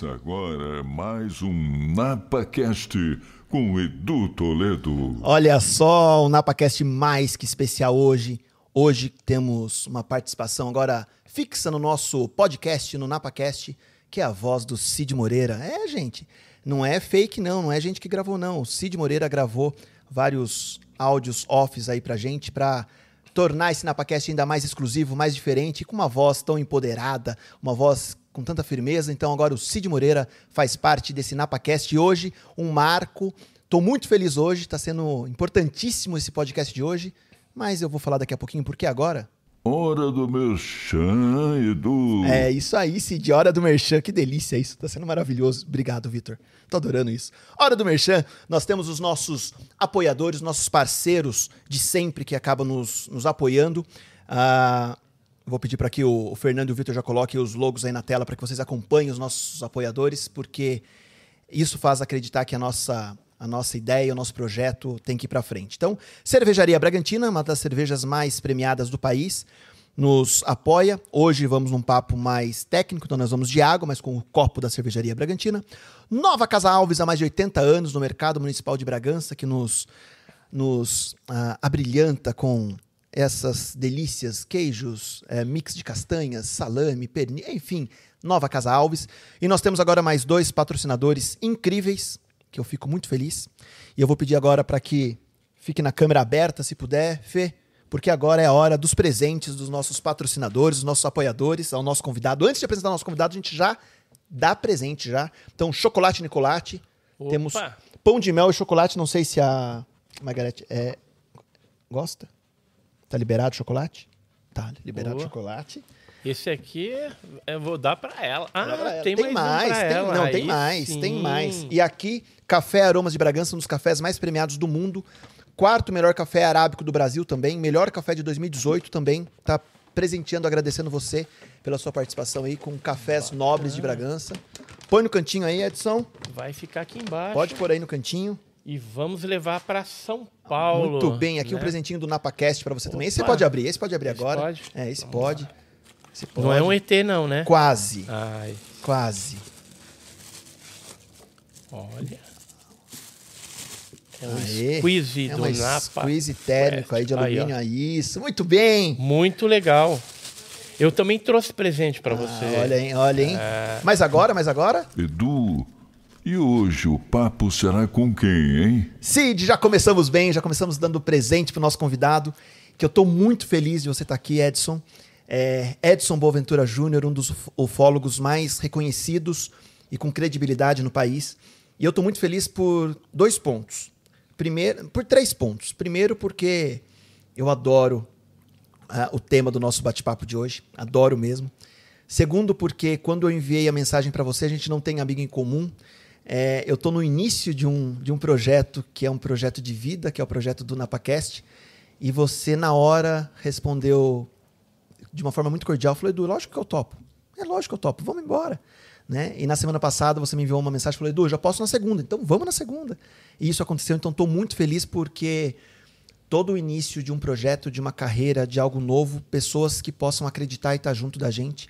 Começa agora mais um NapaCast com Edu Toledo. Olha só, o um NapaCast mais que especial hoje. Hoje temos uma participação agora fixa no nosso podcast, no NapaCast, que é a voz do Cid Moreira. É, gente, não é fake não, não é gente que gravou não. O Cid Moreira gravou vários áudios offs aí pra gente, pra tornar esse NapaCast ainda mais exclusivo, mais diferente, com uma voz tão empoderada, uma voz com tanta firmeza. Então agora o Cid Moreira faz parte desse NapaCast. E hoje, um marco. Estou muito feliz hoje, está sendo importantíssimo esse podcast de hoje. Mas eu vou falar daqui a pouquinho, porque agora Hora do Merchan, Edu. É, isso aí, Cid. Hora do Merchan. Que delícia isso. Tá sendo maravilhoso. Obrigado, Vitor. Tô adorando isso. Hora do Merchan. Nós temos os nossos apoiadores, nossos parceiros de sempre que acabam nos, nos apoiando. Ah, Vou pedir para que o Fernando e o Vitor já coloquem os logos aí na tela para que vocês acompanhem os nossos apoiadores, porque isso faz acreditar que a nossa, a nossa ideia, o nosso projeto tem que ir para frente. Então, Cervejaria Bragantina, uma das cervejas mais premiadas do país, nos apoia. Hoje vamos num papo mais técnico, então nós vamos de água, mas com o copo da Cervejaria Bragantina. Nova Casa Alves, há mais de 80 anos, no mercado municipal de Bragança, que nos, nos ah, abrilhanta com essas delícias, queijos, é, mix de castanhas, salame, pernil, enfim, Nova Casa Alves. E nós temos agora mais dois patrocinadores incríveis, que eu fico muito feliz. E eu vou pedir agora para que fique na câmera aberta, se puder, Fê, porque agora é a hora dos presentes dos nossos patrocinadores, dos nossos apoiadores, ao nosso convidado. Antes de apresentar o nosso convidado, a gente já dá presente já. Então, chocolate Nicolate, Opa. temos pão de mel e chocolate, não sei se a Margarete é... gosta. Tá liberado o chocolate? Tá, liberado o chocolate. Esse aqui eu vou dar para ela. Ah, tem, tem, mais. mais tem, ela. Não, tem Aí mais, sim. tem mais. E aqui, Café Aromas de Bragança, um dos cafés mais premiados do mundo. Quarto melhor café arábico do Brasil também. Melhor café de 2018 também. Tá presenteando, agradecendo você pela sua participação aí com Cafés Bacana. Nobres de Bragança. Põe no cantinho aí, Edson. Vai ficar aqui embaixo. Pode pôr aí no cantinho. E vamos levar para São Paulo. Muito bem, aqui né? um presentinho do NapaCast para você Opa. também. Esse pode abrir, esse pode abrir esse agora. Pode. É, esse pode. esse pode. Não é um ET, não, né? Quase. Ai. Quase. Olha. É um squeeze é do Napa. squeeze térmico West. aí de alumínio. Aí, é Isso, muito bem. Muito legal. Eu também trouxe presente para ah, você. Olha, hein, olha, hein. É. Mas agora, mas agora? Edu, e hoje o papo será com quem, hein? Cid, já começamos bem, já começamos dando presente para o nosso convidado, que eu estou muito feliz de você estar tá aqui, Edson. É, Edson Boaventura Júnior, um dos ufólogos mais reconhecidos e com credibilidade no país. E eu estou muito feliz por dois pontos. Primeiro, por três pontos. Primeiro, porque eu adoro uh, o tema do nosso bate-papo de hoje, adoro mesmo. Segundo, porque quando eu enviei a mensagem para você, a gente não tem amigo em comum, é, eu estou no início de um, de um projeto que é um projeto de vida, que é o projeto do NapaCast, e você, na hora, respondeu de uma forma muito cordial. Falou, Edu, lógico que eu topo. É lógico que eu topo, vamos embora. Né? E na semana passada você me enviou uma mensagem e falou, Edu, já posso na segunda, então vamos na segunda. E isso aconteceu, então estou muito feliz porque todo o início de um projeto, de uma carreira, de algo novo, pessoas que possam acreditar e estar tá junto da gente.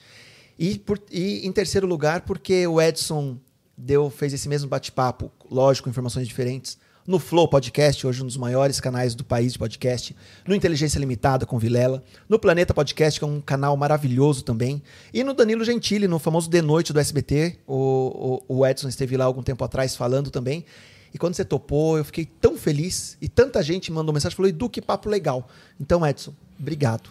E, por, e em terceiro lugar, porque o Edson deu, fez esse mesmo bate-papo, lógico, informações diferentes, no Flow Podcast, hoje um dos maiores canais do país de podcast, no Inteligência Limitada com Vilela, no Planeta Podcast, que é um canal maravilhoso também, e no Danilo Gentili, no famoso De Noite do SBT, o, o, o Edson esteve lá algum tempo atrás falando também. E quando você topou, eu fiquei tão feliz e tanta gente mandou mensagem, falou: Edu, que papo legal. Então, Edson, obrigado.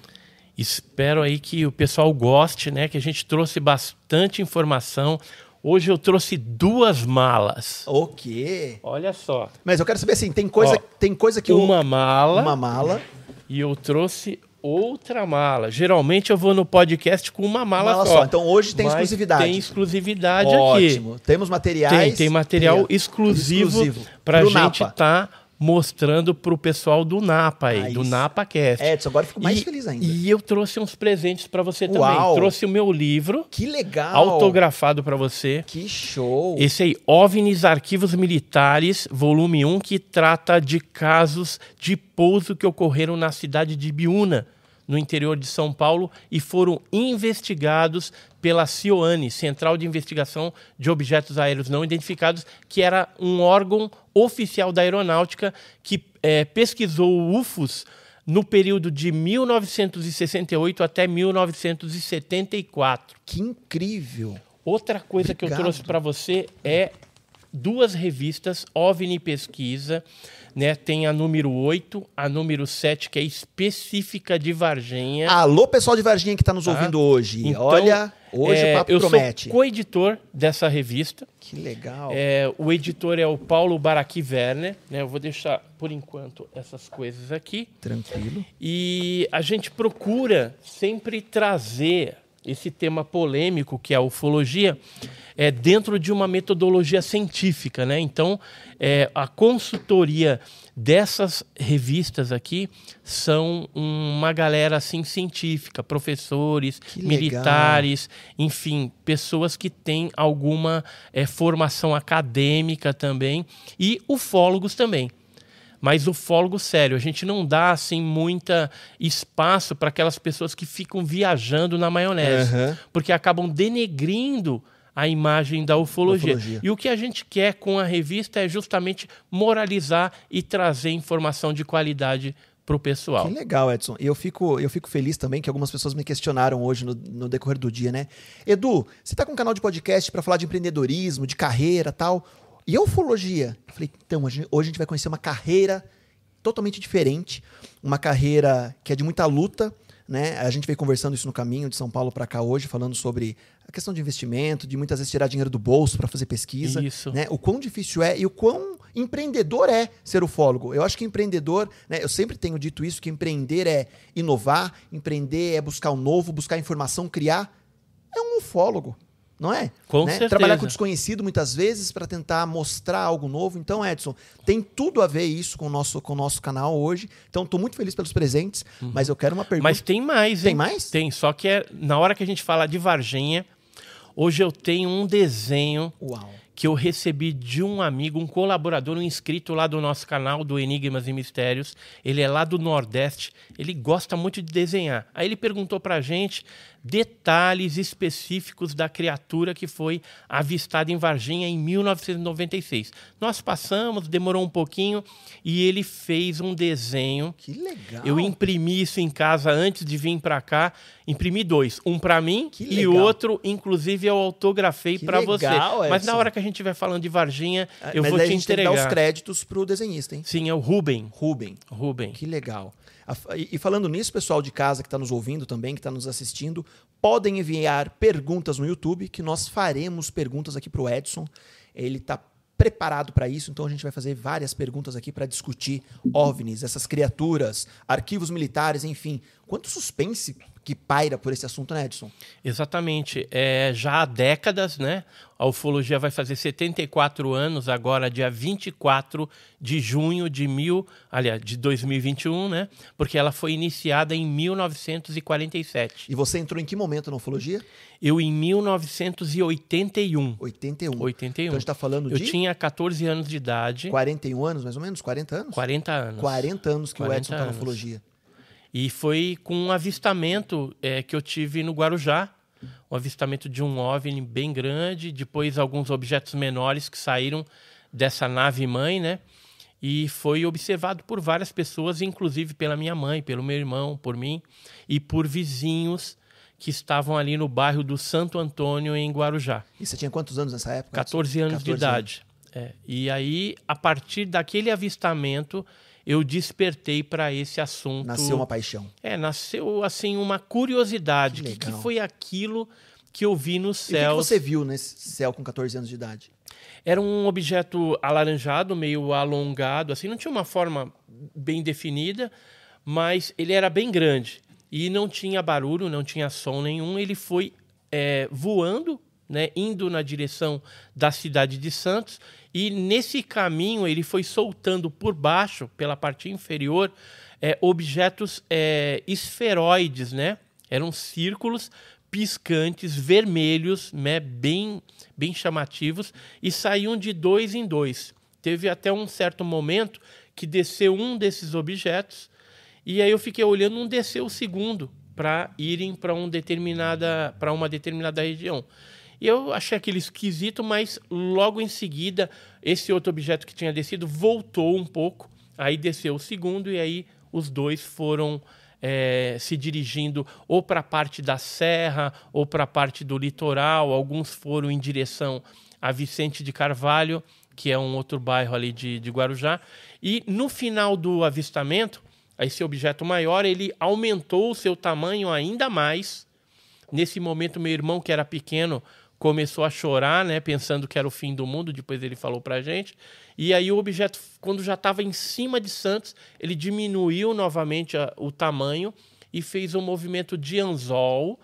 Espero aí que o pessoal goste, né? Que a gente trouxe bastante informação Hoje eu trouxe duas malas. O quê? Olha só. Mas eu quero saber assim, tem coisa, Ó, tem coisa que uma eu... mala. Uma mala. E eu trouxe outra mala. Geralmente eu vou no podcast com uma mala, mala só. só. Então hoje tem exclusividade. Tem exclusividade Ótimo. aqui. Ótimo. Temos materiais. Tem, tem material exclusivo, exclusivo. para gente estar tá mostrando pro pessoal do Napa aí, ah, do Napa Cast. Edson, agora fico mais e, feliz ainda. E eu trouxe uns presentes para você Uau. também. Trouxe o meu livro. Que legal! Autografado para você. Que show! Esse aí, OVNIs Arquivos Militares, volume 1, que trata de casos de pouso que ocorreram na cidade de Biúna, no interior de São Paulo, e foram investigados pela CIOANE, Central de Investigação de Objetos Aéreos Não Identificados, que era um órgão oficial da aeronáutica que é, pesquisou UFOs no período de 1968 até 1974. Que incrível! Outra coisa Obrigado. que eu trouxe para você é duas revistas, OVNI Pesquisa né? Tem a número 8, a número 7, que é específica de Varginha. Alô, pessoal de Varginha que está nos tá? ouvindo hoje. Então, Olha, hoje é, o papo eu promete. Eu sou co-editor dessa revista. Que legal. É, o editor é o Paulo Baraqui Werner. Né? Eu vou deixar, por enquanto, essas coisas aqui. Tranquilo. E a gente procura sempre trazer esse tema polêmico que é a ufologia é dentro de uma metodologia científica, né? Então, é, a consultoria dessas revistas aqui são uma galera assim científica, professores, que militares, legal. enfim, pessoas que têm alguma é, formação acadêmica também e ufólogos também. Mas o sério, a gente não dá assim muita espaço para aquelas pessoas que ficam viajando na maionese, uhum. porque acabam denegrindo a imagem da ufologia. ufologia. E o que a gente quer com a revista é justamente moralizar e trazer informação de qualidade para o pessoal. Que legal, Edson. E eu fico, eu fico feliz também que algumas pessoas me questionaram hoje no, no decorrer do dia, né? Edu, você está com um canal de podcast para falar de empreendedorismo, de carreira tal. E a ufologia? Eu falei, então, hoje a gente vai conhecer uma carreira totalmente diferente, uma carreira que é de muita luta, né? A gente veio conversando isso no caminho de São Paulo para cá hoje, falando sobre a questão de investimento, de muitas vezes tirar dinheiro do bolso para fazer pesquisa, isso. né? O quão difícil é e o quão empreendedor é ser ufólogo. Eu acho que empreendedor, né? Eu sempre tenho dito isso que empreender é inovar, empreender é buscar o um novo, buscar informação, criar. É um ufólogo não é? Com né? certeza. Trabalhar com o desconhecido muitas vezes para tentar mostrar algo novo. Então, Edson, tem tudo a ver isso com o nosso, com o nosso canal hoje. Então, estou muito feliz pelos presentes, uhum. mas eu quero uma pergunta. Mas tem mais, hein? Tem mais? Tem, só que é, na hora que a gente fala de Varginha, hoje eu tenho um desenho Uau. que eu recebi de um amigo, um colaborador, um inscrito lá do nosso canal do Enigmas e Mistérios. Ele é lá do Nordeste, ele gosta muito de desenhar. Aí ele perguntou para a gente detalhes específicos da criatura que foi avistada em Varginha em 1996. Nós passamos, demorou um pouquinho e ele fez um desenho. Que legal! Eu imprimi isso em casa antes de vir para cá. Imprimi dois, um para mim e outro, inclusive, eu autografei para você. Edson. Mas na hora que a gente estiver falando de Varginha, ah, eu Mas vou te entregar. Tem que dar os créditos pro desenhista, hein? Sim, é o Ruben. Ruben. Ruben. Que legal. E falando nisso, pessoal de casa que está nos ouvindo também, que está nos assistindo, podem enviar perguntas no YouTube, que nós faremos perguntas aqui para o Edson. Ele está preparado para isso, então a gente vai fazer várias perguntas aqui para discutir OVNIs, essas criaturas, arquivos militares, enfim, Quanto suspense que paira por esse assunto, né, Edson? Exatamente. É, já há décadas, né? A ufologia vai fazer 74 anos agora, dia 24 de junho de mil, aliás, de 2021, né? Porque ela foi iniciada em 1947. E você entrou em que momento na ufologia? Eu em 1981. 81. 81. Então a gente tá falando de... Eu tinha 14 anos de idade. 41 anos, mais ou menos? 40 anos? 40 anos. 40 anos que 40 o Edson tá na ufologia. E foi com um avistamento é, que eu tive no Guarujá, um avistamento de um OVNI bem grande, depois alguns objetos menores que saíram dessa nave mãe, né? E foi observado por várias pessoas, inclusive pela minha mãe, pelo meu irmão, por mim e por vizinhos que estavam ali no bairro do Santo Antônio em Guarujá. E você tinha quantos anos nessa época? 14 anos 14 de idade. É. E aí, a partir daquele avistamento, eu despertei para esse assunto. Nasceu uma paixão. É, nasceu assim uma curiosidade. O que, que, que, foi aquilo que eu vi no céu? O que, você viu nesse céu com 14 anos de idade? Era um objeto alaranjado, meio alongado, assim, não tinha uma forma bem definida, mas ele era bem grande e não tinha barulho, não tinha som nenhum. Ele foi é, voando né, indo na direção da cidade de Santos, e nesse caminho ele foi soltando por baixo, pela parte inferior, é, objetos é, esferoides, né? Eram círculos piscantes, vermelhos, né, bem, bem chamativos, e saíam de dois em dois. Teve até um certo momento que desceu um desses objetos, e aí eu fiquei olhando, não desceu o segundo para irem para um determinada, uma determinada região. E eu achei aquele esquisito, mas logo em seguida, esse outro objeto que tinha descido voltou um pouco, aí desceu o segundo, e aí os dois foram é, se dirigindo ou para a parte da serra ou para a parte do litoral. Alguns foram em direção a Vicente de Carvalho, que é um outro bairro ali de, de Guarujá. E no final do avistamento, esse objeto maior, ele aumentou o seu tamanho ainda mais. Nesse momento, meu irmão, que era pequeno, começou a chorar, né, pensando que era o fim do mundo, depois ele falou a gente. E aí o objeto, quando já estava em cima de Santos, ele diminuiu novamente a, o tamanho e fez um movimento de anzol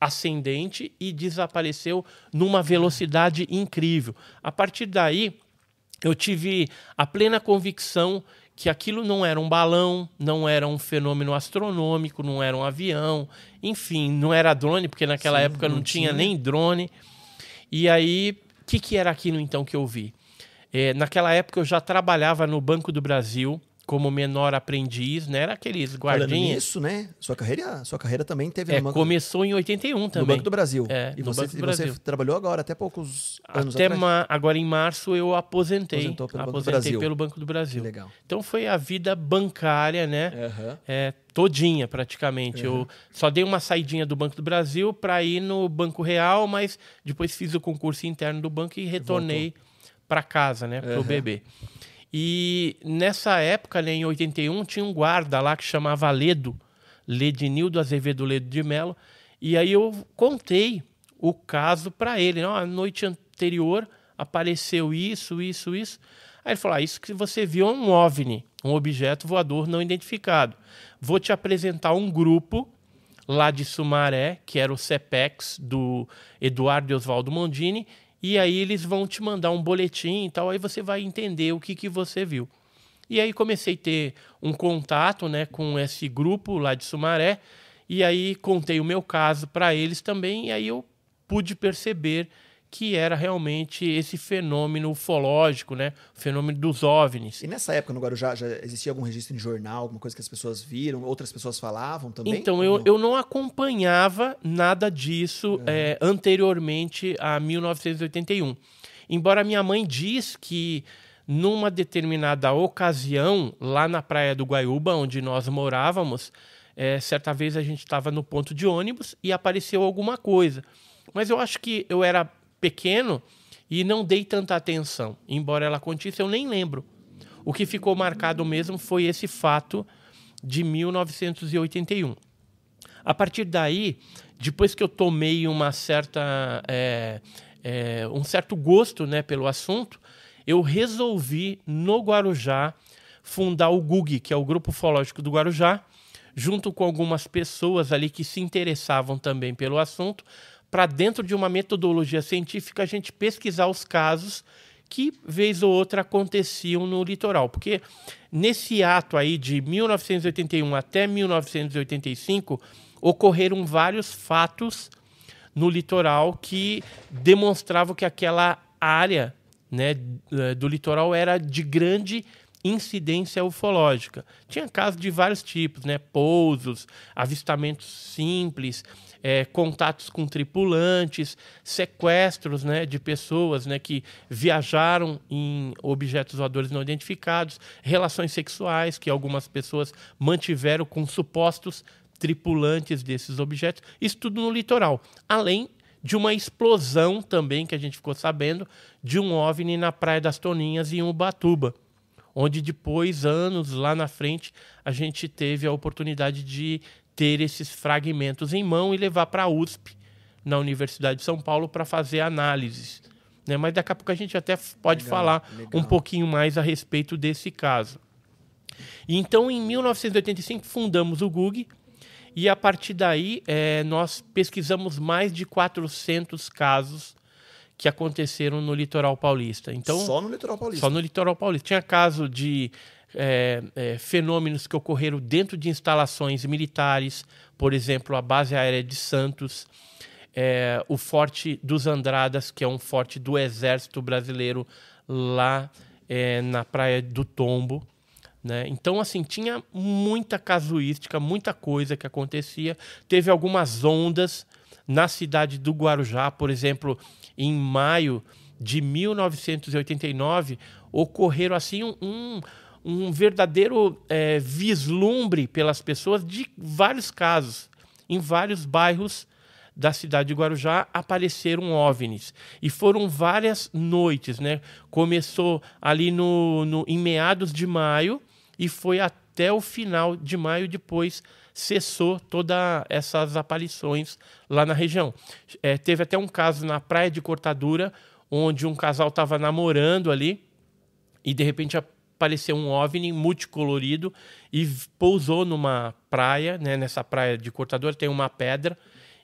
ascendente e desapareceu numa velocidade incrível. A partir daí, eu tive a plena convicção que aquilo não era um balão, não era um fenômeno astronômico, não era um avião, enfim, não era drone, porque naquela Sim, época não, não tinha, tinha nem drone. E aí, o que, que era aquilo então que eu vi? É, naquela época eu já trabalhava no Banco do Brasil como menor aprendiz, né? Era aqueles guardinhas. isso, né? Sua carreira, sua carreira também teve é, banco, começou em 81 também. No Banco do Brasil. É, e, você, Banco do Brasil. você trabalhou agora até poucos anos até atrás. Até agora em março eu aposentei. Aposentou pelo aposentei Banco do Brasil. pelo Banco do Brasil. Legal. Então foi a vida bancária, né? Uhum. É, todinha praticamente. Uhum. Eu só dei uma saidinha do Banco do Brasil para ir no Banco Real, mas depois fiz o concurso interno do banco e retornei para casa, né, pro uhum. bebê. E nessa época, né, em 81, tinha um guarda lá que chamava Ledo, Ledinildo Azevedo Ledo de Mello. E aí eu contei o caso para ele. Não, né, a noite anterior apareceu isso, isso, isso. Aí ele falou: ah, Isso que você viu é um OVNI, um objeto voador não identificado. Vou te apresentar um grupo lá de Sumaré, que era o CEPEX do Eduardo Oswaldo Mondini, e aí eles vão te mandar um boletim e tal, aí você vai entender o que, que você viu. E aí comecei a ter um contato né, com esse grupo lá de Sumaré, e aí contei o meu caso para eles também, e aí eu pude perceber que era realmente esse fenômeno ufológico, né? O fenômeno dos OVNIs. E nessa época no Guarujá já existia algum registro em jornal, alguma coisa que as pessoas viram, outras pessoas falavam também? Então, eu, não? eu não acompanhava nada disso uhum. é, anteriormente a 1981. Embora minha mãe diz que numa determinada ocasião, lá na praia do Guaiúba, onde nós morávamos, é, certa vez a gente estava no ponto de ônibus e apareceu alguma coisa. Mas eu acho que eu era pequeno e não dei tanta atenção. Embora ela contisse, eu nem lembro. O que ficou marcado mesmo foi esse fato de 1981. A partir daí, depois que eu tomei uma certa, é, é, um certo gosto né, pelo assunto, eu resolvi no Guarujá fundar o GUG, que é o Grupo Ufológico do Guarujá, junto com algumas pessoas ali que se interessavam também pelo assunto, para dentro de uma metodologia científica a gente pesquisar os casos que vez ou outra aconteciam no litoral, porque nesse ato aí de 1981 até 1985 ocorreram vários fatos no litoral que demonstravam que aquela área né, eh, do litoral era de grande incidência ufológica. Tinha casos de vários tipos, né? Pousos, avistamentos simples, é, contatos com tripulantes, sequestros né, de pessoas né, que viajaram em objetos voadores não identificados, relações sexuais que algumas pessoas mantiveram com supostos tripulantes desses objetos, isso tudo no litoral. Além de uma explosão também que a gente ficou sabendo de um OVNI na Praia das Toninhas em Ubatuba, onde depois anos lá na frente a gente teve a oportunidade de ter esses fragmentos em mão e levar para a USP, na Universidade de São Paulo, para fazer análises. Né? Mas daqui a pouco a gente até pode legal, falar legal. um pouquinho mais a respeito desse caso. Então, em 1985, fundamos o GUG e, a partir daí, é, nós pesquisamos mais de 400 casos que aconteceram no litoral paulista. Então, só no litoral paulista? Só no litoral paulista. Tinha caso de é, é, fenômenos que ocorreram dentro de instalações militares, por exemplo, a base aérea de Santos, é, o Forte dos Andradas, que é um forte do Exército Brasileiro lá é, na Praia do Tombo. Né? Então, assim, tinha muita casuística, muita coisa que acontecia. Teve algumas ondas na cidade do Guarujá, por exemplo, em maio de 1989, ocorreram assim um, um um verdadeiro é, vislumbre pelas pessoas de vários casos. Em vários bairros da cidade de Guarujá apareceram OVNIs. E foram várias noites, né? Começou ali no, no, em meados de maio e foi até o final de maio, depois cessou todas essas aparições lá na região. É, teve até um caso na Praia de Cortadura, onde um casal estava namorando ali e de repente parecia um OVNI multicolorido e pousou numa praia, né, nessa praia de Cortador tem uma pedra,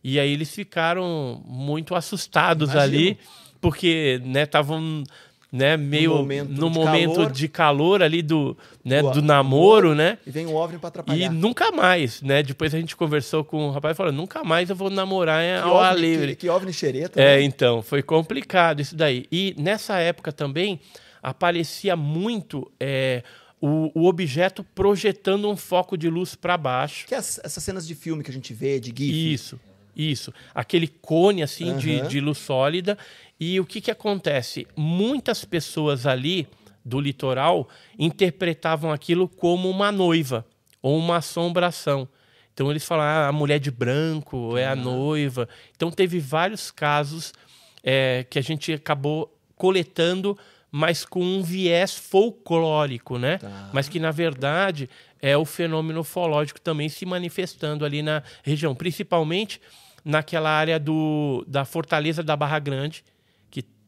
e aí eles ficaram muito assustados Imagino. ali, porque estavam né, né, meio no momento, no de, momento calor. de, calor. ali do, né, do namoro, né? E vem um OVNI para atrapalhar. E nunca mais, né? Depois a gente conversou com o rapaz e falou, nunca mais eu vou namorar é, que ao OVNI, livre. Que, que OVNI xereta. É, né? então, foi complicado isso daí. E nessa época também aparecia muito é, o, o, objeto projetando um foco de luz para baixo. Que é as, essas cenas de filme que a gente vê, de GIF. Isso, isso. Aquele cone assim uhum. de, de luz sólida. E o que, que acontece? Muitas pessoas ali do litoral interpretavam aquilo como uma noiva ou uma assombração. Então eles falam, ah, a mulher de branco é a noiva. Então teve vários casos é, que a gente acabou coletando mas com um viés folclórico, né? Tá. Mas que, na verdade, é o fenômeno ufológico também se manifestando ali na região, principalmente naquela área do, da Fortaleza da Barra Grande,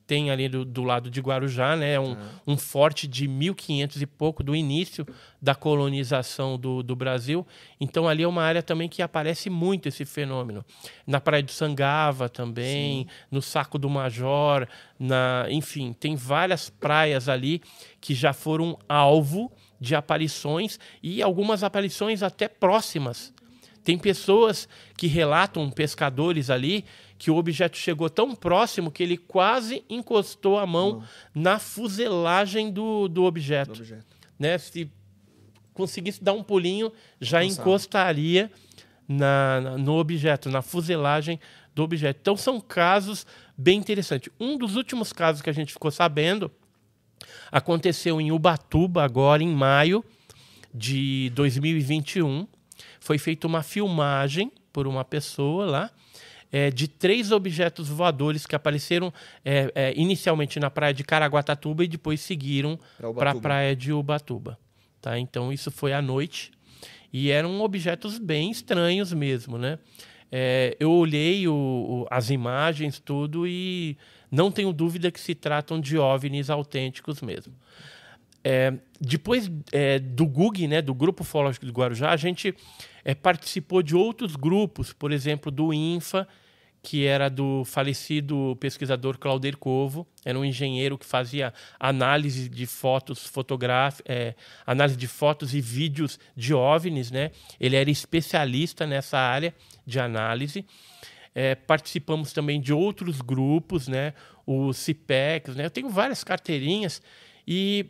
tem ali do, do lado de Guarujá, né? É um, é. um, forte de 1500 e pouco do início da colonização do, do Brasil. Então ali é uma área também que aparece muito esse fenômeno. Na Praia do Sangava também, Sim. no Saco do Major, na, enfim, tem várias praias ali que já foram alvo de aparições e algumas aparições até próximas. Tem pessoas que relatam pescadores ali que o objeto chegou tão próximo que ele quase encostou a mão na fuselagem do, do objeto. Do objeto. Né? Se conseguisse dar um pulinho, já encostaria na, na, no objeto, na fuselagem do objeto. Então são casos bem interessantes. Um dos últimos casos que a gente ficou sabendo aconteceu em Ubatuba, agora em maio de 2021. Foi feita uma filmagem por uma pessoa lá é, de três objetos voadores que apareceram é, é, inicialmente na praia de Caraguatatuba e depois seguiram para a praia de Ubatuba. Tá? Então, isso foi à noite e eram objetos bem estranhos mesmo, né? É, eu olhei o, o, as imagens, tudo, e não tenho dúvida que se tratam de OVNIs autênticos mesmo. É, depois é, do GUG, né, do Grupo Ufológico do Guarujá, a gente é, participou de outros grupos, por exemplo, do INFA, que era do falecido pesquisador Clauder Covo, era um engenheiro que fazia análise de fotos fotográficas, é, análise de fotos e vídeos de OVNIs, né? Ele era especialista nessa área de análise. É, participamos também de outros grupos, né? O CIPEX, né? Eu tenho várias carteirinhas e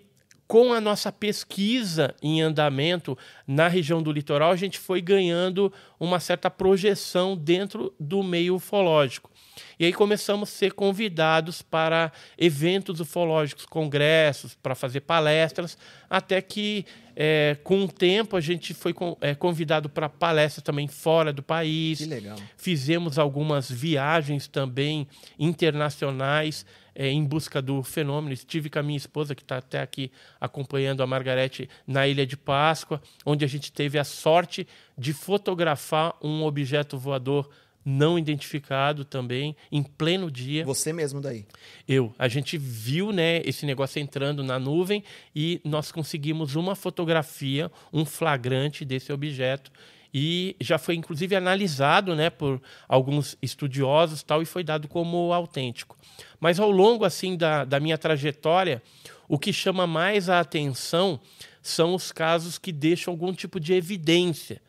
com a nossa pesquisa em andamento na região do litoral, a gente foi ganhando uma certa projeção dentro do meio ufológico. E aí começamos a ser convidados para eventos ufológicos, congressos, para fazer palestras, até que, é, com o tempo, a gente foi eh, convidado para palestras também fora do país. Que legal. Fizemos algumas viagens também internacionais é, em busca do fenômeno. Estive com a minha esposa, que está até aqui acompanhando a Margarete, na Ilha de Páscoa, onde a gente teve a sorte de fotografar um objeto voador não identificado também, em pleno dia. Você mesmo daí? Eu. A gente viu né, esse negócio entrando na nuvem e nós conseguimos uma fotografia, um flagrante desse objeto e já foi inclusive analisado né, por alguns estudiosos tal e foi dado como autêntico. Mas ao longo assim da, da minha trajetória, o que chama mais a atenção são os casos que deixam algum tipo de evidência.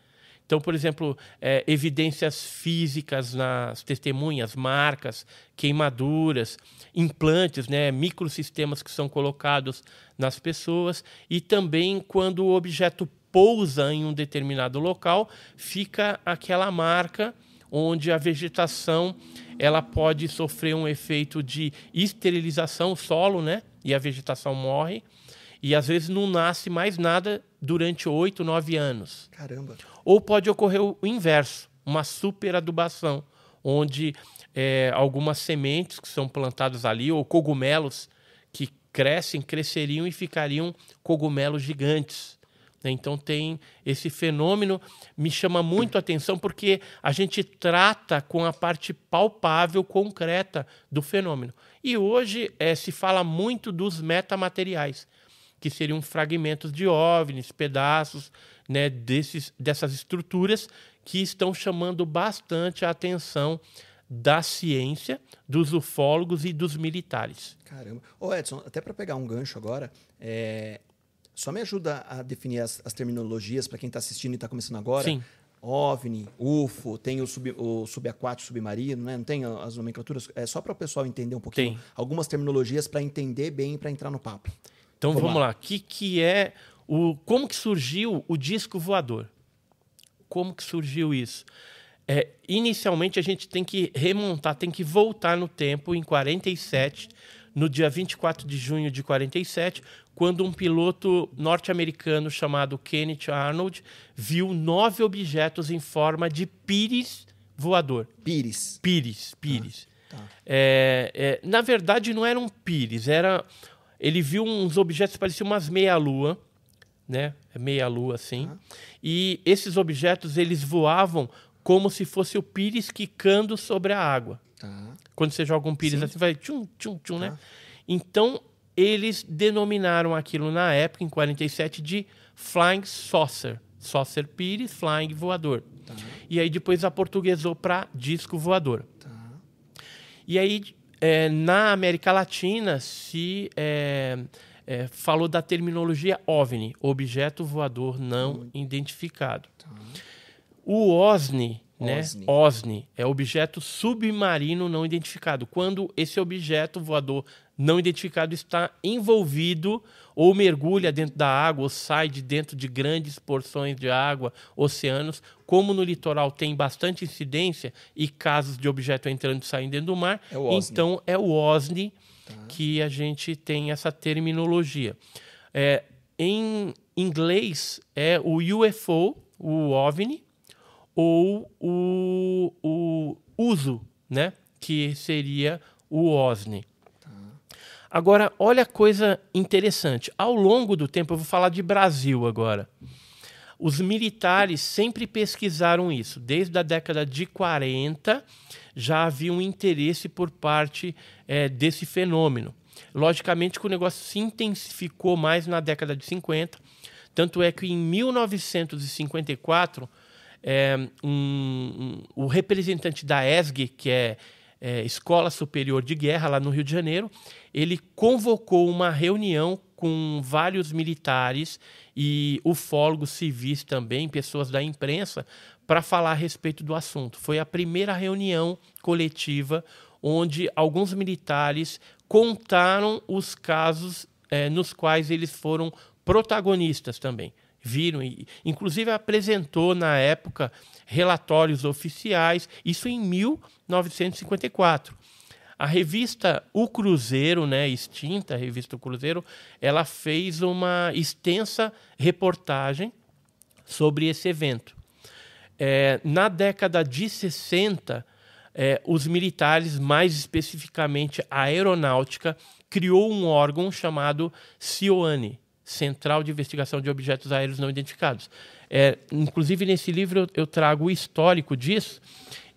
Então, por exemplo, é, evidências físicas nas testemunhas, marcas, queimaduras, implantes, né, microsistemas que são colocados nas pessoas e também quando o objeto pousa em um determinado local, fica aquela marca onde a vegetação ela pode sofrer um efeito de esterilização, solo, né? E a vegetação morre. E às vezes não nasce mais nada durante oito, nove anos. Caramba. Ou pode ocorrer o inverso, uma superadubação, onde é, algumas sementes que são plantadas ali, ou cogumelos que crescem, cresceriam e ficariam cogumelos gigantes. Né? Então tem esse fenômeno me chama muito a atenção porque a gente trata com a parte palpável, concreta do fenômeno. E hoje é, se fala muito dos metamateriais, que seriam fragmentos de ovnis, pedaços né, desses, dessas estruturas que estão chamando bastante a atenção da ciência, dos ufólogos e dos militares. Caramba. Ô Edson, até para pegar um gancho agora, é, só me ajuda a definir as, as terminologias para quem está assistindo e está começando agora. Sim. OVNI, UFO, tem o, sub, o subaquático, submarino, né? não tem as nomenclaturas? É só para o pessoal entender um pouquinho tem. algumas terminologias para entender bem e para entrar no papo. Então vamos, vamos lá. O que, que é o como que surgiu o disco voador? Como que surgiu isso? É, inicialmente a gente tem que remontar, tem que voltar no tempo em 47 no dia 24 de junho de 47, quando um piloto norte-americano chamado Kenneth Arnold viu nove objetos em forma de pires voador. Pires. Pires, pires. Ah, tá. é, é, na verdade, não era um pires, era. Ele viu uns objetos que pareciam umas meia-lua, né? É meia-lua, assim. Ah. E esses objetos, eles voavam como se fosse o pires quicando sobre a água. Tá. Quando você joga um pires assim, vai tchum, tchum, tchum, né? tá. né? Então, eles denominaram aquilo na época, em 47, de Flying Saucer. Saucer Pires, Flying Voador. Tá. E aí depois aportuguesou para disco voador. Tá. E aí, é, na América Latina, se é, é, falou da terminologia OVNI, Objeto Voador Não hum. Identificado. Tá. O OSNI né? OSNI. OSNI é objeto submarino não identificado. Quando esse objeto voador não identificado está envolvido ou mergulha dentro da água ou sai de dentro de grandes porções de água, oceanos, como no litoral tem bastante incidência e casos de objeto entrando e saindo dentro do mar, é então é o OSNI tá. que a gente tem essa terminologia. É, em inglês é o UFO, o OVNI, ou o, o uso, né? que seria o OSNI. Tá. Agora, olha a coisa interessante. Ao longo do tempo, eu vou falar de Brasil agora. Os militares sempre pesquisaram isso. Desde a década de 40 já havia um interesse por parte é, desse fenômeno. Logicamente que o negócio se intensificou mais na década de 50. Tanto é que em 1954 é, um, um, o representante da ESG, que é, é Escola Superior de Guerra, lá no Rio de Janeiro, ele convocou uma reunião com vários militares e ufólogos civis também, pessoas da imprensa, para falar a respeito do assunto. Foi a primeira reunião coletiva onde alguns militares contaram os casos é, nos quais eles foram protagonistas também viram, e, inclusive apresentou na época relatórios oficiais, isso em 1954. A revista O Cruzeiro, né, extinta, a revista O Cruzeiro, ela fez uma extensa reportagem sobre esse evento. É, na década de 60, é, os militares, mais especificamente a aeronáutica, criou um órgão chamado CIOANE, Central de Investigação de Objetos Aéreos Não Identificados. É, inclusive, nesse livro eu, trago o histórico disso.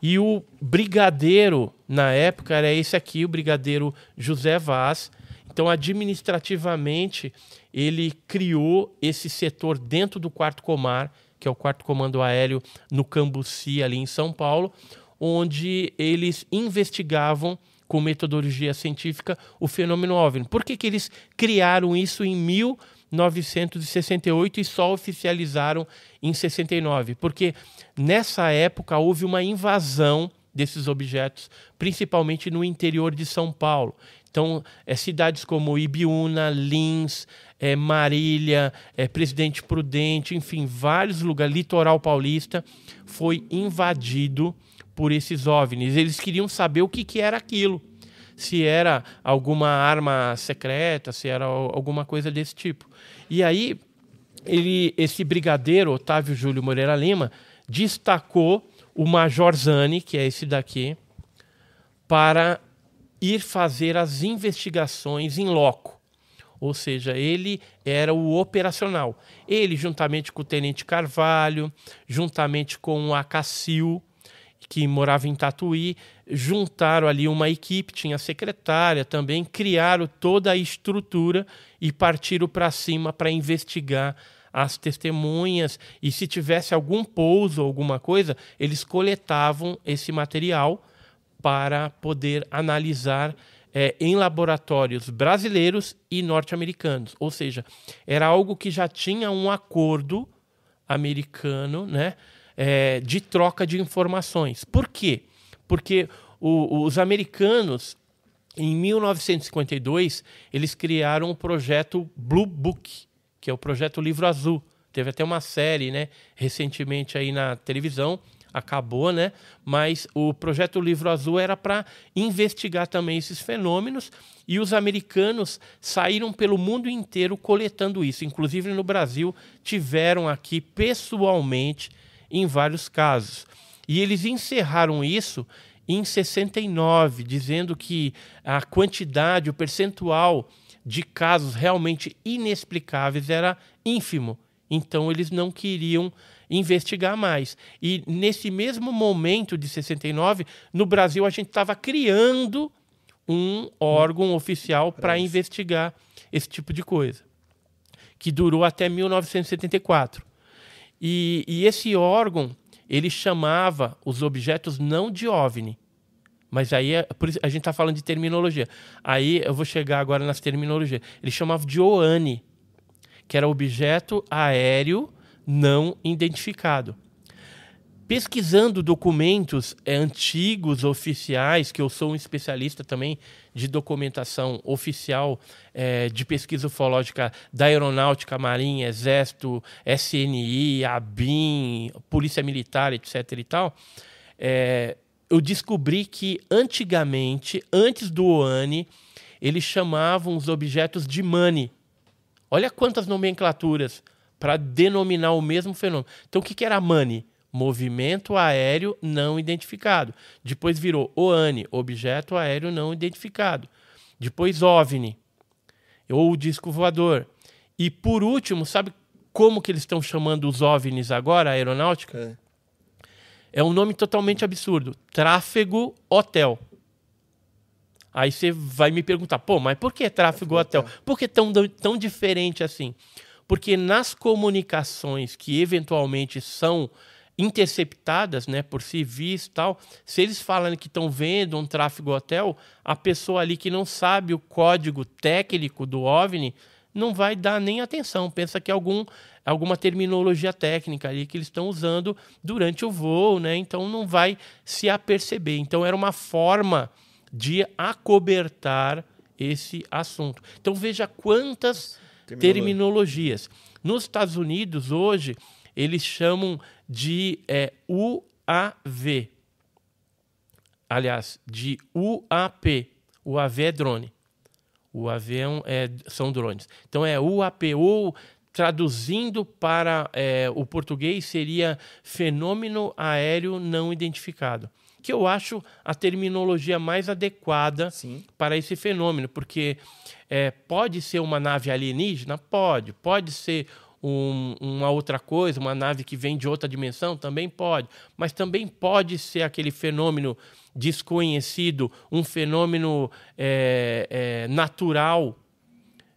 E o brigadeiro, na época, era esse aqui, o brigadeiro José Vaz. Então, administrativamente, ele criou esse setor dentro do quarto comar, que é o quarto comando aéreo no Cambuci, ali em São Paulo, onde eles investigavam com metodologia científica o fenômeno OVNI. Por que, que eles criaram isso em 1900? 1968 e só oficializaram em 69, porque nessa época houve uma invasão desses objetos, principalmente no interior de São Paulo. Então, é, cidades como Ibiúna, Lins, é, Marília, é, Presidente Prudente, enfim, vários lugares, litoral paulista, foi invadido por esses OVNIs. Eles queriam saber o que, que era aquilo. Se era alguma arma secreta, se era alguma coisa desse tipo. E aí, ele, esse brigadeiro, Otávio Júlio Moreira Lima, destacou o Major Zani, que é esse daqui, para ir fazer as investigações em in loco. Ou seja, ele era o operacional. Ele, juntamente com o Tenente Carvalho, juntamente com o Acacil, que morava em Tatuí, juntaram ali uma equipe, tinha secretária também, criaram toda a estrutura e partiram para cima para investigar as testemunhas e se tivesse algum pouso, alguma coisa, eles coletavam esse material para poder analisar é, em laboratórios brasileiros e norte-americanos. Ou seja, era algo que já tinha um acordo americano né, é, de troca de informações. Por quê? porque o, os americanos, em 1952, eles criaram o projeto Blue Book, que é o projeto Livro Azul. Teve até uma série, né, recentemente aí na televisão, acabou, né? Mas o projeto Livro Azul era para investigar também esses fenômenos e os americanos saíram pelo mundo inteiro coletando isso. Inclusive no Brasil tiveram aqui pessoalmente em vários casos. E eles encerraram isso em 69, dizendo que a quantidade, o percentual de casos realmente inexplicáveis era ínfimo. Então eles não queriam investigar mais. E nesse mesmo momento de 69, no Brasil a gente estava criando um órgão oficial para investigar esse tipo de coisa, que durou até 1974. E, e esse órgão ele chamava os objetos não de OVNI. Mas aí, é, por isso, a gente está falando de terminologia. Aí eu vou chegar agora nas terminologias. Ele chamava de OANI, que era objeto aéreo não identificado. Pesquisando documentos é, antigos, oficiais, que eu sou um especialista também de documentação oficial é, de pesquisa ufológica da Aeronáutica, Marinha, Exército, SNI, ABIN, Polícia Militar, etc. e tal, é, eu descobri que antigamente, antes do OANI, eles chamavam os objetos de MANI. Olha quantas nomenclaturas para denominar o mesmo fenômeno. Então, o que era MANI? movimento aéreo não identificado. Depois virou OANI, objeto aéreo não identificado. Depois OVNI, ou o disco voador. E por último, sabe como que eles estão chamando os OVNIs agora, a aeronáutica? É. é um nome totalmente absurdo. Tráfego hotel. Aí você vai me perguntar, pô, mas por que tráfego hotel? Por que tão, tão diferente assim? Porque nas comunicações que eventualmente são interceptadas né, por civis e tal, se eles falam que estão vendo um tráfego hotel, a pessoa ali que não sabe o código técnico do OVNI não vai dar nem atenção, pensa que é algum, alguma terminologia técnica ali que eles estão usando durante o voo, né? então não vai se aperceber. Então era uma forma de acobertar esse assunto. Então veja quantas terminologias. Nos Estados Unidos, hoje, eles chamam de é, UAV. Aliás, de UAP. O é drone. O é, um, é são drones. Então é UAP, ou traduzindo para é, o português seria fenômeno aéreo não identificado. Que eu acho a terminologia mais adequada Sim. para esse fenômeno, porque é, pode ser uma nave alienígena? Pode. Pode ser um, uma outra coisa, uma nave que vem de outra dimensão, também pode. Mas também pode ser aquele fenômeno desconhecido, um fenômeno é, é, natural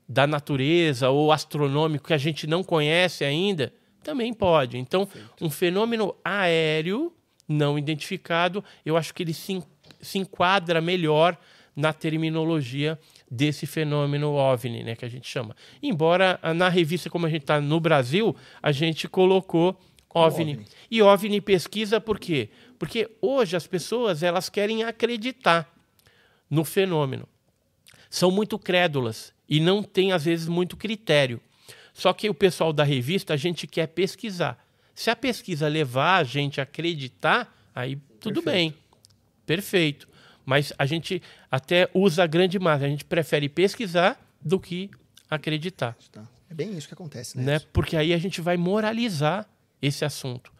da natureza ou astronômico que a gente não conhece ainda, também pode. Então, Perfeito. um fenômeno aéreo não identificado, eu acho que ele se, se enquadra melhor na terminologia desse fenômeno OVNI, né, que a gente chama. Embora ah, na revista como a gente está no Brasil, a gente colocou OVNI. OVNI. E OVNI pesquisa por quê? Porque hoje as pessoas elas querem acreditar no fenômeno. São muito crédulas e não têm às vezes muito critério. Só que o pessoal da revista, a gente quer pesquisar. Se a pesquisa levar a gente a acreditar, aí tudo Perfeito. bem. Perfeito. Mas a gente até usa a grande massa. A gente prefere pesquisar do que acreditar. É bem isso que acontece, né? né? Porque aí a gente vai moralizar esse assunto.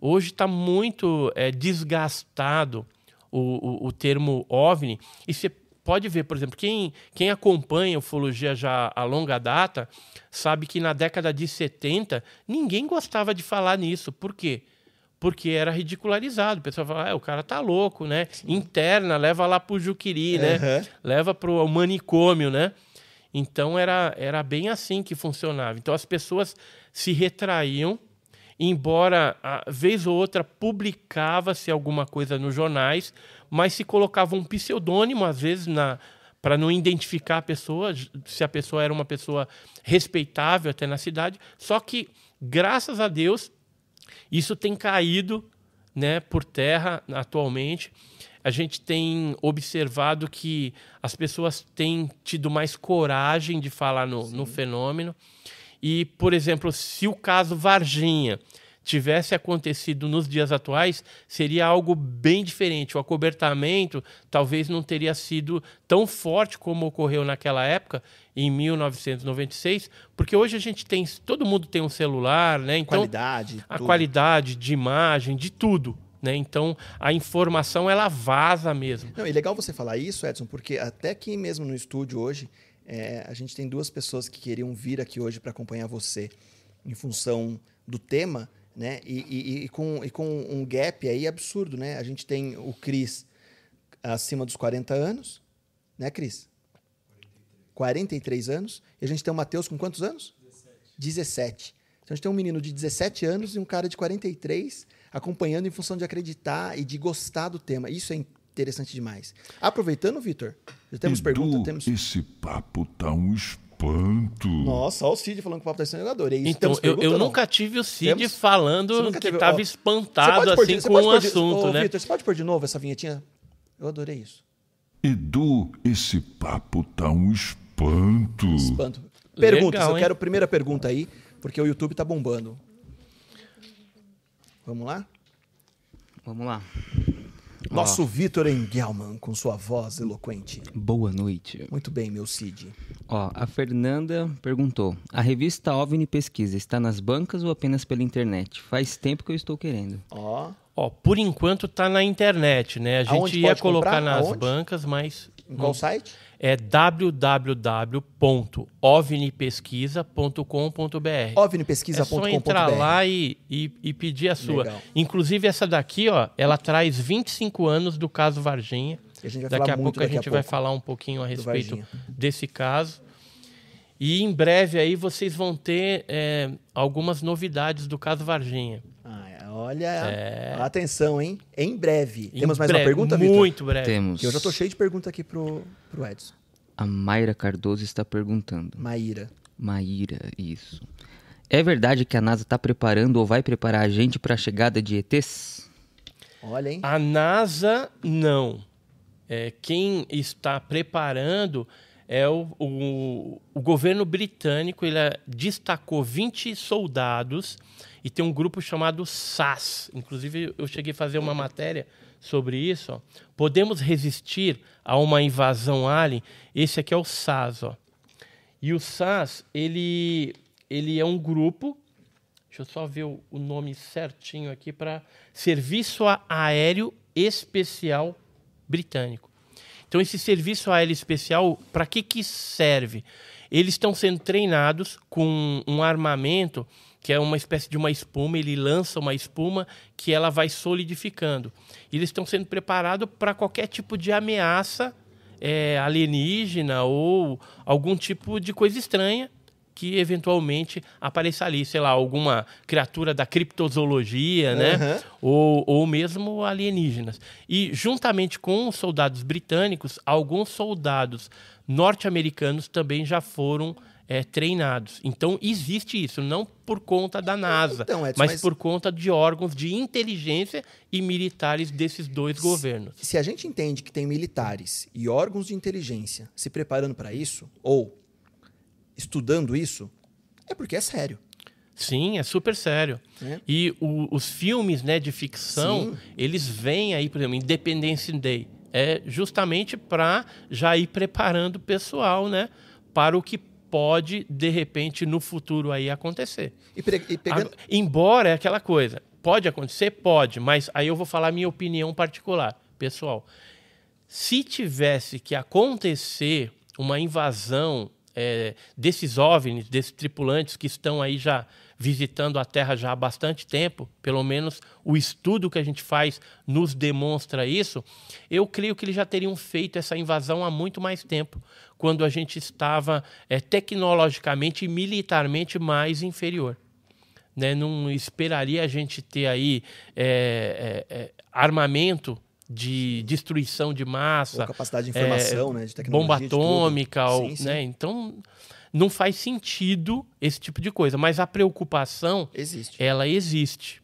Hoje está muito é, desgastado o, o, o, termo OVNI. E você pode ver, por exemplo, quem, quem acompanha ufologia já a longa data sabe que na década de 70 ninguém gostava de falar nisso. Por quê? porque era ridicularizado. O pessoal falava, ah, o cara tá louco, né? Sim. Interna, leva lá pro Juquiri, uhum. né? Leva pro manicômio, né? Então era, era bem assim que funcionava. Então as pessoas se retraíam, embora a vez ou outra publicava-se alguma coisa nos jornais, mas se colocava um pseudônimo às vezes na para não identificar a pessoa, se a pessoa era uma pessoa respeitável até na cidade. Só que graças a Deus isso tem caído né, por terra atualmente. A gente tem observado que as pessoas têm tido mais coragem de falar no, no fenômeno. E, por exemplo, se o caso Varginha, tivesse acontecido nos dias atuais, seria algo bem diferente. O acobertamento talvez não teria sido tão forte como ocorreu naquela época, em 1996, porque hoje a gente tem, todo mundo tem um celular, né? Então, qualidade, a tudo. qualidade de imagem, de tudo. Né? Então a informação ela vaza mesmo. Não, e legal você falar isso, Edson, porque até aqui mesmo no estúdio hoje, é, a gente tem duas pessoas que queriam vir aqui hoje para acompanhar você em função do tema, né? E, e, e, com, e com um gap aí absurdo, né? A gente tem o Cris acima dos 40 anos, né, Cris? 43 anos. E a gente tem o Matheus com quantos anos? 17. 17. Então a gente tem um menino de 17 anos e um cara de 43 acompanhando em função de acreditar e de gostar do tema. Isso é interessante demais. Aproveitando, Vitor, já temos Edu, pergunta, temos Esse papo tá um espanto. Nossa, olha o Cid falando que o Papo tá sendo jogador. adorei. isso então, eu, eu nunca tive o Cid Temos? falando que teve, tava espantado assim de, com o um assunto, ô, né? Victor, você pode pôr de novo essa vinhetinha? Eu adorei isso. Edu, esse papo tá um espanto. Espanto. Perguntas, Legal, eu quero a primeira pergunta aí, porque o YouTube tá bombando. Vamos lá? Vamos lá. Ah. Nosso oh. Vitor Engelman, com sua voz eloquente. Boa noite. Muito bem, meu Cid. Ó, oh, a Fernanda perguntou: a revista OVNI Pesquisa está nas bancas ou apenas pela internet? Faz tempo que eu estou querendo. Ó. Oh. Ó, por enquanto está na internet, né? A gente Aonde ia colocar comprar? nas Aonde? bancas, mas. Em qual site? é www.ovnipesquisa.com.br. Ovnipesquisa.com.br. É só entrar lá e, e, e pedir a sua. Legal. Inclusive, essa daqui, ó, ela traz 25 anos do caso Varginha. daqui, a pouco, daqui a pouco a gente vai falar um pouquinho a respeito desse caso. E em breve aí vocês vão ter é, algumas novidades do caso Varginha. Ah, é Olha, é... atenção, hein? Em breve. Em Temos mais breve, uma pergunta, Vitor? Muito Victor? breve. Temos. Que eu já tô cheio de pergunta aqui pro, pro Edson. A Mayra Cardoso está perguntando. Maíra. Maíra, isso. É verdade que a NASA está preparando ou vai preparar a gente para a chegada de ETs? Olha, hein? A NASA, não. É, quem está preparando é o, o, o, governo britânico ele é, destacou 20 soldados e tem um grupo chamado SAS. Inclusive, eu cheguei a fazer uma matéria sobre isso. Ó. Podemos resistir a uma invasão alien? Esse aqui é o SAS. Ó. E o SAS, ele, ele é um grupo... Deixa eu só ver o, o nome certinho aqui para... Serviço Aéreo Especial Britânico. Então, esse serviço aéreo especial, para que, que serve? Eles estão sendo treinados com um armamento que é uma espécie de uma espuma, ele lança uma espuma que ela vai solidificando. Eles estão sendo preparados para qualquer tipo de ameaça é, alienígena ou algum tipo de coisa estranha que eventualmente apareça ali, sei lá, alguma criatura da criptozoologia, né? Ou, ou mesmo alienígenas. E juntamente com os soldados britânicos, alguns soldados norte-americanos também já foram é, treinados. Então existe isso, não por conta da NASA, então, Edson, mas, mas, por conta de órgãos de inteligência e militares desses dois se, governos. Se a gente entende que tem militares e órgãos de inteligência se preparando para isso, ou estudando isso, é porque é sério. Sim, é super sério. É. E o, os filmes né, de ficção, Sim. eles vêm aí, por exemplo, Independence Day. É justamente para já ir preparando o pessoal né, para o que pode, de repente, no futuro aí acontecer. E e pegando... A, embora é aquela coisa, pode acontecer? Pode, mas aí eu vou falar minha opinião particular, pessoal. Se tivesse que acontecer uma invasão é, desses OVNIs, desses tripulantes que estão aí já visitando a Terra já há bastante tempo, pelo menos o estudo que a gente faz nos demonstra isso, eu creio que eles já teriam feito essa invasão há muito mais tempo, quando a gente estava é, tecnologicamente e militarmente mais inferior. Né? Não esperaria a gente ter aí é, é, é armamento de destruição de massa. Ou capacidade de informação, é, né? De tecnologia. Bomba atômica. Ou, sim, sim. Né? Então, não faz sentido esse tipo de coisa. Mas a preocupação, existe. ela existe.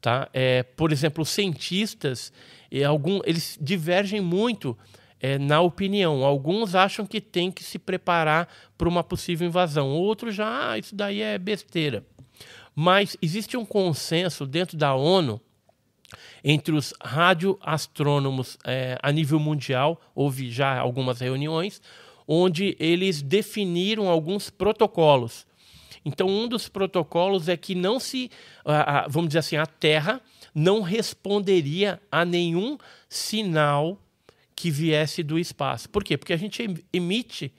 Tá? É, por exemplo, os cientistas, é, algum, eles divergem muito é, na opinião. Alguns acham que tem que se preparar para uma possível invasão. Outros já, ah, isso daí é besteira. Mas existe um consenso dentro da ONU entre os radioastrônomos é, a nível mundial, houve já algumas reuniões, onde eles definiram alguns protocolos. Então, um dos protocolos é que não se, vamos dizer assim, a Terra não responderia a nenhum sinal que viesse do espaço. Por quê? Porque a gente emite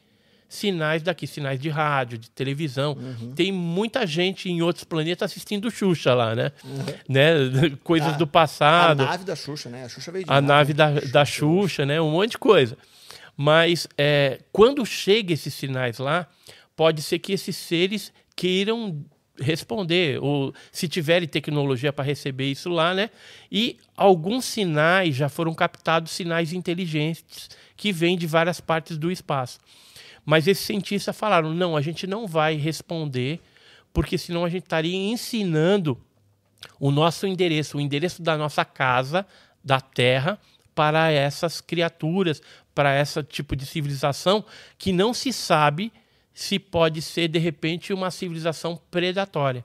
sinais daqui, sinais de rádio, de televisão. Uhum. Tem muita gente em outros planetas assistindo Xuxa lá, né? Uhum. né? Coisas a, ah, do passado. A nave da Xuxa, né? A Xuxa veio de A nave, da, da Xuxa, da né? Xuxa, né? Um monte de coisa. Mas é, quando chega esses sinais lá, pode ser que esses seres queiram responder, ou se tiverem tecnologia para receber isso lá, né? E alguns sinais já foram captados sinais inteligentes que vêm de várias partes do espaço. Mas esses cientistas falaram: não, a gente não vai responder, porque senão a gente estaria ensinando o nosso endereço, o endereço da nossa casa, da Terra, para essas criaturas, para esse tipo de civilização que não se sabe se pode ser, de repente, uma civilização predatória.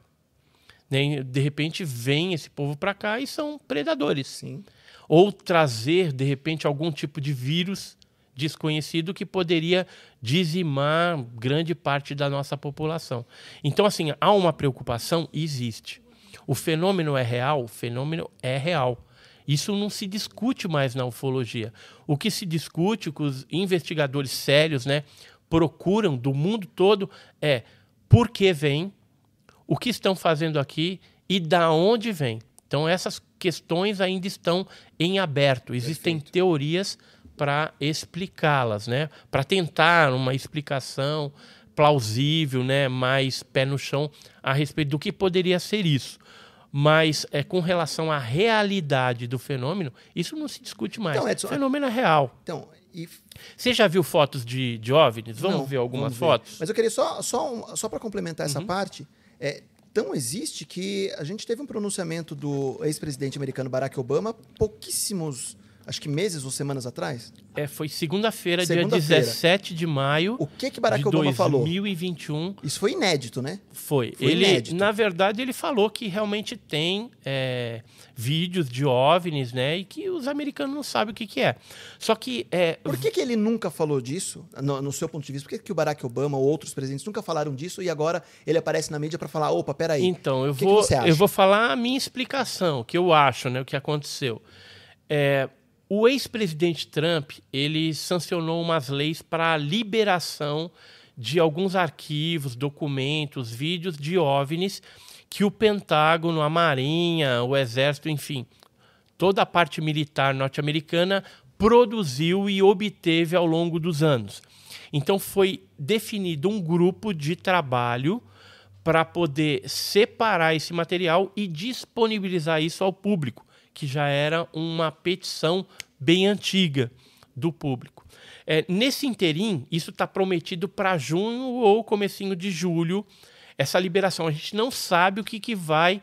De repente vem esse povo para cá e são predadores. Sim. Ou trazer, de repente, algum tipo de vírus desconhecido que poderia dizimar grande parte da nossa população. Então, assim, há uma preocupação? Existe. O fenômeno é real? O fenômeno é real. Isso não se discute mais na ufologia. O que se discute, o que os investigadores sérios né, procuram do mundo todo é por que vem, o que estão fazendo aqui e da onde vem. Então, essas questões ainda estão em aberto. Existem Perfeito. teorias para explicá-las, né? Para tentar uma explicação plausível, né, mais pé no chão a respeito do que poderia ser isso. Mas é, com relação à realidade do fenômeno, isso não se discute mais. Então, Edson, o fenômeno é real. Então, e... Você já viu fotos de, de OVNIs? Vamos não, ver algumas vamos ver. fotos? Mas eu queria só, só, só para complementar essa uhum. parte, é, tão existe que a gente teve um pronunciamento do ex-presidente americano Barack Obama pouquíssimos acho que meses ou semanas atrás? É, foi segunda-feira, segunda dia 17 de maio. O que que Barack Obama 2021. falou? 2021. Isso foi inédito, né? Foi. foi ele, inédito. na verdade, ele falou que realmente tem é, vídeos de OVNIs, né? E que os americanos não sabem o que que é. Só que é... Por que que ele nunca falou disso? No, no seu ponto de vista, por que que o Barack Obama ou outros presidentes nunca falaram disso e agora ele aparece na mídia para falar, opa, peraí. Então, eu que vou que eu vou falar a minha explicação, o que eu acho, né, o que aconteceu. É, o ex-presidente Trump ele sancionou umas leis para a liberação de alguns arquivos, documentos, vídeos de OVNIs que o Pentágono, a Marinha, o Exército, enfim, toda a parte militar norte-americana produziu e obteve ao longo dos anos. Então foi definido um grupo de trabalho para poder separar esse material e disponibilizar isso ao público que já era uma petição bem antiga do público. É, nesse interim, isso está prometido para junho ou comecinho de julho, essa liberação. A gente não sabe o que, que vai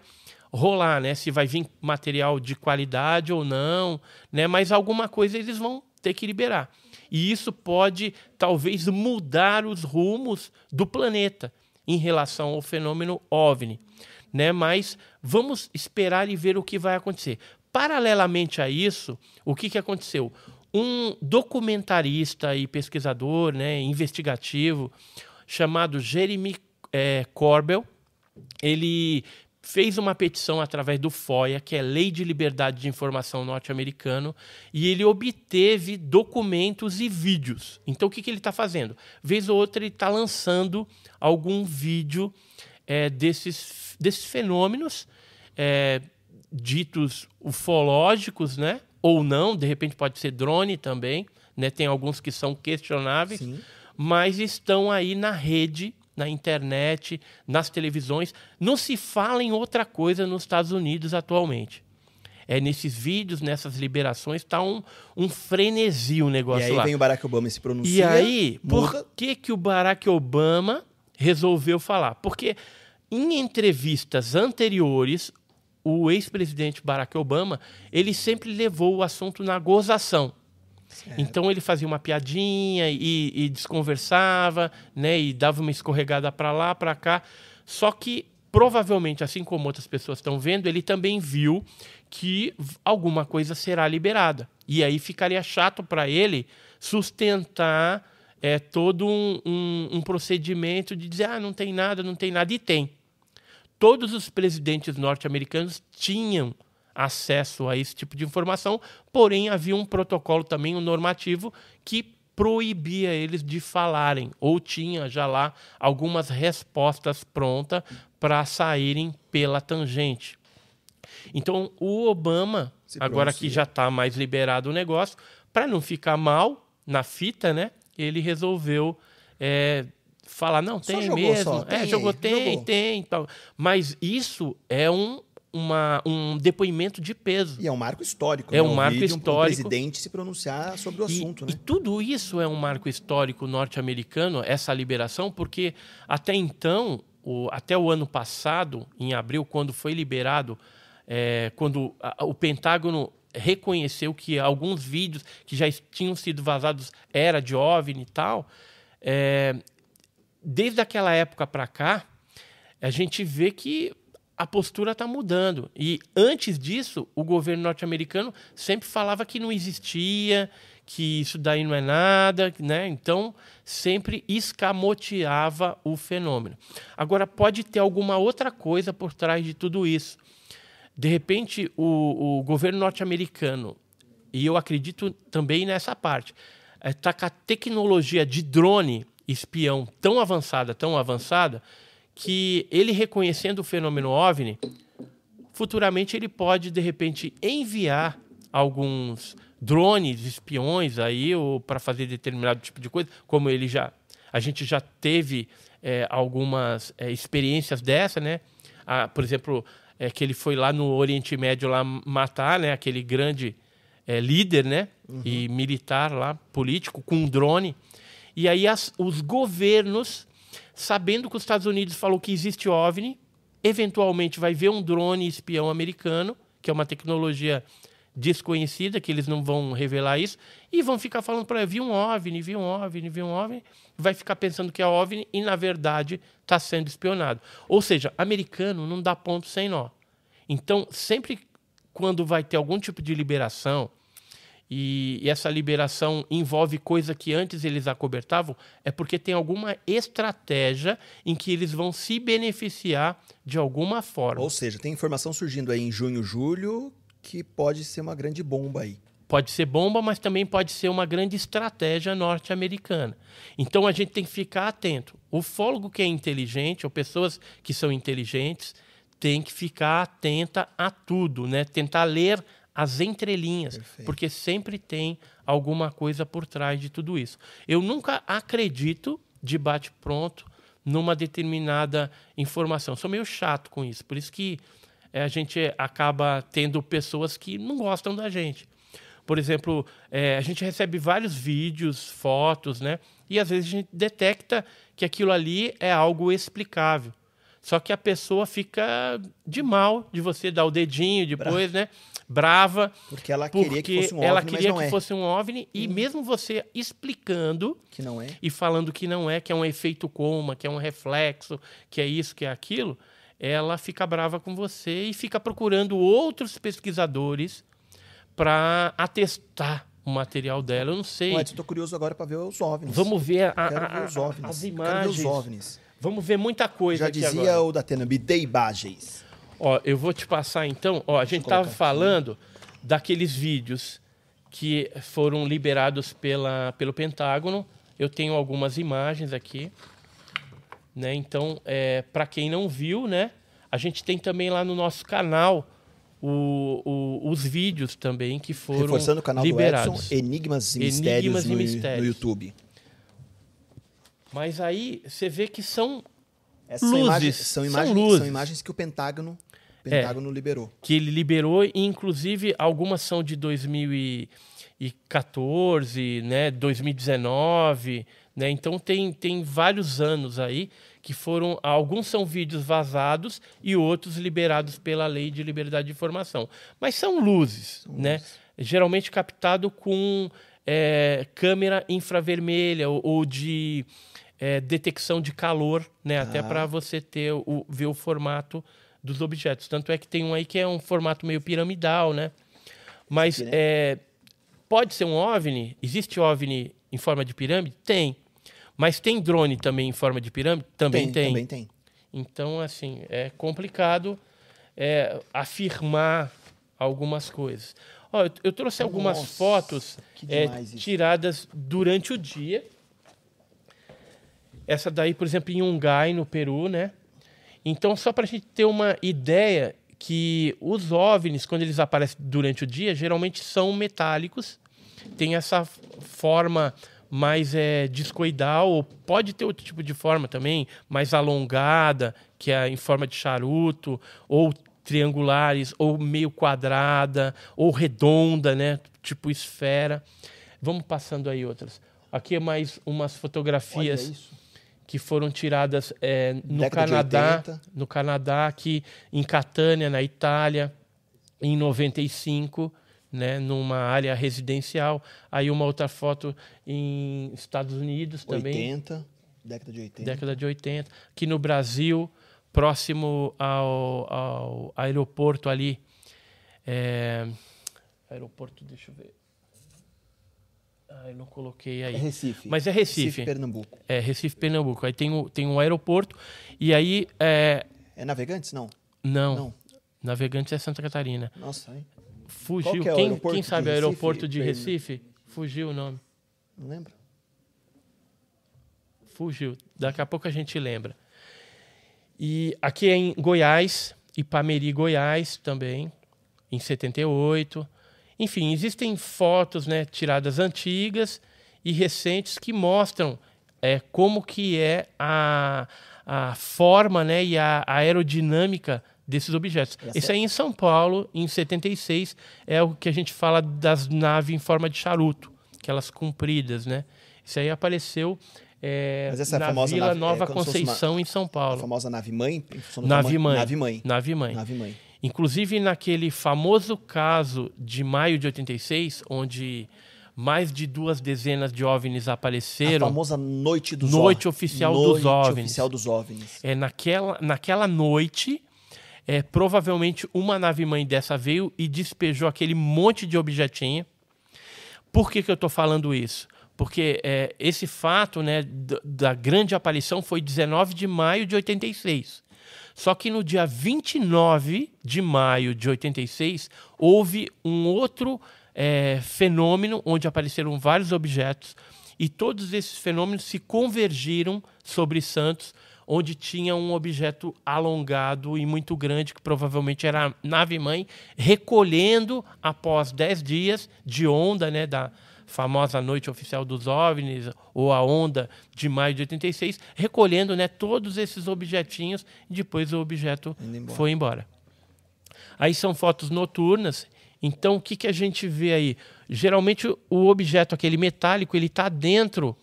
rolar, né? Se vai vir material de qualidade ou não, né? Mas alguma coisa eles vão ter que liberar. E isso pode talvez mudar os rumos do planeta em relação ao fenômeno OVNI, né? Mas vamos esperar e ver o que vai acontecer paralelamente a isso, o que, que aconteceu? Um documentarista e pesquisador né, investigativo chamado Jeremy é, Corbel, ele fez uma petição através do FOIA, que é Lei de Liberdade de Informação norte-americano, e ele obteve documentos e vídeos. Então, o que, que ele está fazendo? Vez ou outra, ele está lançando algum vídeo é, desses, desses fenômenos, é, ditos ufológicos, né? Ou não, de repente pode ser drone também, né? Tem alguns que são questionáveis, Sim. mas estão aí na rede, na internet, nas televisões. Não se fala em outra coisa nos Estados Unidos atualmente. É, nesses vídeos, nessas liberações, está um, um frenesi o negócio lá. E aí lá. vem o Barack Obama se pronuncia. E aí, muda. por que, que o Barack Obama resolveu falar? Porque em entrevistas anteriores, o ex-presidente Barack Obama, ele sempre levou o assunto na gozação. Certo. Então ele fazia uma piadinha e, e desconversava, né, e dava uma escorregada para lá, para cá. Só que provavelmente, assim como outras pessoas estão vendo, ele também viu que alguma coisa será liberada. E aí ficaria chato para ele sustentar é, todo um, um, um procedimento de dizer ah não tem nada, não tem nada e tem todos os presidentes norte-americanos tinham acesso a esse tipo de informação, porém havia um protocolo também, um normativo, que proibia eles de falarem, ou tinha já lá algumas respostas prontas para saírem pela tangente. Então, o Obama, Se agora que já está mais liberado o negócio, para não ficar mal na fita, né? Ele resolveu é, falar, não, tem só mesmo. Só, é, tem, é, jogou, tem, jogou. tem Mas isso é um, uma, um depoimento de peso. E é um marco histórico. É né? um, um, marco histórico. Um presidente se pronunciar sobre o e, assunto. Né? E tudo isso é um marco histórico norte-americano, essa liberação, porque até então, o, até o ano passado, em abril, quando foi liberado, é, quando a, o Pentágono reconheceu que alguns vídeos que já tinham sido vazados era de OVNI e tal, é, desde aquela época para cá, a gente vê que a postura está mudando. E antes disso, o governo norte-americano sempre falava que não existia, que isso daí não é nada, né? Então, sempre escamoteava o fenômeno. Agora, pode ter alguma outra coisa por trás de tudo isso. De repente, o, o governo norte-americano, e eu acredito também nessa parte, está é, tá com a tecnologia de drone espião tão avançada, tão avançada, que ele reconhecendo o fenômeno OVNI, futuramente ele pode de repente enviar alguns drones, espiões aí ou para fazer determinado tipo de coisa, como ele já a gente já teve é, algumas é, experiências dessa, né? por exemplo, é que ele foi lá no Oriente Médio lá matar, né? Aquele grande é, líder, né? Uhum. E militar lá, político, com um drone. E aí as, os governos, sabendo que os Estados Unidos falou que existe OVNI, eventualmente vai ver um drone espião americano, que é uma tecnologia desconhecida, que eles não vão revelar isso, e vão ficar falando para vi um OVNI, vi um OVNI, vi um OVNI, vai ficar pensando que é OVNI e na verdade está sendo espionado. Ou seja, americano não dá ponto sem nó. Então, sempre quando vai ter algum tipo de liberação, e, essa liberação envolve coisa que antes eles acobertavam, é porque tem alguma estratégia em que eles vão se beneficiar de alguma forma. Ou seja, tem informação surgindo aí em junho, julho, que pode ser uma grande bomba aí pode ser bomba, mas também pode ser uma grande estratégia norte-americana. Então a gente tem que ficar atento. O fólogo que é inteligente, ou pessoas que são inteligentes, tem que ficar atenta a tudo, né? Tentar ler as entrelinhas, Perfeito. porque sempre tem alguma coisa por trás de tudo isso. Eu nunca acredito de bate-pronto numa determinada informação. Sou meio chato com isso, por isso que é, a gente acaba tendo pessoas que não gostam da gente. Por exemplo, é, a gente recebe vários vídeos, fotos, né? E às vezes a gente detecta que aquilo ali é algo explicável. Só que a pessoa fica de mal de você dar o dedinho depois, Bra né? Brava. Porque ela porque queria que fosse um ovni. Ela queria que é. fosse um ovni. E uhum. mesmo você explicando. Que não é. E falando que não é, que é um efeito coma, que é um reflexo, que é isso, que é aquilo. Ela fica brava com você e fica procurando outros pesquisadores para atestar o material dela. Eu não sei. Mas estou curioso agora para ver os ovnis. Vamos ver, a, a, ver os ovnis. as imagens. quero ver os ovnis. Vamos ver muita coisa Já dizia agora. o da Tenambi, dei imagens. Ó, eu vou te passar então. Ó, a gente estava falando aqui. daqueles vídeos que foram liberados pela, pelo Pentágono. Eu tenho algumas imagens aqui. Né? Então, é, para quem não viu, né? A gente tem também lá no nosso canal o, o, os vídeos também que foram Reforçando o canal liberados. do Edson, Enigmas e Mistérios, Mistérios. no YouTube. Mas aí você vê que são Essas luzes. São imagens, são, imagens, são, luzes. são imagens que o Pentágono, Pentágono é, liberou. Que ele liberou, e inclusive algumas são de 2014, né, 2019. Né? Então tem, tem vários anos aí que foram. Alguns são vídeos vazados e outros liberados pela lei de liberdade de informação. Mas são luzes, são né? Luzes. Geralmente captado com é, câmera infravermelha ou, ou de é, detecção de calor, né? Ah. Até para você ter o, ver o formato dos objetos. Tanto é que tem um aí que é um formato meio piramidal, né? Mas é, pode ser um OVNI? Existe OVNI em forma de pirâmide? Tem. Mas tem drone também em forma de pirâmide? Também tem. tem. Também tem. Então, assim, é complicado é, afirmar algumas coisas. Ó, eu, eu trouxe algumas Nossa, fotos é, tiradas durante o dia. Essa daí, por exemplo, em Ungai, no Peru, né? Então, só para a gente ter uma ideia que os OVNIs, quando eles aparecem durante o dia, geralmente são metálicos, tem essa forma mais é, discoidal, ou pode ter outro tipo de forma também, mais alongada, que é em forma de charuto, ou triangulares, ou meio quadrada, ou redonda, né? Tipo esfera. Vamos passando aí outras. Aqui é mais umas fotografias que foram tiradas é, no Década Canadá, no Canadá, aqui em Catânia, na Itália, em 95, né, numa área residencial. Aí uma outra foto em Estados Unidos também. 80, década de 80. Década de 80. Aqui no Brasil, próximo ao, ao aeroporto ali. É, aeroporto, deixa eu ver. Ah, eu não coloquei aí. É Recife. Mas é Recife. Recife, Pernambuco. É, Recife, Pernambuco. Aí tem, o, tem um aeroporto. E aí. É, é Navegantes? Não. Não. não. Navegantes é Santa Catarina. Nossa, hein? Fugiu. Que é quem, quem sabe o aeroporto de Recife? Fugiu o nome. Não lembro. Fugiu. Daqui a pouco a gente lembra. E aqui é em Goiás, Ipameri, Goiás também, em 78. Enfim, existem fotos né, tiradas antigas e recentes que mostram é, como que é a, a forma né, e a, a aerodinâmica desses objetos. Isso aí em São Paulo, em 76, é o que a gente fala das naves em forma de charuto, aquelas compridas, né? Isso aí apareceu é, Mas essa é na Vila nave, é Nova é, Conceição, uma, em São Paulo. A famosa nave-mãe? Nave-mãe. Nave-mãe. Nave-mãe. Inclusive naquele famoso caso de maio de 86, onde mais de duas dezenas de OVNIs apareceram. A famosa noite dos noite Oficial noite dos OVNIs. oficial dos OVNIs. É, naquela, naquela noite, é, provavelmente uma nave-mãe dessa veio e despejou aquele monte de objetinho. Por que, que eu estou falando isso? Porque é, esse fato né, da grande aparição foi 19 de maio de 86. Só que no dia 29 de maio de 86, houve um outro é, fenômeno onde apareceram vários objetos e todos esses fenômenos se convergiram sobre Santos, onde tinha um objeto alongado e muito grande, que provavelmente era a nave-mãe, recolhendo após 10 dias de onda né, da, famosa Noite Oficial dos OVNIs ou a Onda de maio de 86, recolhendo né, todos esses objetinhos e depois o objeto embora. foi embora. Aí são fotos noturnas. Então, o que, que a gente vê aí? Geralmente, o objeto, aquele metálico, ele está dentro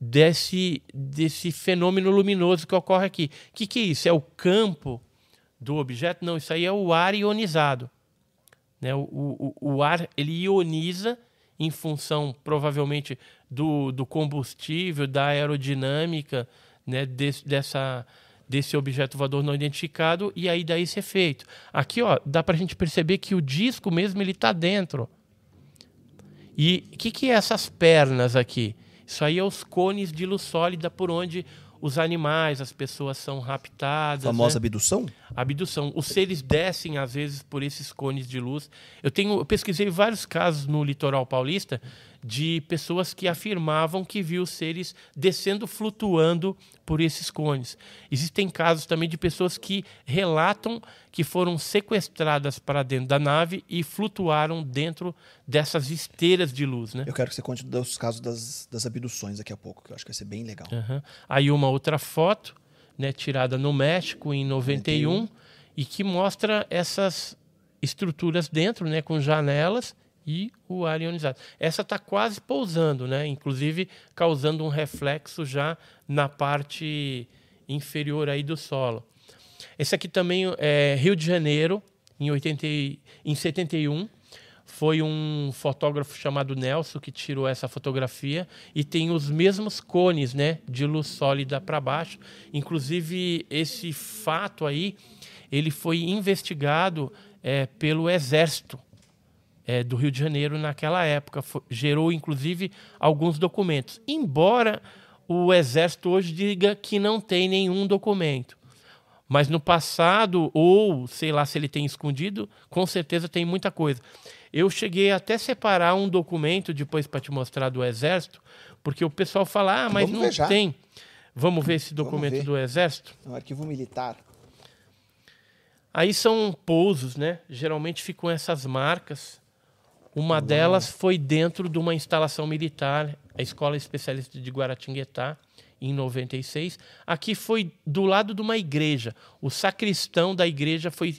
desse, desse fenômeno luminoso que ocorre aqui. O que, que é isso? É o campo do objeto? Não, isso aí é o ar ionizado. Né? O, o, o ar ele ioniza em função provavelmente do, do combustível, da aerodinâmica, né, desse, dessa, desse objeto voador não identificado, e aí daí ser feito. Aqui, ó, dá para a gente perceber que o disco mesmo ele está dentro. E o que, que é essas pernas aqui? Isso aí é os cones de luz sólida por onde os animais, as pessoas são raptadas. A famosa né? abdução? Abdução. Os seres descem, às vezes, por esses cones de luz. Eu, tenho, eu pesquisei vários casos no litoral paulista de pessoas que afirmavam que viu seres descendo flutuando por esses cones. Existem casos também de pessoas que relatam que foram sequestradas para dentro da nave e flutuaram dentro dessas esteiras de luz. Né? Eu quero que você conte os casos das, das abduções daqui a pouco, que eu acho que vai ser bem legal. Uhum. Aí uma outra foto, né, tirada no México em 91, 91. e que mostra essas estruturas dentro, né, com janelas e o ar ionizado. Essa está quase pousando, né? inclusive causando um reflexo já na parte inferior aí do solo. Esse aqui também é Rio de Janeiro, em, 80, em 71. Foi um fotógrafo chamado Nelson que tirou essa fotografia e tem os mesmos cones né, de luz sólida para baixo. Inclusive, esse fato aí ele foi investigado é, pelo Exército é, do Rio de Janeiro naquela época. Foi, gerou, inclusive, alguns documentos. Embora o Exército hoje diga que não tem nenhum documento. Mas no passado, ou sei lá se ele tem escondido, com certeza tem muita coisa. Eu cheguei até a separar um documento depois para te mostrar do Exército, porque o pessoal fala, ah, mas Vamos não tem. Vamos ver esse documento ver. do Exército? É um arquivo militar. Aí são pousos, né? Geralmente ficam essas marcas uma delas foi dentro de uma instalação militar, a Escola Especialista de Guaratinguetá, em 96. Aqui foi do lado de uma igreja. O sacristão da igreja foi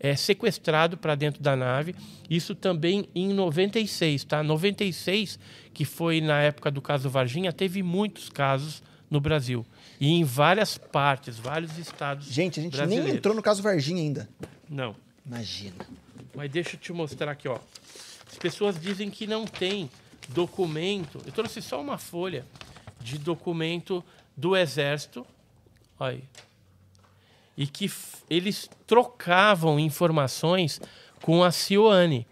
é, sequestrado para dentro da nave. Isso também em 96, tá? 96, que foi na época do caso Varginha, teve muitos casos no Brasil. E em várias partes, vários estados. Gente, a gente nem entrou no caso Varginha ainda. Não. Imagina. Mas deixa eu te mostrar aqui, ó. As pessoas dizem que não tem documento. Eu trouxe só uma folha de documento do Exército. Olha aí. E que eles trocavam informações com a CIOANE,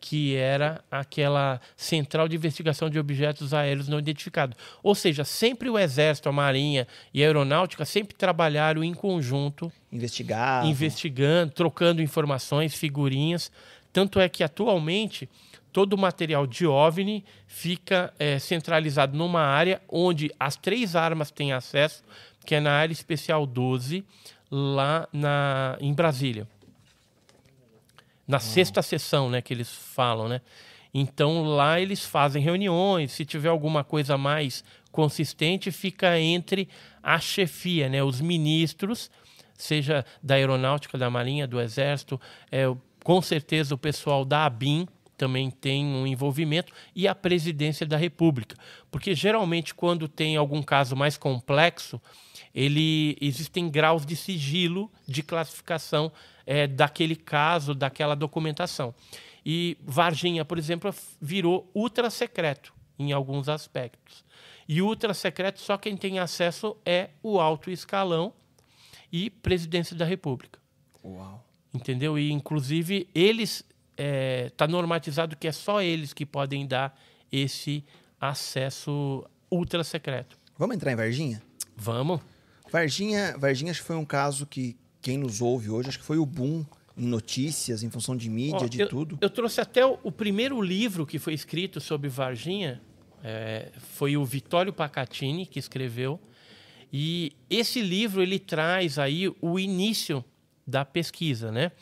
que era aquela central de investigação de objetos aéreos não identificados. Ou seja, sempre o Exército, a Marinha e a Aeronáutica sempre trabalharam em conjunto. Investigar. Investigando, trocando informações, figurinhas. Tanto é que atualmente todo o material de OVNI fica é, centralizado numa área onde as três armas têm acesso, que é na área especial 12, lá na, em Brasília. Na sexta sessão, né, que eles falam, né? Então lá eles fazem reuniões, se tiver alguma coisa mais consistente, fica entre a chefia, né, os ministros, seja da aeronáutica, da marinha, do exército, é, com certeza o pessoal da ABIN também tem um envolvimento e a presidência da República, porque geralmente quando tem algum caso mais complexo, ele existem graus de sigilo de classificação é, daquele caso, daquela documentação. E Varginha, por exemplo, virou ultra secreto em alguns aspectos. E ultra secreto só quem tem acesso é o alto escalão e presidência da República. Uau entendeu? E inclusive eles está é, tá normatizado que é só eles que podem dar esse acesso ultra secreto. Vamos entrar em Varginha? Vamos. Varginha, Varginha acho que foi um caso que quem nos ouve hoje acho que foi o boom em notícias, em função de mídia, Ó, de eu, tudo. Eu trouxe até o, o, primeiro livro que foi escrito sobre Varginha, é, foi o Vitório Pacatini que escreveu. E esse livro ele traz aí o início da pesquisa, né?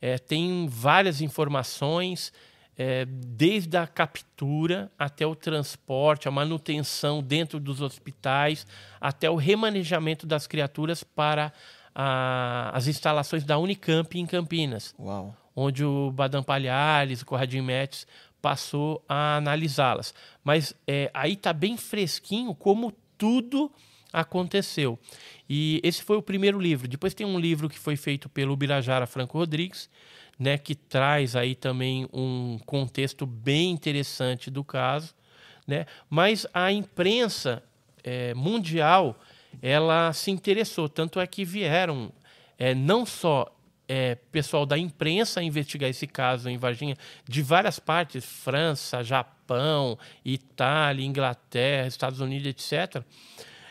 É, tem várias informações, é, desde a captura até o transporte, a manutenção dentro dos hospitais, até o remanejamento das criaturas para a, as instalações da Unicamp em Campinas. Uau. Onde o Badam Palhares, o Corradinho Metz passou a analisá-las. Mas é, aí está bem fresquinho como tudo aconteceu. E esse foi o primeiro livro. Depois tem um livro que foi feito pelo Birajara Franco Rodrigues, né, que traz aí também um contexto bem interessante do caso, né? Mas a imprensa é, mundial ela se interessou, tanto é que vieram é, não só é, pessoal da imprensa investigar esse caso em Varginha, de várias partes, França, Japão, Itália, Inglaterra, Estados Unidos, etc.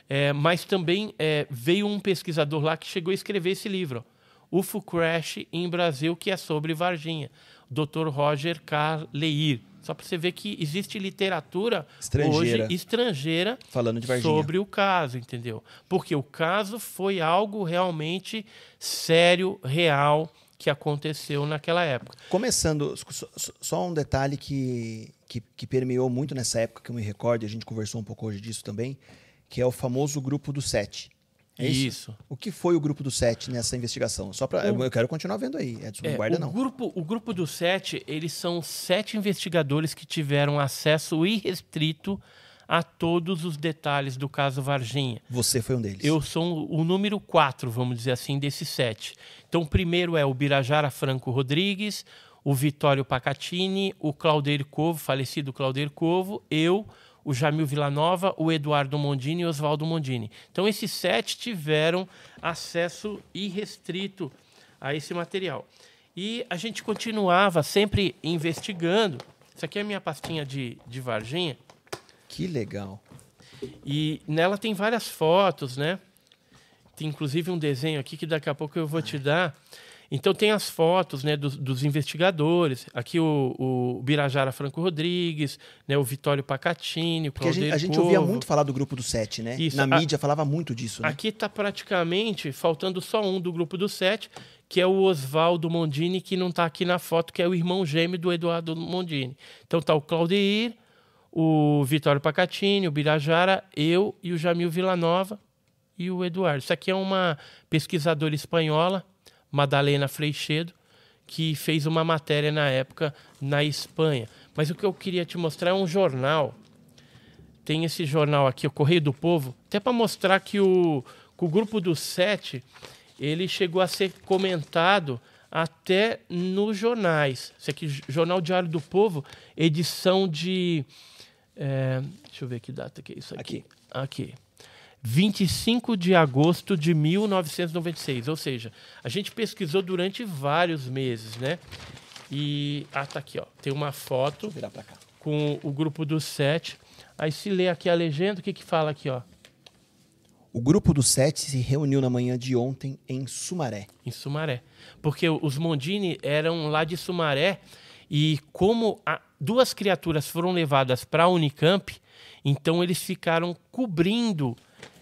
É, mas também é, veio um pesquisador lá que chegou a escrever esse livro, UFO Crash em Brasil, que é sobre Varginha, Dr. Roger Carleir. Só para você ver que existe literatura estrangeira. hoje estrangeira falando de Varginha. sobre o caso, entendeu? Porque o caso foi algo realmente sério, real, que aconteceu naquela época. Começando, só um detalhe que, que, que permeou muito nessa época que eu me recordo, e a gente conversou um pouco hoje disso também que é o famoso grupo do sete. É isso? isso? O que foi o grupo do sete nessa investigação? Só para eu, eu quero continuar vendo aí. Edson, é, não guarda o não. Grupo, o grupo do sete, eles são sete investigadores que tiveram acesso irrestrito a todos os detalhes do caso Varginha. Você foi um deles. Eu sou o número quatro, vamos dizer assim, desses sete. Então, o primeiro é o Birajara Franco Rodrigues, o Vitório Pacatini, o Claudeiro Covo, falecido Claudeiro Covo, eu, o Jamil Villanova, o Eduardo Mondini e o Oswaldo Mondini. Então, esses sete tiveram acesso irrestrito a esse material. E a gente continuava sempre investigando. Isso aqui é a minha pastinha de, de Varginha. Que legal. E nela tem várias fotos, né? Tem inclusive um desenho aqui que daqui a pouco eu vou te dar. Então tem as fotos né, dos, dos investigadores. Aqui o, o Birajara Franco Rodrigues, né, o Vitório Pacatini, o Porque Claudio a gente, a gente ouvia muito falar do grupo do Sete, né? Isso, Na a, mídia falava muito disso. Né? Aqui está praticamente faltando só um do grupo do Sete, que é o Oswaldo Mondini, que não está aqui na foto, que é o irmão gêmeo do Eduardo Mondini. Então está o Claudeir, o Vitório Pacatini, o Birajara, eu e o Jamil Villanova e o Eduardo. Isso aqui é uma pesquisadora espanhola Madalena Freixedo, que fez uma matéria na época na Espanha. Mas o que eu queria te mostrar é um jornal. Tem esse jornal aqui, o Correio do Povo, até para mostrar que o, que o grupo dos sete ele chegou a ser comentado até nos jornais. Isso aqui, Jornal Diário do Povo, edição de. É, deixa eu ver que data que é isso aqui. Aqui. aqui. 25 de agosto de 1996. Ou seja, a gente pesquisou durante vários meses, né? E. Ah, tá aqui, ó. Tem uma foto com o grupo dos sete. Aí se lê aqui a legenda, o que, que fala aqui, ó? O grupo dos sete se reuniu na manhã de ontem em Sumaré. Em Sumaré. Porque os Mondini eram lá de Sumaré e como a, duas criaturas foram levadas para a Unicamp, então eles ficaram cobrindo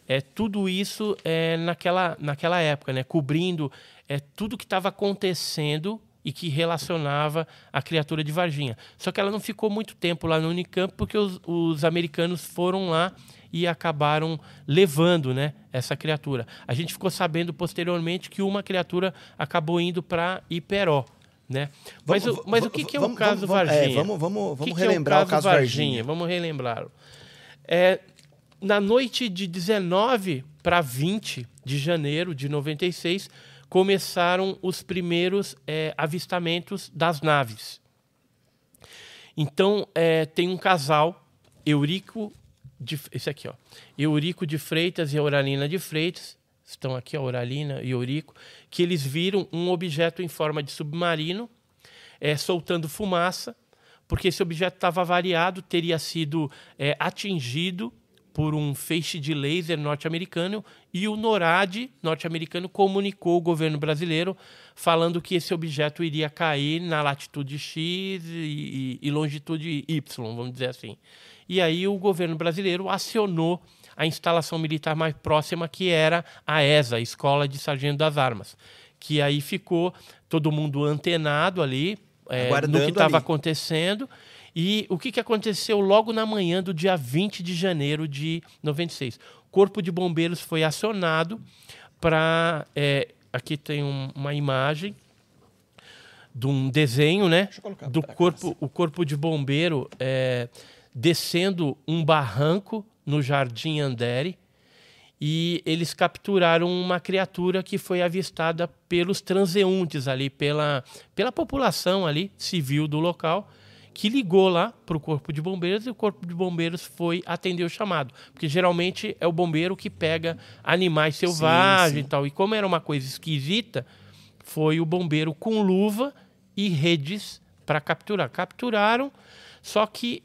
é, tudo isso é, naquela, naquela época, né? cobrindo é, tudo que estava acontecendo e que relacionava a criatura de Varginha. Só que ela não ficou muito tempo lá no Unicamp, porque os, os americanos foram lá e acabaram levando né, essa criatura. A gente ficou sabendo posteriormente que uma criatura acabou indo para Iperó. Né? Mas, vamos, o, mas o que, que é vamos, o caso Varginha? É, vamos vamos, vamos que relembrar que é o, caso o caso Varginha. Varginha? Vamos relembrar. É, na noite de 19 para 20 de janeiro de 96, começaram os primeiros é, avistamentos das naves. Então, é, tem um casal, Eurico de, esse aqui, ó, Eurico de Freitas e Auralina de Freitas, estão aqui, a Auralina e Eurico, que eles viram um objeto em forma de submarino é, soltando fumaça, porque esse objeto estava variado, teria sido atingido por um feixe de laser norte-americano e o NORAD norte-americano comunicou o governo brasileiro falando que esse objeto iria cair na latitude X e, e, e longitude Y, vamos dizer assim. E aí o governo brasileiro acionou a instalação militar mais próxima, que era a ESA, Escola de Sargento das Armas, que aí ficou todo mundo antenado ali é, no que estava acontecendo e o que, que aconteceu logo na manhã do dia 20 de janeiro de 96? O Corpo de Bombeiros foi acionado para. É, aqui tem um, uma imagem de um desenho, né? Do corpo, o corpo de bombeiro é, descendo um barranco no Jardim Andere e eles capturaram uma criatura que foi avistada pelos transeuntes ali, pela, pela população ali civil do local que ligou lá para o corpo de bombeiros e o corpo de bombeiros foi atender o chamado. Porque geralmente é o bombeiro que pega animais selvagens sim, sim. e tal. E como era uma coisa esquisita, foi o bombeiro com luva e redes para capturar. Capturaram, só que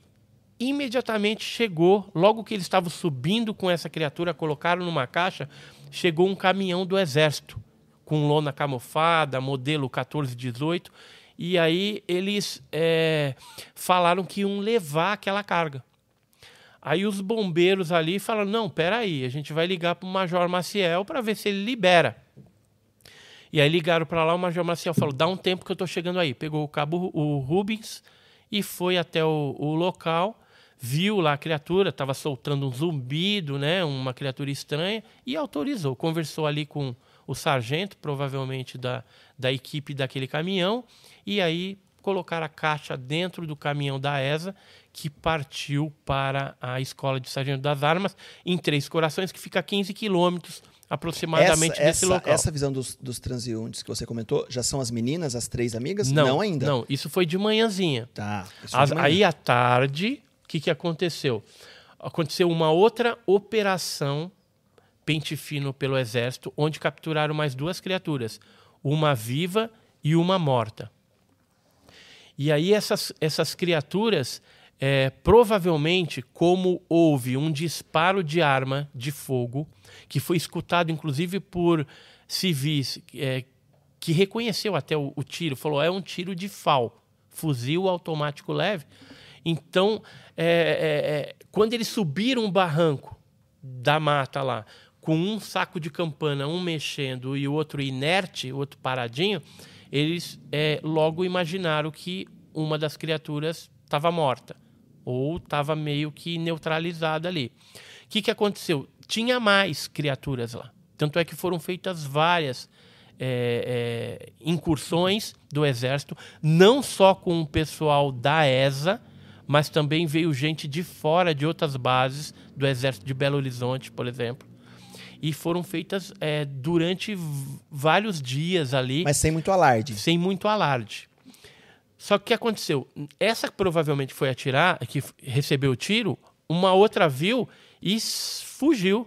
imediatamente chegou, logo que eles estavam subindo com essa criatura, colocaram numa caixa, chegou um caminhão do exército com lona camuflada, modelo 1418, e aí eles é, falaram que iam levar aquela carga. Aí os bombeiros ali falaram: não, peraí, a gente vai ligar para o Major Maciel para ver se ele libera. E aí ligaram para lá, o Major Maciel falou: dá um tempo que eu estou chegando aí. Pegou o cabo, o Rubens, e foi até o, o local, viu lá a criatura, estava soltando um zumbido, né, uma criatura estranha, e autorizou. Conversou ali com o sargento, provavelmente da, da equipe daquele caminhão e aí colocar a caixa dentro do caminhão da ESA que partiu para a Escola de Sargento das Armas em Três Corações, que fica a 15 quilômetros aproximadamente essa, desse essa, local. Essa visão dos, dos transeuntes que você comentou, já são as meninas, as três amigas? Não, não ainda. Não, isso foi de manhãzinha. Tá. As, de manhã. Aí à tarde, o que, que aconteceu? Aconteceu uma outra operação pente fino pelo exército, onde capturaram mais duas criaturas uma viva e uma morta. E aí essas, essas criaturas, é, provavelmente, como houve um disparo de arma de fogo, que foi escutado inclusive por civis, é, que reconheceu até o, o tiro, falou: é um tiro de FAL, fuzil automático leve. Então, é, é, é quando eles subiram o barranco da mata lá, com um saco de campana, um mexendo e o outro inerte, o outro paradinho, eles é, logo imaginaram que uma das criaturas estava morta ou estava meio que neutralizada ali. O que, que aconteceu? Tinha mais criaturas lá. Tanto é que foram feitas várias é, é, incursões do exército, não só com o pessoal da ESA, mas também veio gente de fora de outras bases do exército de Belo Horizonte, por exemplo, e foram feitas é, durante vários dias ali. Mas sem muito alarde. Sem muito alarde. Só que o que aconteceu? Essa que provavelmente foi atirar, que recebeu o tiro, uma outra viu e fugiu.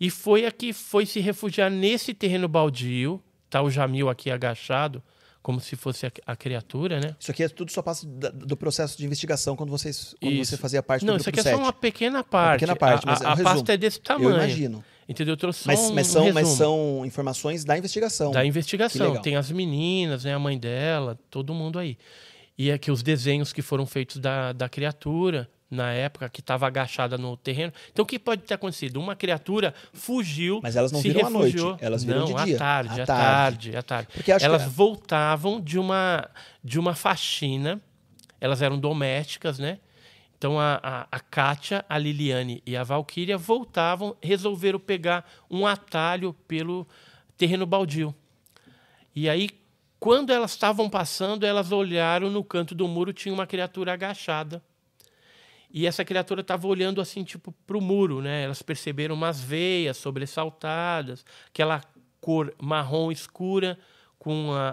E foi a que foi se refugiar nesse terreno baldio, tá o Jamil aqui agachado, como se fosse a, a, criatura, né? Isso aqui é tudo só parte do, processo de investigação quando, vocês, quando você fazia parte do Não, isso aqui é só uma pequena parte. Uma pequena parte, a, mas é a, é um a pasta é desse tamanho. Eu imagino. Entendeu? Eu trouxe mas, um, mas, são, um mas são informações da investigação. Da investigação. Tem as meninas, né, a mãe dela, todo mundo aí. E aqui é os desenhos que foram feitos da, da criatura na época que estava agachada no terreno. Então o que pode ter acontecido? Uma criatura fugiu, mas elas não se viram refugiou. à noite, elas viram não, de à dia. Tarde, à, tarde, tarde, à tarde. Porque elas que... É- voltavam de uma de uma faxina. Elas eram domésticas, né? Então a, a, a Kátia, a Liliane e a Valkyria voltavam, resolveram pegar um atalho pelo terreno baldio. E aí, quando elas estavam passando, elas olharam no canto do muro, tinha uma criatura agachada. E essa criatura estava olhando assim, tipo, para o muro, né? Elas perceberam umas veias sobressaltadas, aquela cor marrom escura, com a,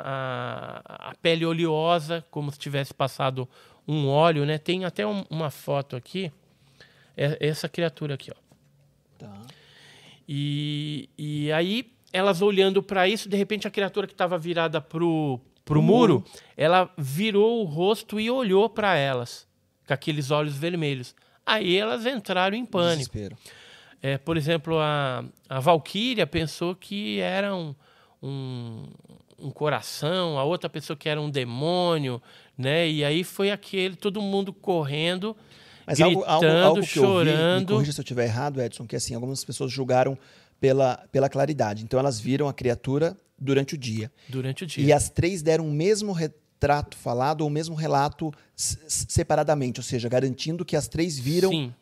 a, a pele oleosa, como se tivesse passado um óleo, né? Tem até um, uma foto aqui. É, essa criatura aqui, ó. Tá. E, e aí, elas olhando para isso, de repente a criatura que estava virada pro, pro uhum. muro, ela virou o rosto e olhou para elas, com aqueles olhos vermelhos. Aí elas entraram em pânico. Desespero. É, por exemplo, a, a Valkyria pensou que era um, um, um, coração, a outra pessoa que era um demônio, né? E aí foi aquele, todo mundo correndo, Mas gritando, algo, algo, algo chorando. Vi, corrija se eu estiver errado, Edson, que assim, algumas pessoas julgaram pela, pela claridade. Então elas viram a criatura durante o dia. Durante o dia. E as três deram o mesmo retrato falado ou o mesmo relato separadamente, ou seja, garantindo que as três viram Sim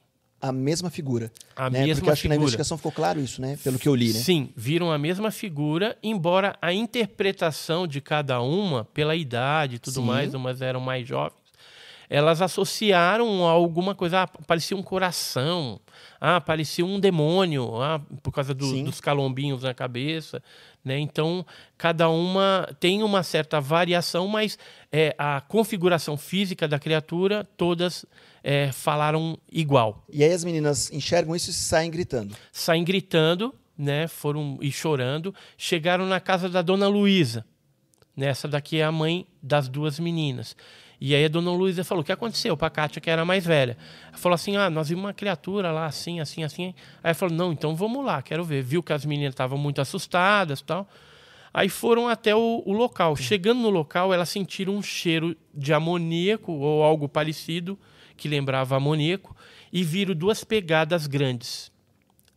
a mesma figura. A né? mesma Porque eu acho figura. que na investigação ficou claro isso, né? Pelo que eu li, né? Sim, viram a mesma figura, embora a interpretação de cada uma, pela idade e tudo Sim. mais, umas eram mais jovens, elas associaram a alguma coisa. Ah, parecia um coração, ah, parecia um demônio, ah, por causa do, dos calombinhos na cabeça. Né? Então, cada uma tem uma certa variação, mas é, a configuração física da criatura, todas é, falaram igual. E aí as meninas enxergam isso e saem gritando? Saem gritando, né? Foram e chorando. Chegaram na casa da dona Luísa. Nessa daqui é a mãe das duas meninas. E aí a dona Luísa falou: o que aconteceu para a Kátia, que era mais velha? Ela falou assim: ah, nós vimos uma criatura lá, assim, assim, assim. Aí ela falou: não, então vamos lá, quero ver. Viu que as meninas estavam muito assustadas tal. Aí foram até o, o local. Chegando no local, elas sentiram um cheiro de amoníaco ou algo parecido que lembrava amoníaco, e viram duas pegadas grandes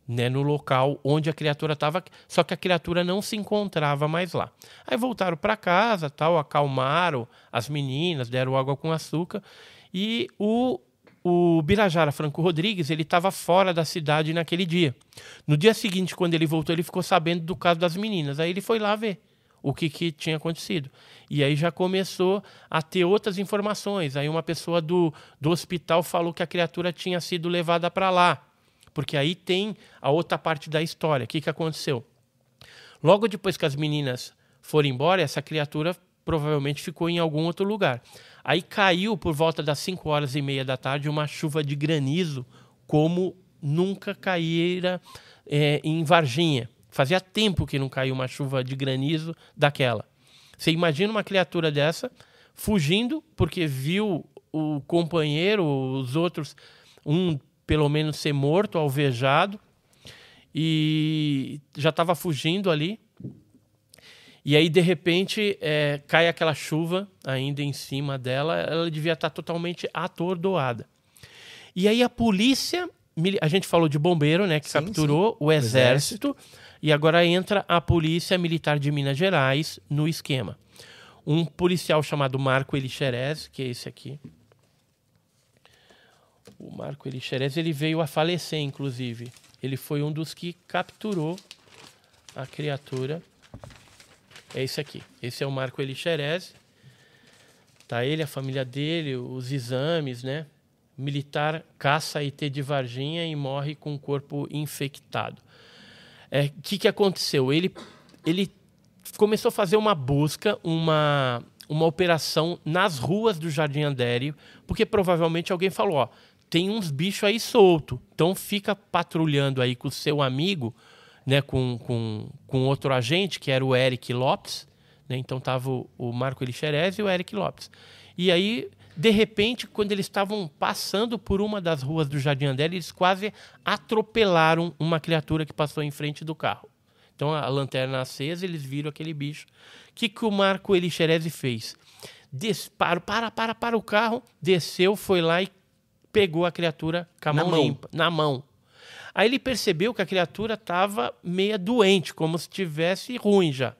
né, no local onde a criatura estava, só que a criatura não se encontrava mais lá. Aí voltaram para casa, tal, acalmaram as meninas, deram água com açúcar, e o o Birajara Franco Rodrigues ele estava fora da cidade naquele dia. No dia seguinte, quando ele voltou, ele ficou sabendo do caso das meninas. Aí ele foi lá ver o que, que tinha acontecido. E aí já começou a ter outras informações. Aí uma pessoa do, do hospital falou que a criatura tinha sido levada para lá. Porque aí tem a outra parte da história. O que, que aconteceu? Logo depois que as meninas foram embora, essa criatura provavelmente ficou em algum outro lugar. Aí caiu por volta das 5 horas e meia da tarde uma chuva de granizo, como nunca caíra é, em Varginha. Fazia tempo que não caiu uma chuva de granizo daquela. Você imagina uma criatura dessa fugindo porque viu o companheiro, os outros, um pelo menos ser morto, alvejado, e já estava fugindo ali. E aí, de repente, é, cai aquela chuva ainda em cima dela, ela devia estar tá totalmente atordoada. E aí a polícia, a gente falou de bombeiro, né, que sim, capturou sim. O, exército, o exército e agora entra a Polícia Militar de Minas Gerais no esquema. Um policial chamado Marco Elixerez, que é esse aqui. O Marco Elixerez, ele veio a falecer, inclusive. Ele foi um dos que capturou a criatura. É esse aqui. Esse é o Marco Elixerez. Tá ele, a família dele, os exames, né? Militar caça IT de Varginha e morre com o corpo infectado. O é, que, que aconteceu? Ele, ele começou a fazer uma busca, uma, uma operação nas ruas do Jardim Andério, porque provavelmente alguém falou: ó, tem uns bichos aí solto. Então fica patrulhando aí com o seu amigo, né, com, com, com outro agente, que era o Eric Lopes. Né, então tava o, o Marco Elixerez e o Eric Lopes. E aí de repente, quando eles estavam passando por uma das ruas do Jardim Andélio, eles quase atropelaram uma criatura que passou em frente do carro. Então, a lanterna acesa, eles viram aquele bicho. O que, que o Marco Elixerese fez? Disparo, para, para, para o carro, desceu, foi lá e pegou a criatura com a mão, mão. limpa, na mão. Aí ele percebeu que a criatura estava meia doente, como se tivesse ruim já.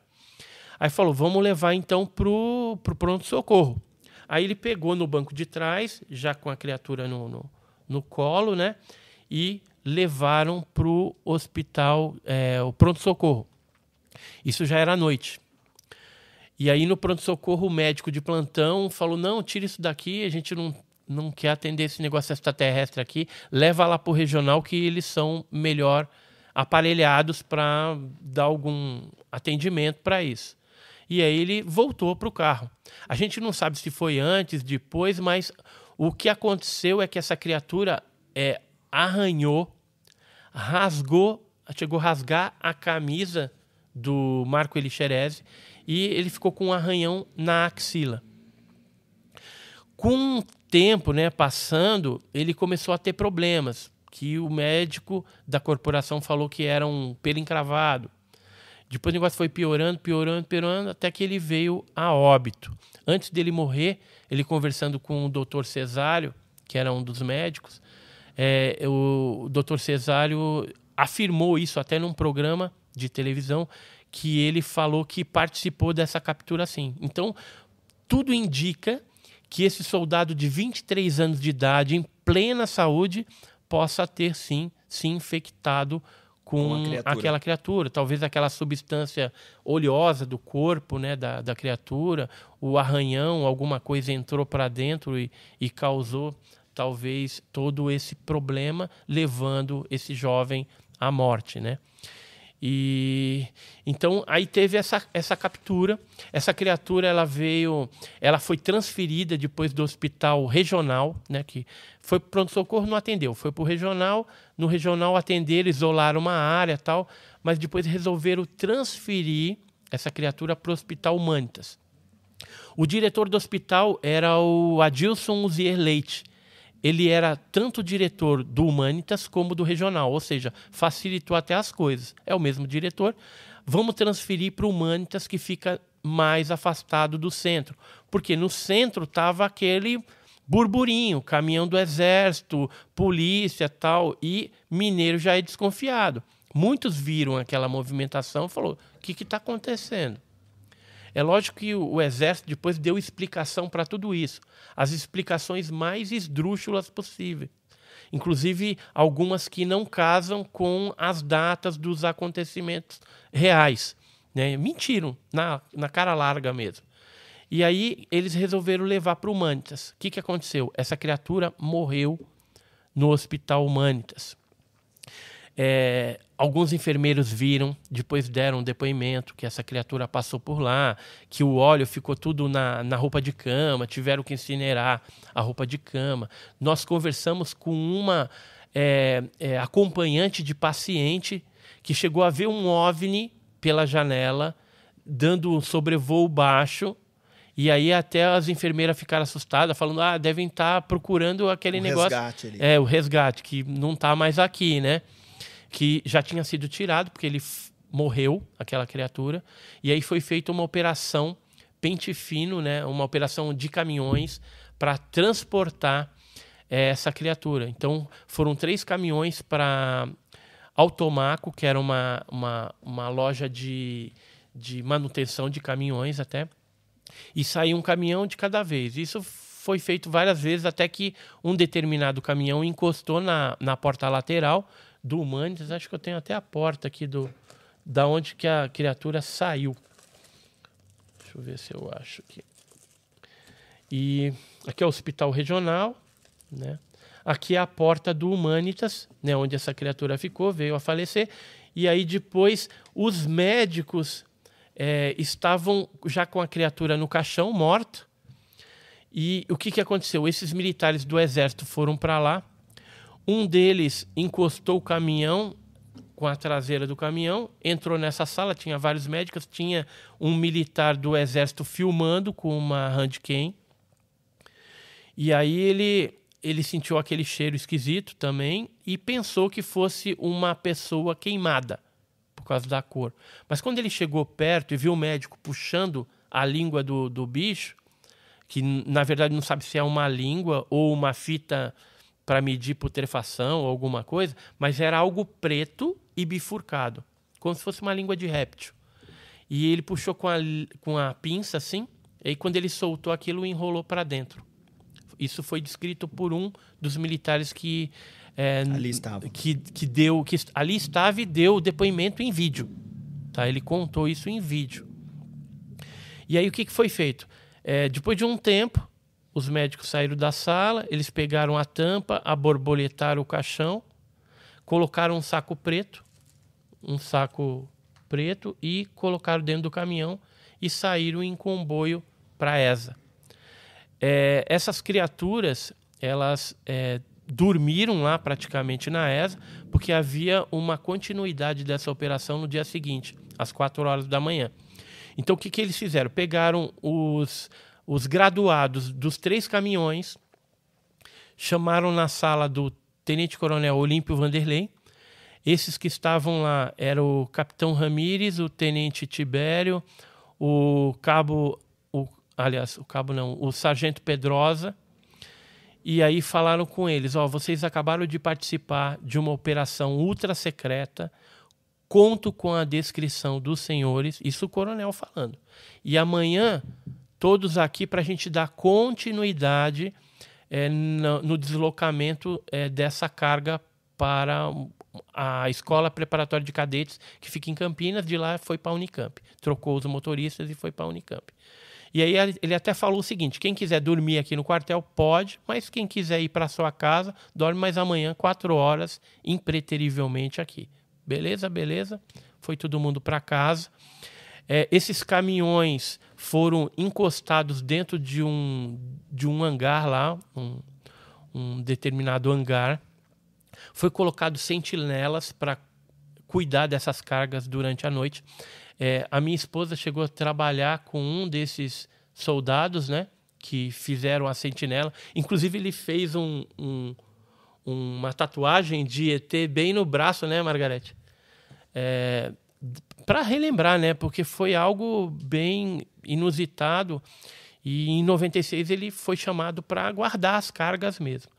Aí falou: vamos levar então pro, pro pronto-socorro. Aí ele pegou no banco de trás, já com a criatura no, no, no colo, né? E levaram para o hospital, é, o pronto-socorro. Isso já era à noite. E aí no pronto-socorro o médico de plantão falou, não, tira isso daqui, a gente não, não quer atender esse negócio extraterrestre aqui, leva lá para o regional que eles são melhor aparelhados para dar algum atendimento para isso e aí ele voltou para o carro. A gente não sabe se foi antes, depois, mas o que aconteceu é que essa criatura é, arranhou, rasgou, chegou a rasgar a camisa do Marco Elixerese e ele ficou com um arranhão na axila. Com o tempo né, passando, ele começou a ter problemas que o médico da corporação falou que era um pelo encravado. Depois o negócio foi piorando, piorando, piorando, até que ele veio a óbito. Antes dele morrer, ele conversando com o doutor Cesário, que era um dos médicos, é, o doutor Cesário afirmou isso até num programa de televisão, que ele falou que participou dessa captura sim. Então, tudo indica que esse soldado de 23 anos de idade, em plena saúde, possa ter sim se infectado com, criatura. aquela criatura, talvez aquela substância oleosa do corpo né, da, da criatura, o arranhão, alguma coisa entrou para dentro e, e causou talvez todo esse problema, levando esse jovem à morte, né? E então aí teve essa, essa captura. Essa criatura ela veio, ela foi transferida depois do hospital regional, né, que foi pro pronto socorro não atendeu, foi para o regional, no regional atenderam, isolaram uma área, tal, mas depois resolveram transferir essa criatura para o Hospital Humanitas. O diretor do hospital era o Adilson Uzier Leite ele era tanto diretor do Humanitas como do regional, ou seja, facilitou até as coisas. É o mesmo diretor. Vamos transferir para o Humanitas, que fica mais afastado do centro. Porque no centro estava aquele burburinho, caminhão do exército, polícia tal, e mineiro já é desconfiado. Muitos viram aquela movimentação e falou: o que está acontecendo? É lógico que o, o exército depois deu explicação para tudo isso, as explicações mais esdrúxulas possíveis. Inclusive algumas que não casam com as datas dos acontecimentos reais. Né? Mentiram, na, na cara larga mesmo. E aí eles resolveram levar para o Humanitas. O que, que aconteceu? Essa criatura morreu no hospital Humanitas. É, alguns enfermeiros viram, depois deram um depoimento que essa criatura passou por lá, que o óleo ficou tudo na, na roupa de cama, tiveram que incinerar a roupa de cama. Nós conversamos com uma é, é, acompanhante de paciente que chegou a ver um OVNI pela janela, dando um sobrevoo baixo e aí até as enfermeiras ficaram assustadas, falando: ah, devem estar tá procurando aquele o negócio. Resgate ali. É, o resgate, que não está mais aqui, né? que já tinha sido tirado, porque ele morreu, aquela criatura, e aí foi feita uma operação pente fino, né, uma operação de caminhões para transportar é, essa criatura. Então foram três caminhões para Automaco, que era uma, uma, uma loja de, de manutenção de caminhões até, e saiu um caminhão de cada vez. Isso foi feito várias vezes até que um determinado caminhão encostou na, na porta lateral do Humanitas, acho que eu tenho até a porta aqui do da onde que a criatura saiu. Deixa eu ver se eu acho aqui. E aqui é o hospital regional, né? Aqui é a porta do Humanitas, né, onde essa criatura ficou, veio a falecer. E aí depois os médicos é, estavam já com a criatura no caixão, morta. E o que, que aconteceu? Esses militares do exército foram para lá um deles encostou o caminhão com a traseira do caminhão, entrou nessa sala, tinha vários médicos, tinha um militar do exército filmando com uma handcam. E aí ele ele sentiu aquele cheiro esquisito também e pensou que fosse uma pessoa queimada por causa da cor. Mas quando ele chegou perto e viu o médico puxando a língua do, do bicho, que na verdade não sabe se é uma língua ou uma fita para medir putrefação ou alguma coisa, mas era algo preto e bifurcado, como se fosse uma língua de réptil. E ele puxou com a, com a pinça assim, e quando ele soltou aquilo, enrolou para dentro. Isso foi descrito por um dos militares que é, ali estava. Que, que deu que ali estava e deu o depoimento em vídeo. Tá? Ele contou isso em vídeo. E aí o que, que foi feito? É, depois de um tempo, os médicos saíram da sala, eles pegaram a tampa, aborboletaram o caixão, colocaram um saco preto, um saco preto e colocaram dentro do caminhão e saíram em comboio para ESA. É, essas criaturas, elas é, dormiram lá praticamente na ESA, porque havia uma continuidade dessa operação no dia seguinte, às 4 horas da manhã. Então, o que, que eles fizeram? Pegaram os os graduados dos três caminhões chamaram na sala do tenente-coronel Olímpio Vanderlei. Esses que estavam lá eram o capitão Ramires, o tenente Tibério, o cabo, o, aliás, o cabo não, o sargento Pedrosa. E aí falaram com eles: ó, oh, vocês acabaram de participar de uma operação ultra secreta. Conto com a descrição dos senhores, isso o coronel falando. E amanhã todos aqui para a gente dar continuidade é, no, no, deslocamento é, dessa carga para a escola preparatória de cadetes que fica em Campinas, de lá foi para a Unicamp. Trocou os motoristas e foi para a Unicamp. E aí ele até falou o seguinte: quem quiser dormir aqui no quartel pode, mas quem quiser ir para sua casa, dorme mais amanhã, quatro horas, impreterivelmente aqui. Beleza, beleza? Foi todo mundo para casa. É, esses caminhões foram encostados dentro de um, de um hangar lá, um, um determinado hangar. Foi colocado sentinelas para cuidar dessas cargas durante a noite. É, a minha esposa chegou a trabalhar com um desses soldados, né? Que fizeram a sentinela. Inclusive, ele fez um, um uma tatuagem de ET bem no braço, né, Margarete? É, para relembrar, né? Porque foi algo bem inusitado. E em 96 ele foi chamado para guardar as cargas mesmo.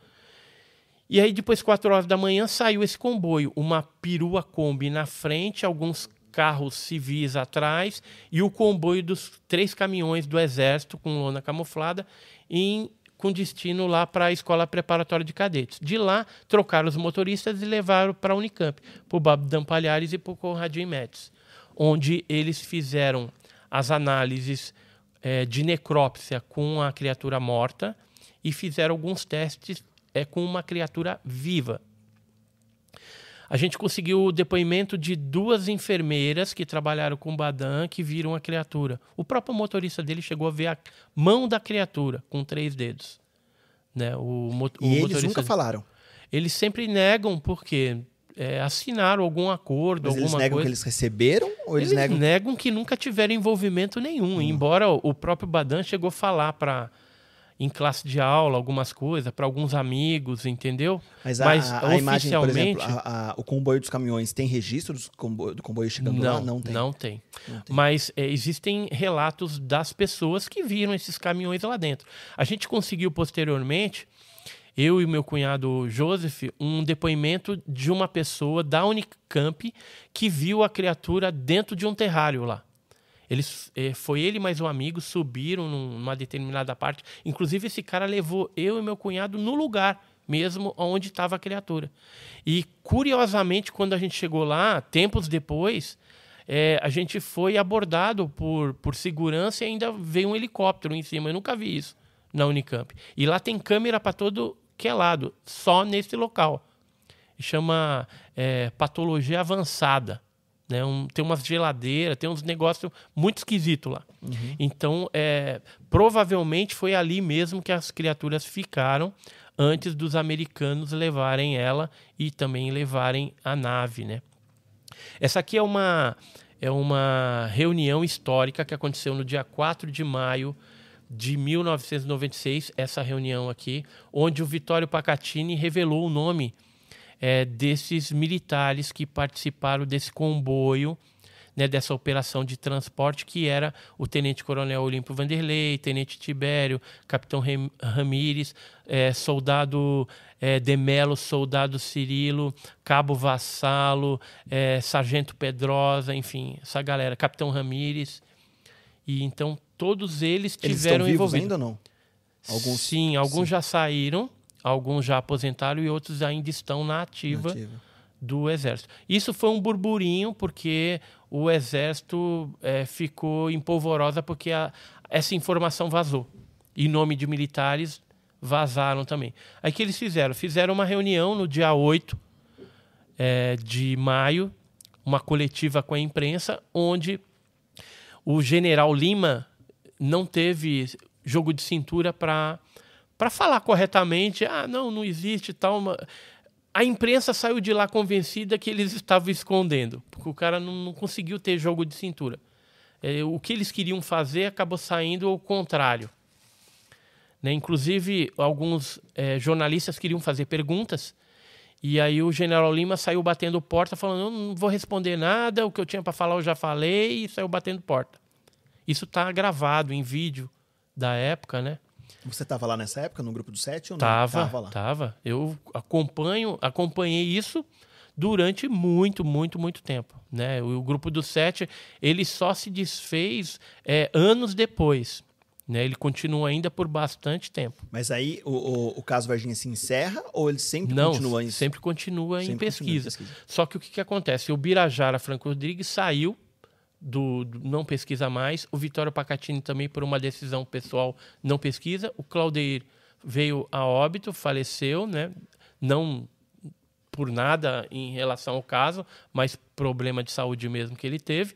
E aí, depois, 4 horas da manhã, saiu esse comboio. Uma perua Kombi na frente, alguns carros civis atrás e o comboio dos três caminhões do Exército com lona camuflada em com destino lá para a Escola Preparatória de Cadetes. De lá, trocaram os motoristas e levaram para a Unicamp, para o Babdan Palhares e para o Conradinho Metz, onde eles fizeram as análises é, de necrópsia com a criatura morta e fizeram alguns testes é, com uma criatura viva a gente conseguiu o depoimento de duas enfermeiras que trabalharam com o Badan que viram a criatura. O próprio motorista dele chegou a ver a mão da criatura com três dedos. Né? O, e eles motorista... nunca falaram. Eles sempre negam porque é, assinaram algum acordo, Mas alguma coisa. Eles negam coisa. que eles receberam ou eles, eles negam... negam que nunca tiveram envolvimento nenhum. Hum. Embora o próprio Badan chegou a falar para em classe de aula algumas coisas, para alguns amigos, entendeu? Mas, a, Mas a, a imagem, por exemplo, a, o comboio dos caminhões tem registro do comboio, do comboio chegando não, lá? Não tem. Não tem. Não tem. Mas é, existem relatos das pessoas que viram esses caminhões lá dentro. A gente conseguiu posteriormente, eu e meu cunhado Joseph, um depoimento de uma pessoa da Unicamp que viu a criatura dentro de um terrário lá. Eles, é, foi ele mais um amigo, subiram numa determinada parte. Inclusive, esse cara levou eu e meu cunhado no lugar mesmo onde estava a criatura. E, curiosamente, quando a gente chegou lá, tempos depois, é, a gente foi abordado por, por segurança e ainda veio um helicóptero em cima. Eu nunca vi isso na Unicamp. E lá tem câmera para todo que é lado, só nesse local. Chama é, patologia avançada. Né? Um, tem umas geladeiras, tem uns negócios muito esquisitos lá. Uhum. Então, é, provavelmente foi ali mesmo que as criaturas ficaram antes dos americanos levarem ela e também levarem a nave, né? Essa aqui é uma é uma reunião histórica que aconteceu no dia 4 de maio de 1996, essa reunião aqui, onde o Vittorio Pacatini revelou o nome é, desses militares que participaram desse comboio, né, dessa operação de transporte, que era o tenente-coronel Olimpo Vanderlei, tenente Tibério, capitão Ramírez, Ramires, é, soldado é, Demelo, soldado Cirilo, cabo Vassalo, é, sargento Pedrosa, enfim, essa galera, capitão Ramires. E então todos eles tiveram eles vivos Ainda não? Alguns, sim, alguns sim. já saíram alguns já aposentaram e outros ainda estão na ativa, na ativa. do Exército. Isso foi um burburinho, porque o Exército é, ficou em polvorosa, porque a, essa informação vazou. Em nome de militares, vazaram também. Aí que eles fizeram? Fizeram uma reunião no dia 8 é, de maio, uma coletiva com a imprensa, onde o general Lima não teve jogo de cintura para para falar corretamente, ah, não, não existe tal. Uma... A imprensa saiu de lá convencida que eles estavam escondendo, porque o cara não, não conseguiu ter jogo de cintura. É, o que eles queriam fazer acabou saindo ao contrário. Né? Inclusive, alguns é, jornalistas queriam fazer perguntas, e aí o general Lima saiu batendo porta, falando: eu não vou responder nada, o que eu tinha para falar eu já falei, e saiu batendo porta. Isso está gravado em vídeo da época, né? Você estava lá nessa época, no grupo do sete ou não? Tava, lá. Tava. Eu acompanho, acompanhei isso durante muito, muito, muito tempo. Né? O, o grupo do sete, ele só se desfez é, anos depois. Né? Ele continua ainda por bastante tempo. Mas aí o, o, o caso Varginha se encerra ou ele sempre Não, continua em... sempre continua sempre em, pesquisa. Continua em pesquisa. Só que o que, que acontece? O Birajara Franco Rodrigues saiu do, do, não pesquisa mais. O Vitório Pacatini também, por uma decisão pessoal, não pesquisa. O Claudeir veio a óbito, faleceu, né? Não por nada em relação ao caso, mas problema de saúde mesmo que ele teve.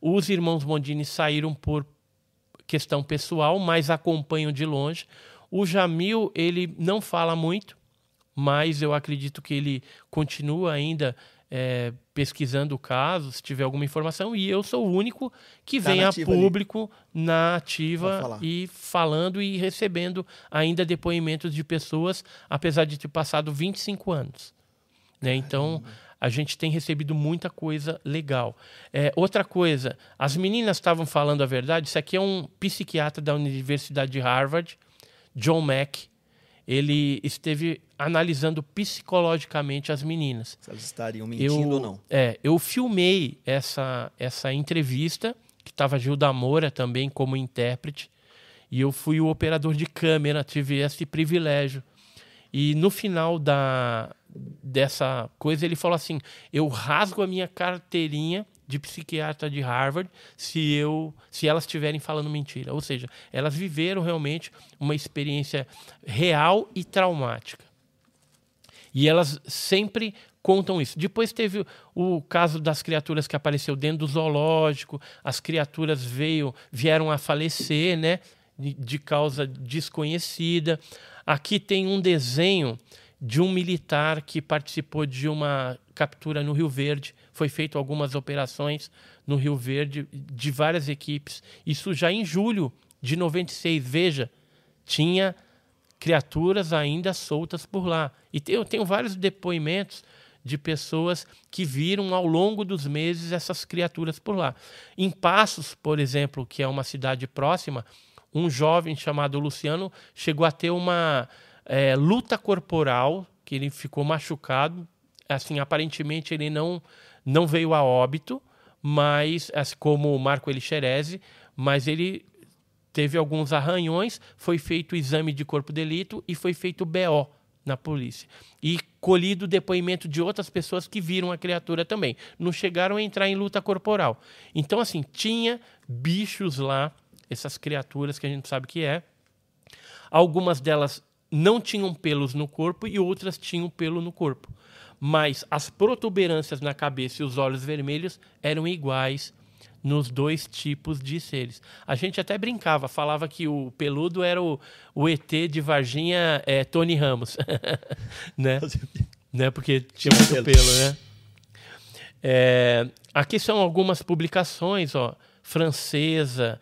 Os irmãos Mondini saíram por questão pessoal, mas acompanham de longe. O Jamil, ele não fala muito, mas eu acredito que ele continua ainda é, pesquisando o caso, se tiver alguma informação, e eu sou o único que tá vem a público ali. na ativa e falando e recebendo ainda depoimentos de pessoas, apesar de ter passado 25 anos. Né? Então, a gente tem recebido muita coisa legal. É, outra coisa, as meninas estavam falando a verdade, isso aqui é um psiquiatra da Universidade de Harvard, John Mack, ele esteve analisando psicologicamente as meninas. Se elas estariam mentindo eu, ou não. É, eu filmei essa, essa entrevista, que estava Gilda Moura também como intérprete, e eu fui o operador de câmera, tive esse privilégio. E no final da, dessa coisa, ele falou assim: eu rasgo a minha carteirinha de psiquiatra de Harvard se eu se elas estiverem falando mentira. Ou seja, elas viveram realmente uma experiência real e traumática. E elas sempre contam isso. Depois teve o caso das criaturas que apareceu dentro do zoológico, as criaturas veio, vieram a falecer, né, de causa desconhecida. Aqui tem um desenho de um militar que participou de uma captura no Rio Verde, foi feito algumas operações no Rio Verde de várias equipes. Isso já em julho de 96, veja, tinha criaturas ainda soltas por lá. E eu tenho vários depoimentos de pessoas que viram ao longo dos meses essas criaturas por lá. Em Passos, por exemplo, que é uma cidade próxima, um jovem chamado Luciano chegou a ter uma é, luta corporal, que ele ficou machucado assim, aparentemente ele não, não veio a óbito, mas assim, como o Marco Elixerese, mas ele teve alguns arranhões, foi feito exame de corpo delito e foi feito BO na polícia. E colhido depoimento de outras pessoas que viram a criatura também. Não chegaram a entrar em luta corporal. Então, assim, tinha bichos lá, essas criaturas que a gente sabe que é. Algumas delas não tinham pelos no corpo e outras tinham pelo no corpo mas as protuberâncias na cabeça e os olhos vermelhos eram iguais nos dois tipos de seres. A gente até brincava, falava que o peludo era o, o ET de Varginha é, Tony Ramos, né? né? Porque tinha muito pelo, né? É, aqui são algumas publicações, ó, francesa,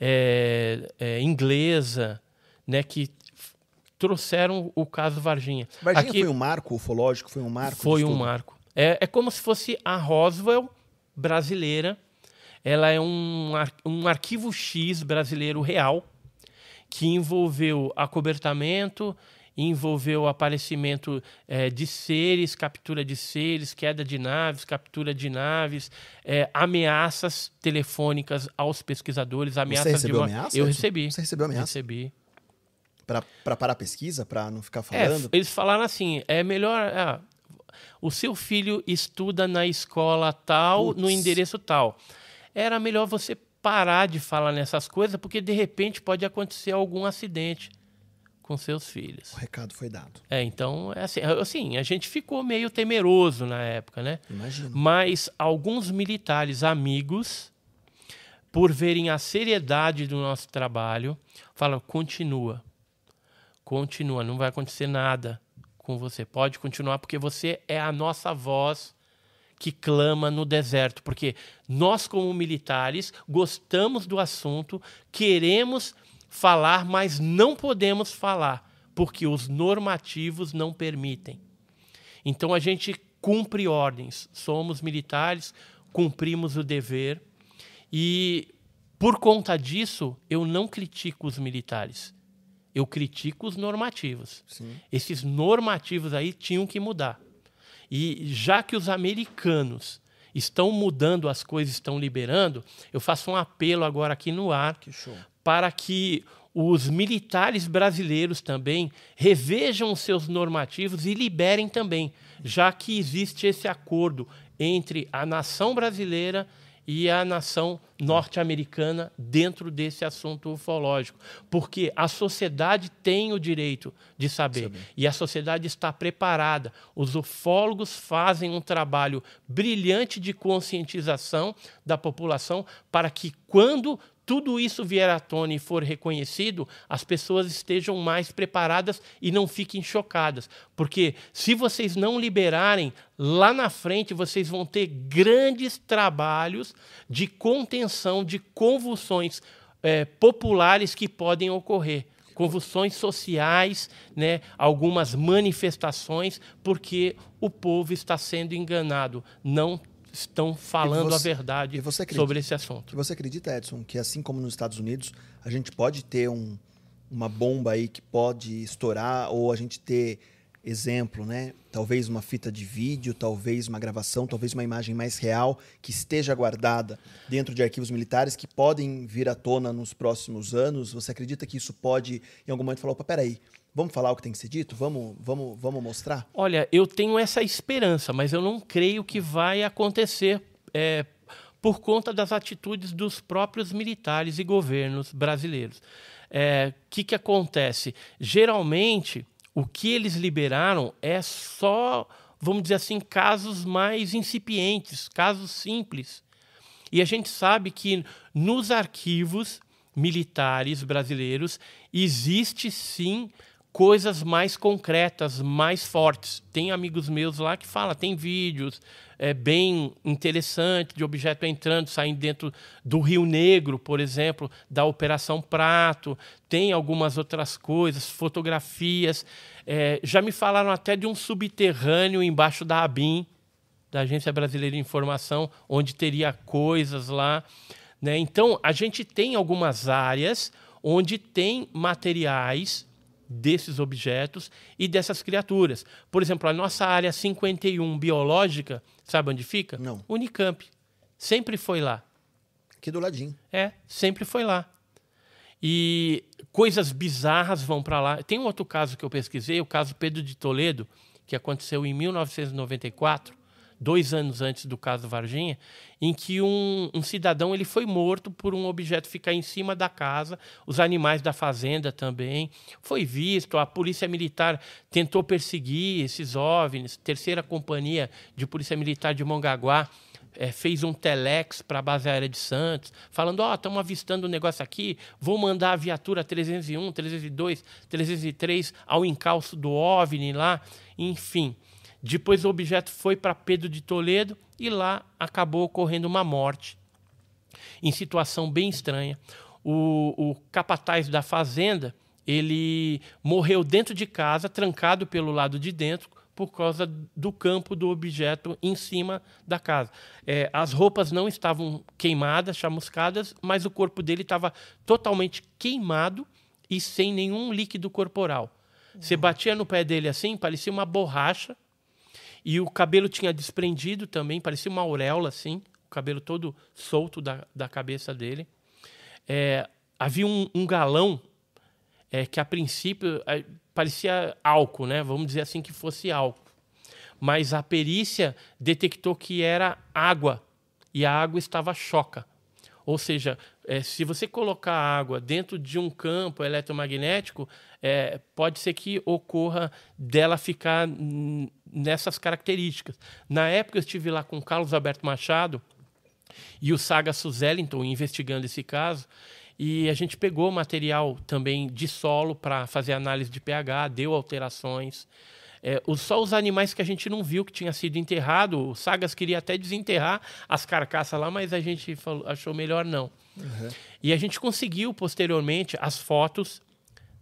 é, é inglesa, né? Que trouxeram o caso Varginha. Varginha Aqui, foi um marco ufológico? Foi um marco? Foi um marco. É, é como se fosse a Roswell brasileira. Ela é um, um arquivo X brasileiro real que envolveu acobertamento, envolveu aparecimento é, de seres, captura de seres, queda de naves, captura de naves, é, ameaças telefônicas aos pesquisadores, ameaças Você recebeu de uma... ameaça? Eu recebi. Você recebeu ameaça? Recebi. Para parar a pesquisa? Para não ficar é, falando? É, eles falaram assim: é melhor. É, o seu filho estuda na escola tal, Puts. no endereço tal. Era melhor você parar de falar nessas coisas, porque de repente pode acontecer algum acidente com seus filhos. O recado foi dado. É, então, é assim, é, assim, a gente ficou meio temeroso na época, né? Imagino. Mas alguns militares amigos, por verem a seriedade do nosso trabalho, falam: continua. Continua, não vai acontecer nada com você. Pode continuar, porque você é a nossa voz que clama no deserto. Porque nós, como militares, gostamos do assunto, queremos falar, mas não podemos falar, porque os normativos não permitem. Então a gente cumpre ordens, somos militares, cumprimos o dever e por conta disso eu não critico os militares. Eu critico os normativos. Sim. Esses normativos aí tinham que mudar. E já que os americanos estão mudando as coisas, estão liberando, eu faço um apelo agora aqui no ar que para que os militares brasileiros também revejam seus normativos e liberem também, já que existe esse acordo entre a nação brasileira e a nação norte-americana dentro desse assunto ufológico. Porque a sociedade tem o direito de saber, e a sociedade está preparada. Os ufólogos fazem um trabalho brilhante de conscientização da população para que, quando tudo isso vier à tona e for reconhecido, as pessoas estejam mais preparadas e não fiquem chocadas. Porque se vocês não liberarem, lá na frente vocês vão ter grandes trabalhos de contenção de convulsões é, populares que podem ocorrer. Convulsões sociais, né, algumas manifestações, porque o povo está sendo enganado. Não estão falando você, a verdade acredita, sobre esse assunto. E você acredita, Edson, que assim como nos Estados Unidos, a gente pode ter um, uma bomba aí que pode estourar ou a gente ter exemplo, né? Talvez uma fita de vídeo, talvez uma gravação, talvez uma imagem mais real que esteja guardada dentro de arquivos militares que podem vir à tona nos próximos anos. Você acredita que isso pode, em algum momento, falar: opa, peraí, Vamos falar o que tem que ser dito? Vamos, vamos, vamos mostrar? Olha, eu tenho essa esperança, mas eu não creio que vai acontecer é, por conta das atitudes dos próprios militares e governos brasileiros. O é, que, que acontece? Geralmente, o que eles liberaram é só, vamos dizer assim, casos mais incipientes, casos simples. E a gente sabe que nos arquivos militares brasileiros existe sim coisas mais concretas, mais fortes. Tem amigos meus lá que fala, tem vídeos é, bem interessantes de objeto entrando, saindo dentro do Rio Negro, por exemplo, da Operação Prato. Tem algumas outras coisas, fotografias. É, já me falaram até de um subterrâneo embaixo da ABIN, da Agência Brasileira de Informação, onde teria coisas lá. Né? Então, a gente tem algumas áreas onde tem materiais desses objetos e dessas criaturas. Por exemplo, a nossa área 51 biológica, sabe onde fica? Não. Unicamp. Sempre foi lá. Aqui do ladinho. É, sempre foi lá. E coisas bizarras vão para lá. Tem um outro caso que eu pesquisei, o caso Pedro de Toledo, que aconteceu em 1994 dois anos antes do caso Varginha, em que um, um, cidadão ele foi morto por um objeto ficar em cima da casa, os animais da fazenda também. Foi visto, a polícia militar tentou perseguir esses OVNIs, terceira companhia de polícia militar de Mongaguá. É, fez um telex para a base aérea de Santos, falando: Ó, oh, estamos avistando um negócio aqui, vou mandar a viatura 301, 302, 303 ao encalço do OVNI lá, enfim. Depois o objeto foi para Pedro de Toledo e lá acabou ocorrendo uma morte, em situação bem estranha. O, o capataz da fazenda ele morreu dentro de casa, trancado pelo lado de dentro, por causa do campo do objeto em cima da casa. É, as roupas não estavam queimadas, chamuscadas, mas o corpo dele estava totalmente queimado e sem nenhum líquido corporal. Você hum. batia no pé dele assim, parecia uma borracha, e o cabelo tinha desprendido também, parecia uma auréola, assim, o cabelo todo solto da, da cabeça dele. É, havia um, um galão é, que, a princípio, é, parecia álcool, né? Vamos dizer assim que fosse álcool. Mas a perícia detectou que era água e a água estava choca. Ou seja, é, se você colocar água dentro de um campo eletromagnético, é, pode ser que ocorra dela ficar nessas características. Na época eu estive lá com Carlos Alberto Machado e o Saga Suzellington investigando esse caso. E a gente pegou material também de solo para fazer análise de pH, deu alterações. É, só os animais que a gente não viu que tinha sido enterrado. O Sagas queria até desenterrar as carcaças lá, mas a gente falou, achou melhor não. Uhum. E a gente conseguiu, posteriormente, as fotos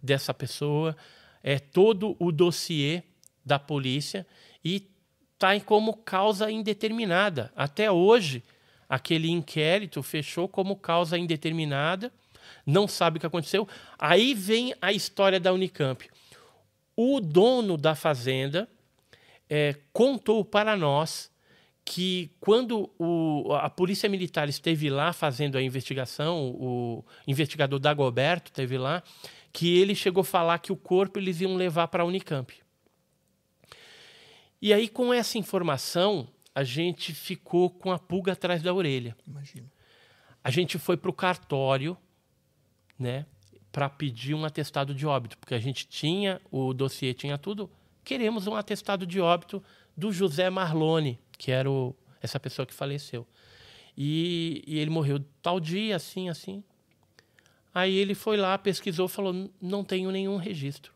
dessa pessoa, é, todo o dossiê da polícia e está como causa indeterminada. Até hoje, aquele inquérito fechou como causa indeterminada, não sabe o que aconteceu. Aí vem a história da Unicamp. O dono da fazenda é, contou para nós que quando o, a polícia militar esteve lá fazendo a investigação, o investigador Dagoberto esteve lá, que ele chegou a falar que o corpo eles iam levar para a Unicamp. E aí, com essa informação, a gente ficou com a pulga atrás da orelha. Imagina. A gente foi para o cartório, né, para pedir um atestado de óbito, porque a gente tinha o dossiê, tinha tudo. Queremos um atestado de óbito do José Marlone, que era o, essa pessoa que faleceu. E, e ele morreu tal dia, assim, assim. Aí ele foi lá, pesquisou, falou: não tenho nenhum registro.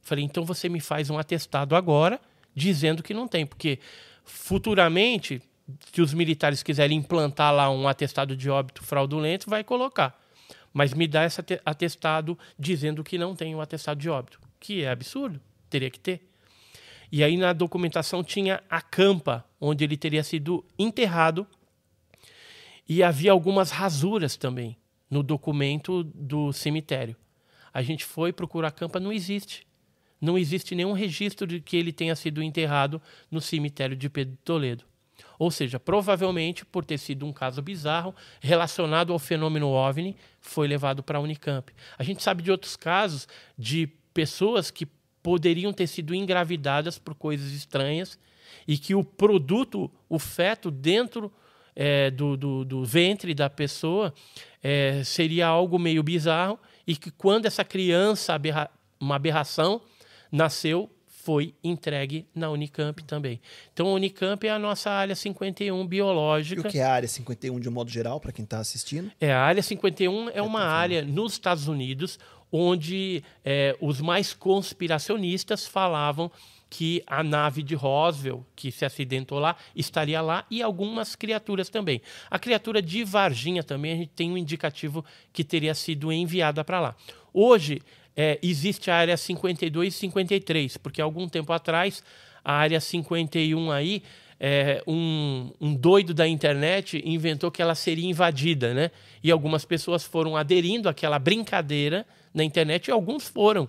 Falei: então você me faz um atestado agora, dizendo que não tem, porque futuramente, se os militares quiserem implantar lá um atestado de óbito fraudulento, vai colocar. Mas me dá esse atestado dizendo que não tem um atestado de óbito, que é absurdo, teria que ter. E aí na documentação tinha a campa onde ele teria sido enterrado e havia algumas rasuras também no documento do cemitério. A gente foi procurar a campa, não existe. Não existe nenhum registro de que ele tenha sido enterrado no cemitério de Pedro Toledo. Ou seja, provavelmente por ter sido um caso bizarro relacionado ao fenômeno OVNI, foi levado para a Unicamp. A gente sabe de outros casos de pessoas que poderiam ter sido engravidadas por coisas estranhas e que o produto, o feto dentro é, do, do, do, ventre da pessoa é, seria algo meio bizarro e que quando essa criança, aberra, uma aberração, nasceu, foi entregue na Unicamp também. Então, a Unicamp é a nossa área 51 biológica. E o que é a área 51 de um modo geral, para quem está assistindo? É, a área 51 é, é uma área nos Estados Unidos onde é, os mais conspiracionistas falavam que a nave de Roswell, que se acidentou lá, estaria lá e algumas criaturas também. A criatura de Varginha também, a gente tem um indicativo que teria sido enviada para lá. Hoje, é, existe a área 52 e 53, porque algum tempo atrás, a área 51 aí, é, um, um doido da internet inventou que ela seria invadida, né? E algumas pessoas foram aderindo àquela brincadeira na internet, e alguns foram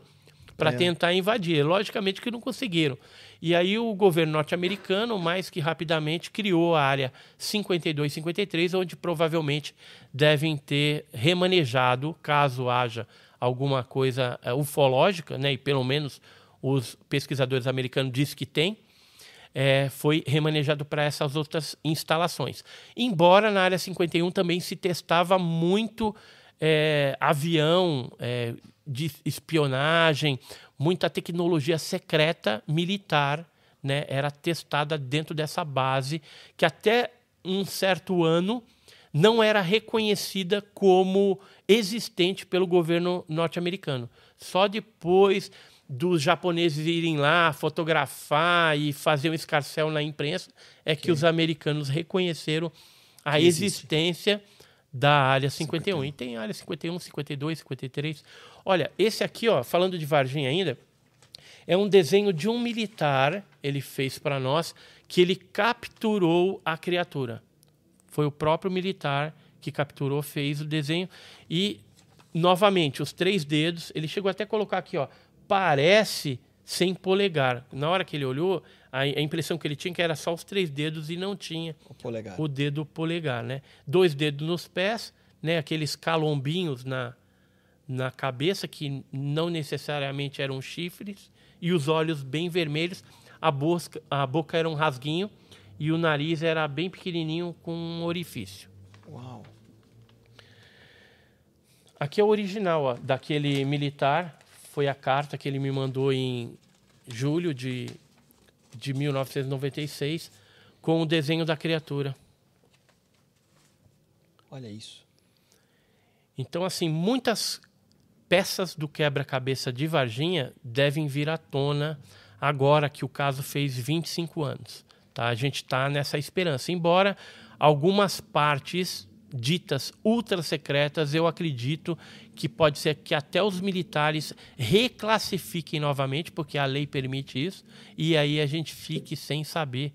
para é. tentar invadir. Logicamente que não conseguiram. E aí o governo norte-americano, mais que rapidamente, criou a área 52 53, onde provavelmente devem ter remanejado, caso haja alguma coisa eh, ufológica, né, e pelo menos os pesquisadores americanos dizem que tem, é, foi remanejado para essas outras instalações. Embora na área 51 também se testava muito é, avião é, de espionagem, muita tecnologia secreta militar né, era testada dentro dessa base, que até um certo ano não era reconhecida como existente pelo governo norte-americano. Só depois dos japoneses irem lá fotografar e fazer um escarcel na imprensa é que os americanos reconheceram a Existe. existência da área 51. 51. E tem área 51, 52, 53. Olha, esse aqui, ó, falando de Varginha ainda, é um desenho de um militar, ele fez para nós, que ele capturou a criatura. Foi o próprio militar que capturou, fez o desenho. E, novamente, os três dedos, ele chegou até a colocar aqui, ó, parece sem polegar. Na hora que ele olhou, a, a, impressão que ele tinha que era só os três dedos e não tinha o, polegar. o dedo polegar, né? Dois dedos nos pés, né? Aqueles calombinhos na, na cabeça que não necessariamente eram chifres e os olhos bem vermelhos, a, boca a boca era um rasguinho e o nariz era bem pequenininho com um orifício. Uau. Aqui é o original ó, daquele militar, foi a carta que ele me mandou em julho de de 1996 com o desenho da criatura. Olha isso. Então, assim, muitas peças do quebra-cabeça de Varginha devem vir à tona agora que o caso fez 25 anos. Tá? A gente está nessa esperança. Embora algumas partes ditas ultra secretas, eu acredito que pode ser que até os militares reclassifiquem novamente, porque a lei permite isso, e aí a gente fique sem saber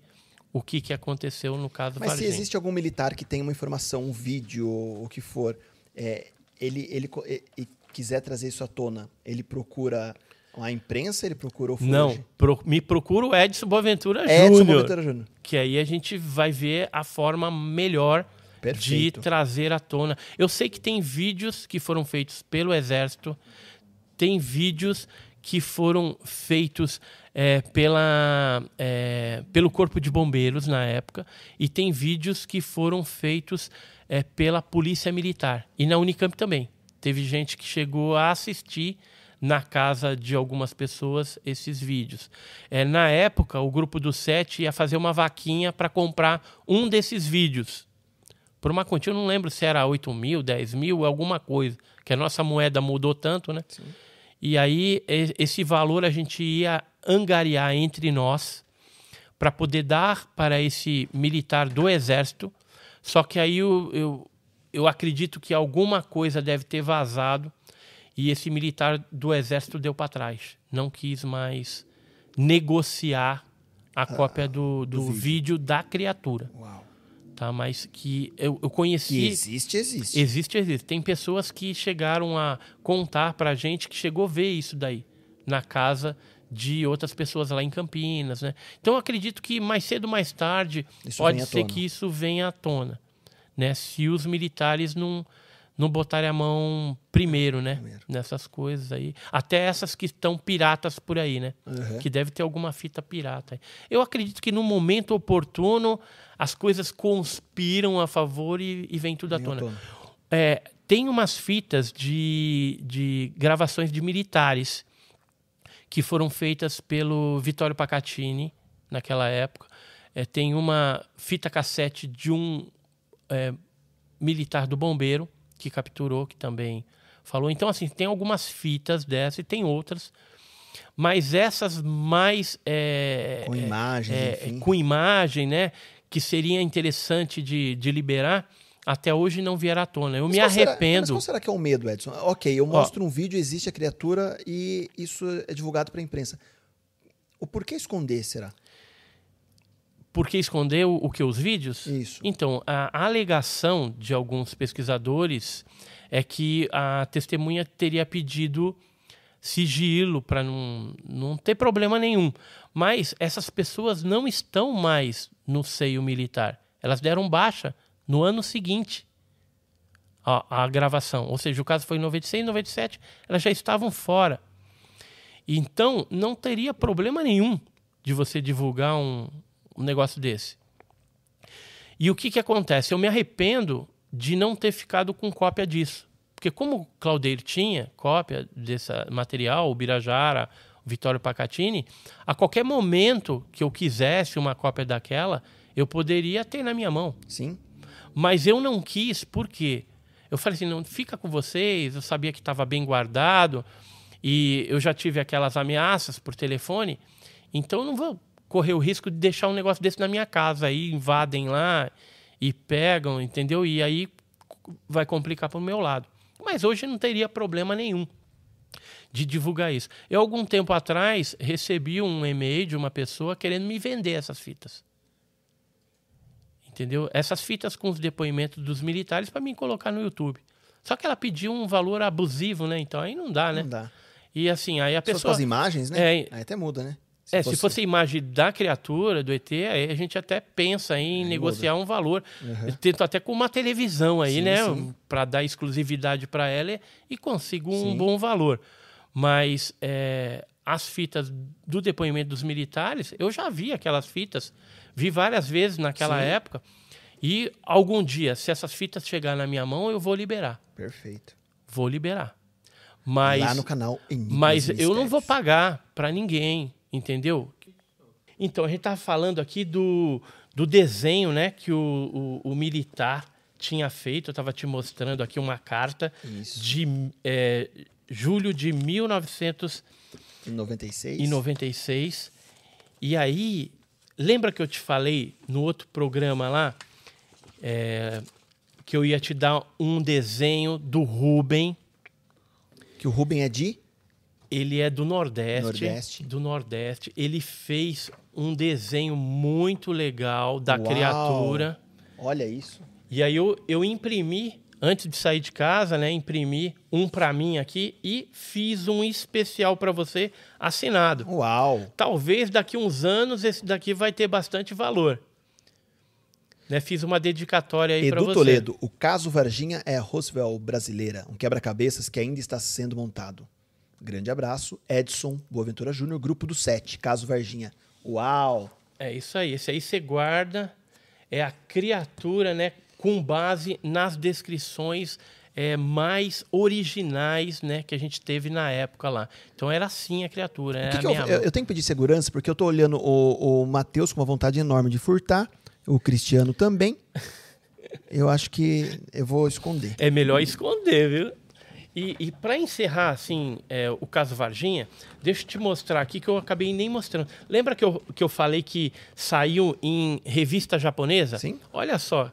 o que, que aconteceu no caso Mas se existe algum militar que tem uma informação, um vídeo, o que for, é, ele, ele, quiser trazer isso à tona, ele procura a imprensa, ele procura o Fuji? Não, pro, me procura o Edson Boaventura Júnior. Edson Boaventura Júnior. Que aí a gente vai ver a forma melhor Perfeito. de trazer à tona. Eu sei que tem vídeos que foram feitos pelo Exército, tem vídeos que foram feitos é, pela, é, pelo Corpo de Bombeiros na época, e tem vídeos que foram feitos é, pela Polícia Militar. E na Unicamp também. Teve gente que chegou a assistir na casa de algumas pessoas esses vídeos. É, na época, o grupo do Sete ia fazer uma vaquinha para comprar um desses vídeos por uma quantia, eu não lembro se era 8 mil, 10 mil, alguma coisa, que a nossa moeda mudou tanto, né? Sim. E aí esse valor a gente ia angariar entre nós para poder dar para esse militar do exército. Só que aí eu, eu, eu acredito que alguma coisa deve ter vazado e esse militar do exército deu para trás. Não quis mais negociar a ah, cópia do, do, do vídeo. vídeo. da criatura. Uau tá? Mas que eu, eu conheci. Que existe, existe. Existe, existe. Tem pessoas que chegaram a contar pra gente que chegou a ver isso daí na casa de outras pessoas lá em Campinas, né? Então acredito que mais cedo ou mais tarde isso pode ser que isso venha à tona, né? Se os militares não não botarem a mão primeiro, né? Primeiro. Nessas coisas aí. Até essas que estão piratas por aí, né? Uhum. Que deve ter alguma fita pirata. Eu acredito que no momento oportuno as coisas conspiram a favor e, e vem tudo à tona. É, tem umas fitas de, de gravações de militares que foram feitas pelo Vittorio Pacatini naquela época. É, tem uma fita cassete de um é, militar do bombeiro que capturou, que também falou. Então, assim, tem algumas fitas dessa e tem outras, mas essas mais. É, com imagens. É, com imagem, né? que seria interessante de, de liberar até hoje não vier à tona. Eu mas me arrependo. Será, mas qual será que é o medo, Edson? Ok, eu mostro Ó, um vídeo, existe a criatura e isso é divulgado para a imprensa. O porquê esconder, será? por que esconder o, o que? Os vídeos? Isso. Então, a, a alegação de alguns pesquisadores é que a testemunha teria pedido sigilo para não, não ter problema nenhum. Mas essas pessoas não estão mais no seio militar. Elas deram baixa no ano seguinte à, gravação. Ou seja, o caso foi em 96 e 97, elas já estavam fora. Então, não teria problema nenhum de você divulgar um, um negócio desse. E o que, que acontece? Eu me arrependo de não ter ficado com cópia disso. Porque como o Claudeiro tinha cópia desse material, o Birajara, Vitório Pacatini, a qualquer momento que eu quisesse uma cópia daquela, eu poderia ter na minha mão. Sim. Mas eu não quis, por quê? Eu falei assim, não fica com vocês, eu sabia que estava bem guardado e eu já tive aquelas ameaças por telefone, então eu não vou correr o risco de deixar um negócio desse na minha casa aí invadem lá e pegam, entendeu? E aí vai complicar para o meu lado. Mas hoje não teria problema nenhum de divulgar isso. Eu, algum tempo atrás, recebi um e-mail de uma pessoa querendo me vender essas fitas. Entendeu? Essas fitas com os depoimentos dos militares para mim colocar no YouTube. Só que ela pediu um valor abusivo, né? Então aí não dá, né? Não dá. E assim, aí a pessoa. Só as imagens, né? É, aí até muda, né? Se é, fosse... se fosse imagem da criatura, do ET, aí a gente até pensa em aí negociar muda. um valor. Uhum. Tento até com uma televisão aí, sim, né? Para dar exclusividade para ela e consigo sim. um bom valor. Mas é, as fitas do depoimento dos militares, eu já vi aquelas fitas, vi várias vezes naquela Sim. época. E algum dia, se essas fitas chegar na minha mão, eu vou liberar. Perfeito. Vou liberar. Mas, Lá no canal Enigmas Mas eu não vou pagar para ninguém, entendeu? Então, a gente estava falando aqui do, do desenho né, que o, o, o militar tinha feito. Eu estava te mostrando aqui uma carta Isso. de é, julho de 1996. E E aí, lembra que eu te falei no outro programa lá é, que eu ia te dar um desenho do Ruben. Que o Ruben é de? Ele é do Nordeste, Nordeste. Do Nordeste. Ele fez um desenho muito legal da Uau. criatura. Olha isso. E aí eu, eu imprimi antes de sair de casa, né, imprimi um para mim aqui e fiz um especial para você assinado. Uau! Talvez daqui uns anos esse daqui vai ter bastante valor. Né, fiz uma dedicatória aí para você. Edu Toledo, o caso Varginha é a Roosevelt brasileira, um quebra-cabeças que ainda está sendo montado. Grande abraço, Edson Boaventura Júnior, grupo do 7, caso Varginha. Uau! É isso aí, esse aí você guarda, é a criatura, né, com base nas descrições é, mais originais né, que a gente teve na época lá. Então era assim a criatura. Que que eu, eu, eu, tenho que pedir segurança, porque eu estou olhando o, o Matheus com uma vontade enorme de furtar, o Cristiano também. Eu acho que eu vou esconder. É melhor esconder, viu? E, e para encerrar, assim, é, o caso Varginha, deixa eu te mostrar aqui que eu acabei nem mostrando. Lembra que eu, que eu falei que saiu em revista japonesa? Sim. Olha só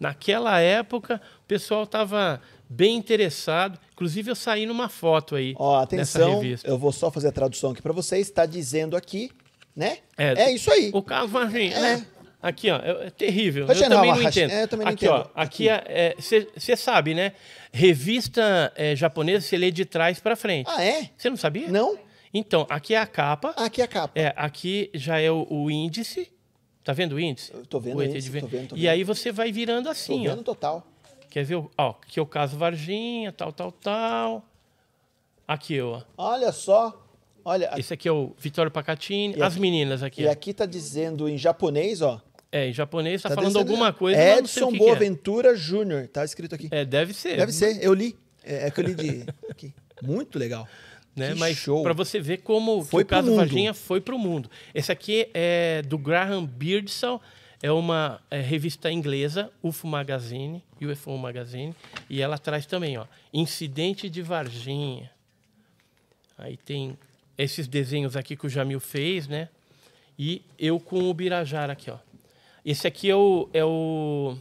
Naquela época, o pessoal estava bem interessado. Inclusive, eu saí numa foto aí. Ó, atenção, eu vou só fazer a tradução aqui para vocês. Está dizendo aqui, né? É, é isso aí. O Carlos Margin, é. né? Aqui, ó, é, é terrível. Eu, eu, também não, não entendo. É, eu também não aqui, Ó, aqui, você é, é sabe, né? Revista é, japonesa você lê de trás para frente. Ah, é? Você não sabia? Não. Então, aqui é a capa. Aqui é a capa. É, aqui já é o, o índice. Tá vendo o índice? Estou vendo o índice. Vendo. Tô vendo, tô vendo. E aí você vai virando assim. Tô vendo ó. total. Quer ver? Ó, aqui é o caso Varginha, tal, tal, tal. Aqui, ó. Olha só. Olha, Esse aqui é o Vitório Pacatini. As meninas aqui. E ó. aqui tá dizendo em japonês, ó. É, em japonês tá, tá falando alguma coisa. Edson que Boaventura que é. Júnior, tá escrito aqui. É, deve ser. Deve ser, eu li. É, é que eu li de. Muito legal né? Que Mas para você ver como foi o caso Varginha foi para o mundo. Esse aqui é do Graham Beardsall, é uma é, revista inglesa, UFO Magazine, UFO Magazine, e ela traz também, ó, incidente de Varginha. Aí tem esses desenhos aqui que o Jamil fez, né? E eu com o Birajara aqui, ó. Esse aqui é o, é o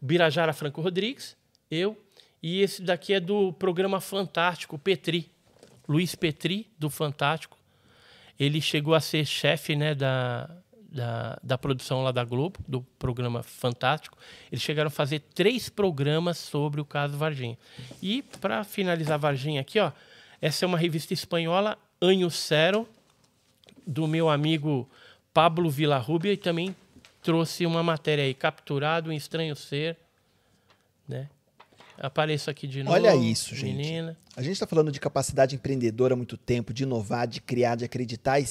Birajara Franco Rodrigues, eu, e esse daqui é do programa Fantástico, Petri Luiz Petri, do Fantástico, ele chegou a ser chefe né, da, da, da, produção lá da Globo, do programa Fantástico. Eles chegaram a fazer três programas sobre o caso Varginha. E, para finalizar Varginha aqui, ó, essa é uma revista espanhola, Anho Cero, do meu amigo Pablo Villarrubia, e também trouxe uma matéria aí, Capturado, um Estranho Ser, né? Apareço aqui de novo. Olha isso, gente. Menina. A gente está falando de capacidade empreendedora há muito tempo, de inovar, de criar, de acreditar. E,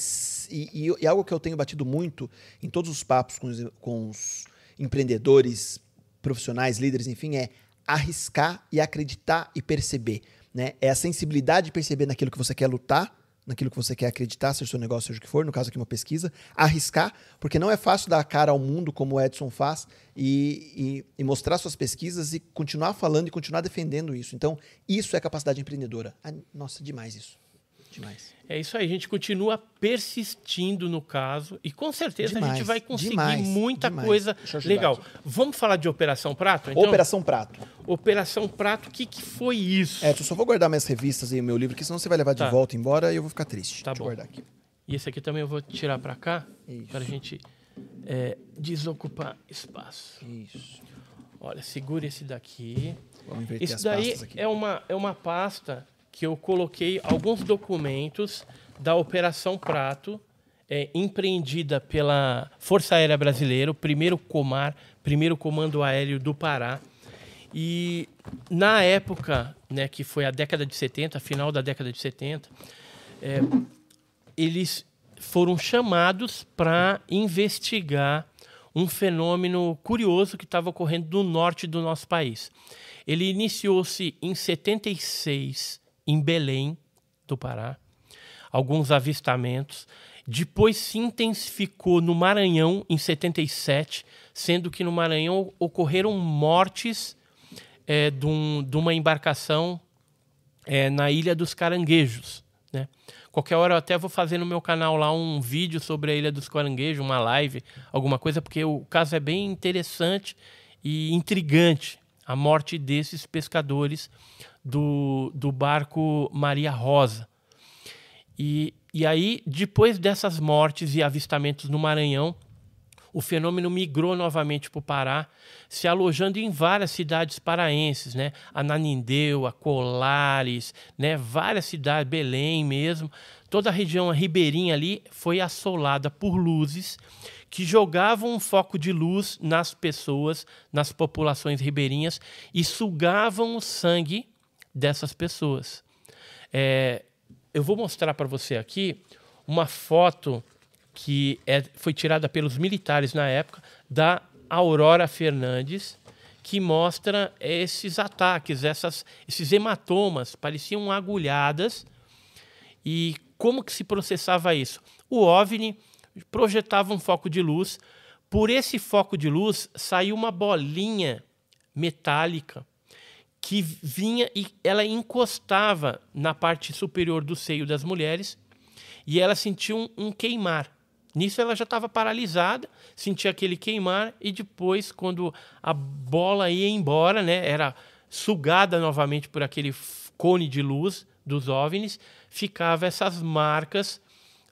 e, e algo que eu tenho batido muito em todos os papos com os, com os empreendedores, profissionais, líderes, enfim, é arriscar e acreditar e perceber. Né? É a sensibilidade de perceber naquilo que você quer lutar naquilo que você quer acreditar, seja o seu negócio, seja o que for, no caso aqui uma pesquisa, arriscar, porque não é fácil dar a cara ao mundo como o Edson faz e, e, e mostrar suas pesquisas e continuar falando e continuar defendendo isso. Então, isso é capacidade empreendedora. Ah, nossa, demais isso. Demais. É isso aí, a gente continua persistindo no caso e com certeza demais, a gente vai conseguir demais, muita demais. coisa legal. Aqui. Vamos falar de Operação Prato? Então? Operação Prato. Operação Prato, o que, que foi isso? É, eu só vou guardar minhas revistas e meu livro, que senão você vai levar tá. de volta embora e eu vou ficar triste. Tá Deixa bom. guardar aqui. E esse aqui também eu vou tirar para cá, para a gente é, desocupar espaço. Isso. Olha, segura esse daqui. Vamos daí é uma, é uma pasta que eu coloquei alguns documentos da Operação Prato, é, empreendida pela Força Aérea Brasileira, o primeiro Comar, primeiro Comando Aéreo do Pará. E na época, né, que foi a década de 70, final da década de 70, é, eles foram chamados para investigar um fenômeno curioso que estava ocorrendo no norte do nosso país. Ele iniciou-se em 76 em Belém do Pará, alguns avistamentos. Depois se intensificou no Maranhão em 77, sendo que no Maranhão ocorreram mortes é, de, um, de uma embarcação é, na Ilha dos Caranguejos. Né? Qualquer hora eu até vou fazer no meu canal lá um vídeo sobre a Ilha dos Caranguejos, uma live, alguma coisa, porque o caso é bem interessante e intrigante. A morte desses pescadores do, do barco Maria Rosa. E, e aí, depois dessas mortes e avistamentos no Maranhão, o fenômeno migrou novamente para o Pará, se alojando em várias cidades paraenses, né? Ananindeua, Colares, né? várias cidades, Belém mesmo. Toda a região ribeirinha ali foi assolada por luzes que jogavam um foco de luz nas pessoas, nas populações ribeirinhas e sugavam o sangue dessas pessoas. É, eu vou mostrar para você aqui uma foto que é, foi tirada pelos militares na época da Aurora Fernandes, que mostra esses ataques, essas, esses hematomas, pareciam agulhadas. E como que se processava isso? O OVNI projetava um foco de luz. Por esse foco de luz saiu uma bolinha metálica que vinha e ela encostava na parte superior do seio das mulheres e ela sentiu um, um queimar. Nisso ela já estava paralisada, sentia aquele queimar e depois quando a bola ia embora, né, era sugada novamente por aquele cone de luz dos OVNIs, ficava essas marcas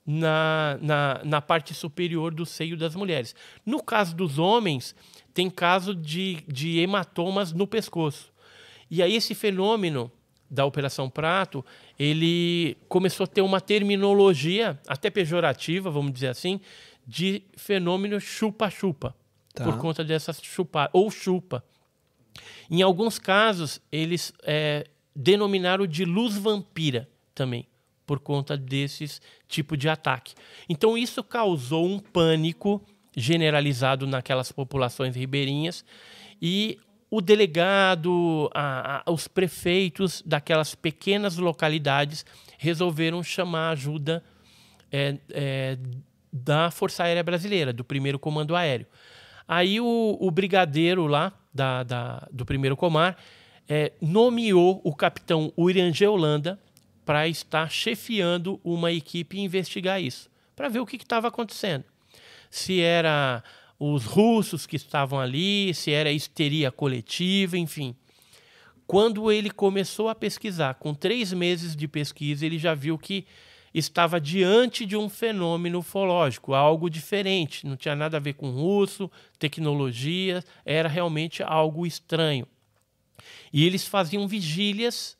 na, na, na parte superior do seio das mulheres. No caso dos homens, tem caso de, de hematomas no pescoço. E aí esse fenômeno da Operação Prato, ele começou a ter uma terminologia até pejorativa, vamos dizer assim, de fenômeno chupa-chupa, tá. por conta dessas chupadas, ou chupa. Em alguns casos, eles é, denominaram de luz vampira também, por conta desses tipo de ataque. Então, isso causou um pânico generalizado naquelas populações ribeirinhas e o delegado, a, a, os prefeitos daquelas pequenas localidades resolveram chamar ajuda é, é, da Força Aérea Brasileira, do primeiro comando aéreo. Aí o, o brigadeiro lá da, da, do primeiro comar é, nomeou o capitão Uriange Holanda para estar chefiando uma equipe e investigar isso, para ver o que estava acontecendo. Se era os russos que estavam ali, se era histeria coletiva, enfim. Quando ele começou a pesquisar, com três meses de pesquisa, ele já viu que estava diante de um fenômeno ufológico, algo diferente, não tinha nada a ver com russo, tecnologia, era realmente algo estranho. E eles faziam vigílias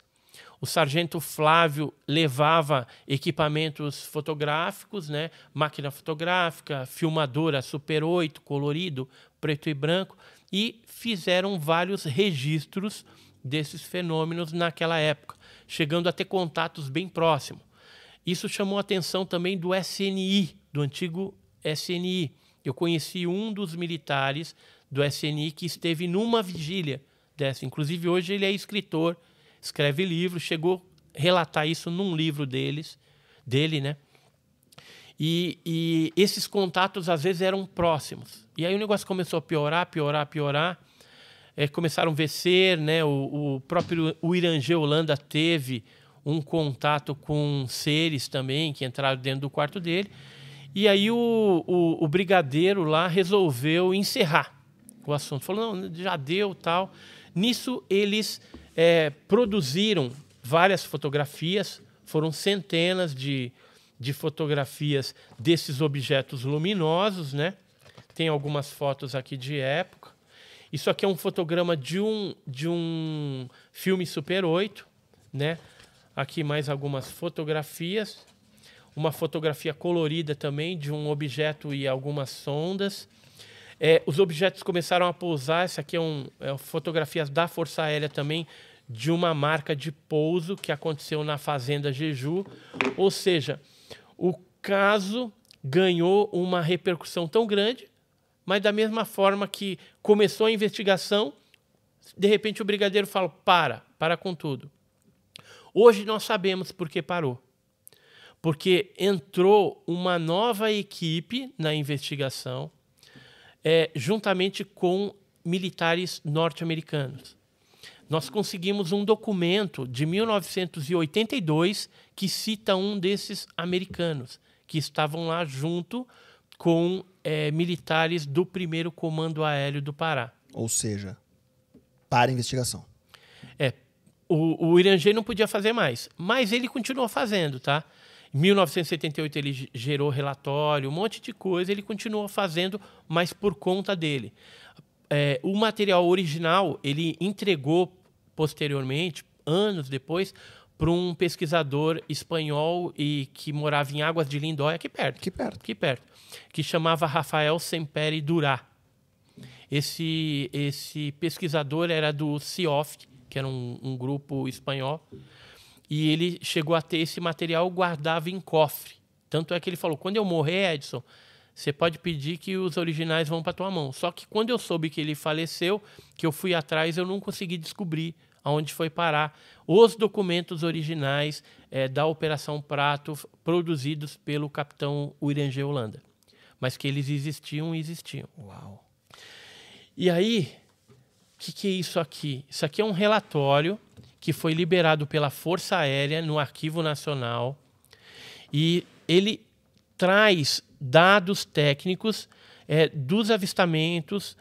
o sargento Flávio levava equipamentos fotográficos, né? máquina fotográfica, filmadora Super 8, colorido, preto e branco, e fizeram vários registros desses fenômenos naquela época, chegando a ter contatos bem próximos. Isso chamou a atenção também do SNI, do antigo SNI. Eu conheci um dos militares do SNI que esteve numa vigília dessa. Inclusive, hoje ele é escritor escreve livro, chegou a relatar isso num livro deles, dele, né? E, e esses contatos às vezes eram próximos. E aí o negócio começou a piorar, piorar, piorar. É, começaram a vencer, né? O, o próprio o Irangê Holanda teve um contato com seres também que entraram dentro do quarto dele. E aí o, o, o brigadeiro lá resolveu encerrar o assunto. Falou, não, já deu tal. Nisso eles é, produziram várias fotografias, foram centenas de, de fotografias desses objetos luminosos, né? Tem algumas fotos aqui de época. Isso aqui é um fotograma de um, de um filme Super 8, né? Aqui mais algumas fotografias. Uma fotografia colorida também de um objeto e algumas sondas. É, os objetos começaram a pousar. Essa aqui é, um, é fotografias da Força Aérea também, de uma marca de pouso que aconteceu na Fazenda Jeju. Ou seja, o caso ganhou uma repercussão tão grande, mas da mesma forma que começou a investigação, de repente o brigadeiro fala: para, para com tudo. Hoje nós sabemos por que parou. Porque entrou uma nova equipe na investigação, é, juntamente com militares norte-americanos. Nós conseguimos um documento de 1982 que cita um desses americanos que estavam lá junto com é, militares do primeiro comando aéreo do Pará. Ou seja, para investigação. É, o, o Irangê não podia fazer mais, mas ele continuou fazendo, tá? 1978 ele gerou relatório, um monte de coisa, ele continuou fazendo, mas por conta dele. É, o material original ele entregou posteriormente, anos depois, para um pesquisador espanhol e que morava em Águas de Lindóia, aqui perto. Aqui perto. Aqui perto. Que chamava Rafael Semperi Durá. Esse, esse pesquisador era do CIOF, que era um, um grupo espanhol e ele chegou a ter esse material, guardado em cofre. Tanto é que ele falou: quando eu morrer, Edson, você pode pedir que os originais vão para tua mão. Só que quando eu soube que ele faleceu, que eu fui atrás, eu não consegui descobrir aonde foi parar os documentos originais é, da Operação Prato produzidos pelo capitão Urangê Holanda. Mas que eles existiam e existiam. Uau! E aí, o que, que é isso aqui? Isso aqui é um relatório que foi liberado pela Força Aérea no Arquivo Nacional e ele traz dados técnicos é, dos avistamentos,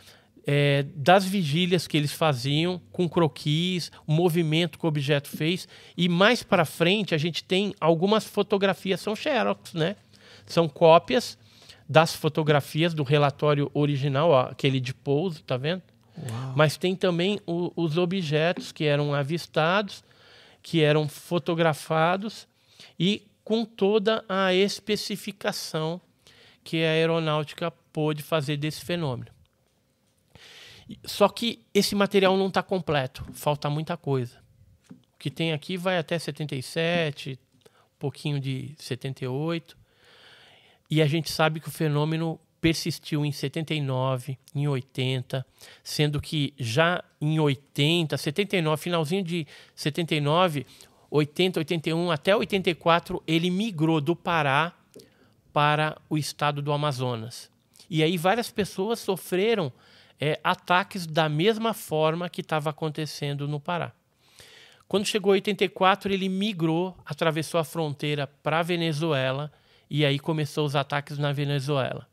é, das vigílias que eles faziam, com croquis, o movimento que o objeto fez. E mais para frente a gente tem algumas fotografias, são xerox, né? São cópias das fotografias do relatório original, ó, aquele de pouso, tá vendo? Mas tem também o, os objetos que eram avistados, que eram fotografados e com toda a especificação que a aeronáutica pôde fazer desse fenômeno. Só que esse material não está completo, falta muita coisa. O que tem aqui vai até 77, um pouquinho de 78. E a gente sabe que o fenômeno persistiu em 79, em 80, sendo que já em 80, 79, finalzinho de 79, 80, 81 até 84, ele migrou do Pará para o estado do Amazonas. E aí várias pessoas sofreram é, ataques da mesma forma que estava acontecendo no Pará. Quando chegou 84, ele migrou, atravessou a fronteira para a Venezuela e aí começou os ataques na Venezuela.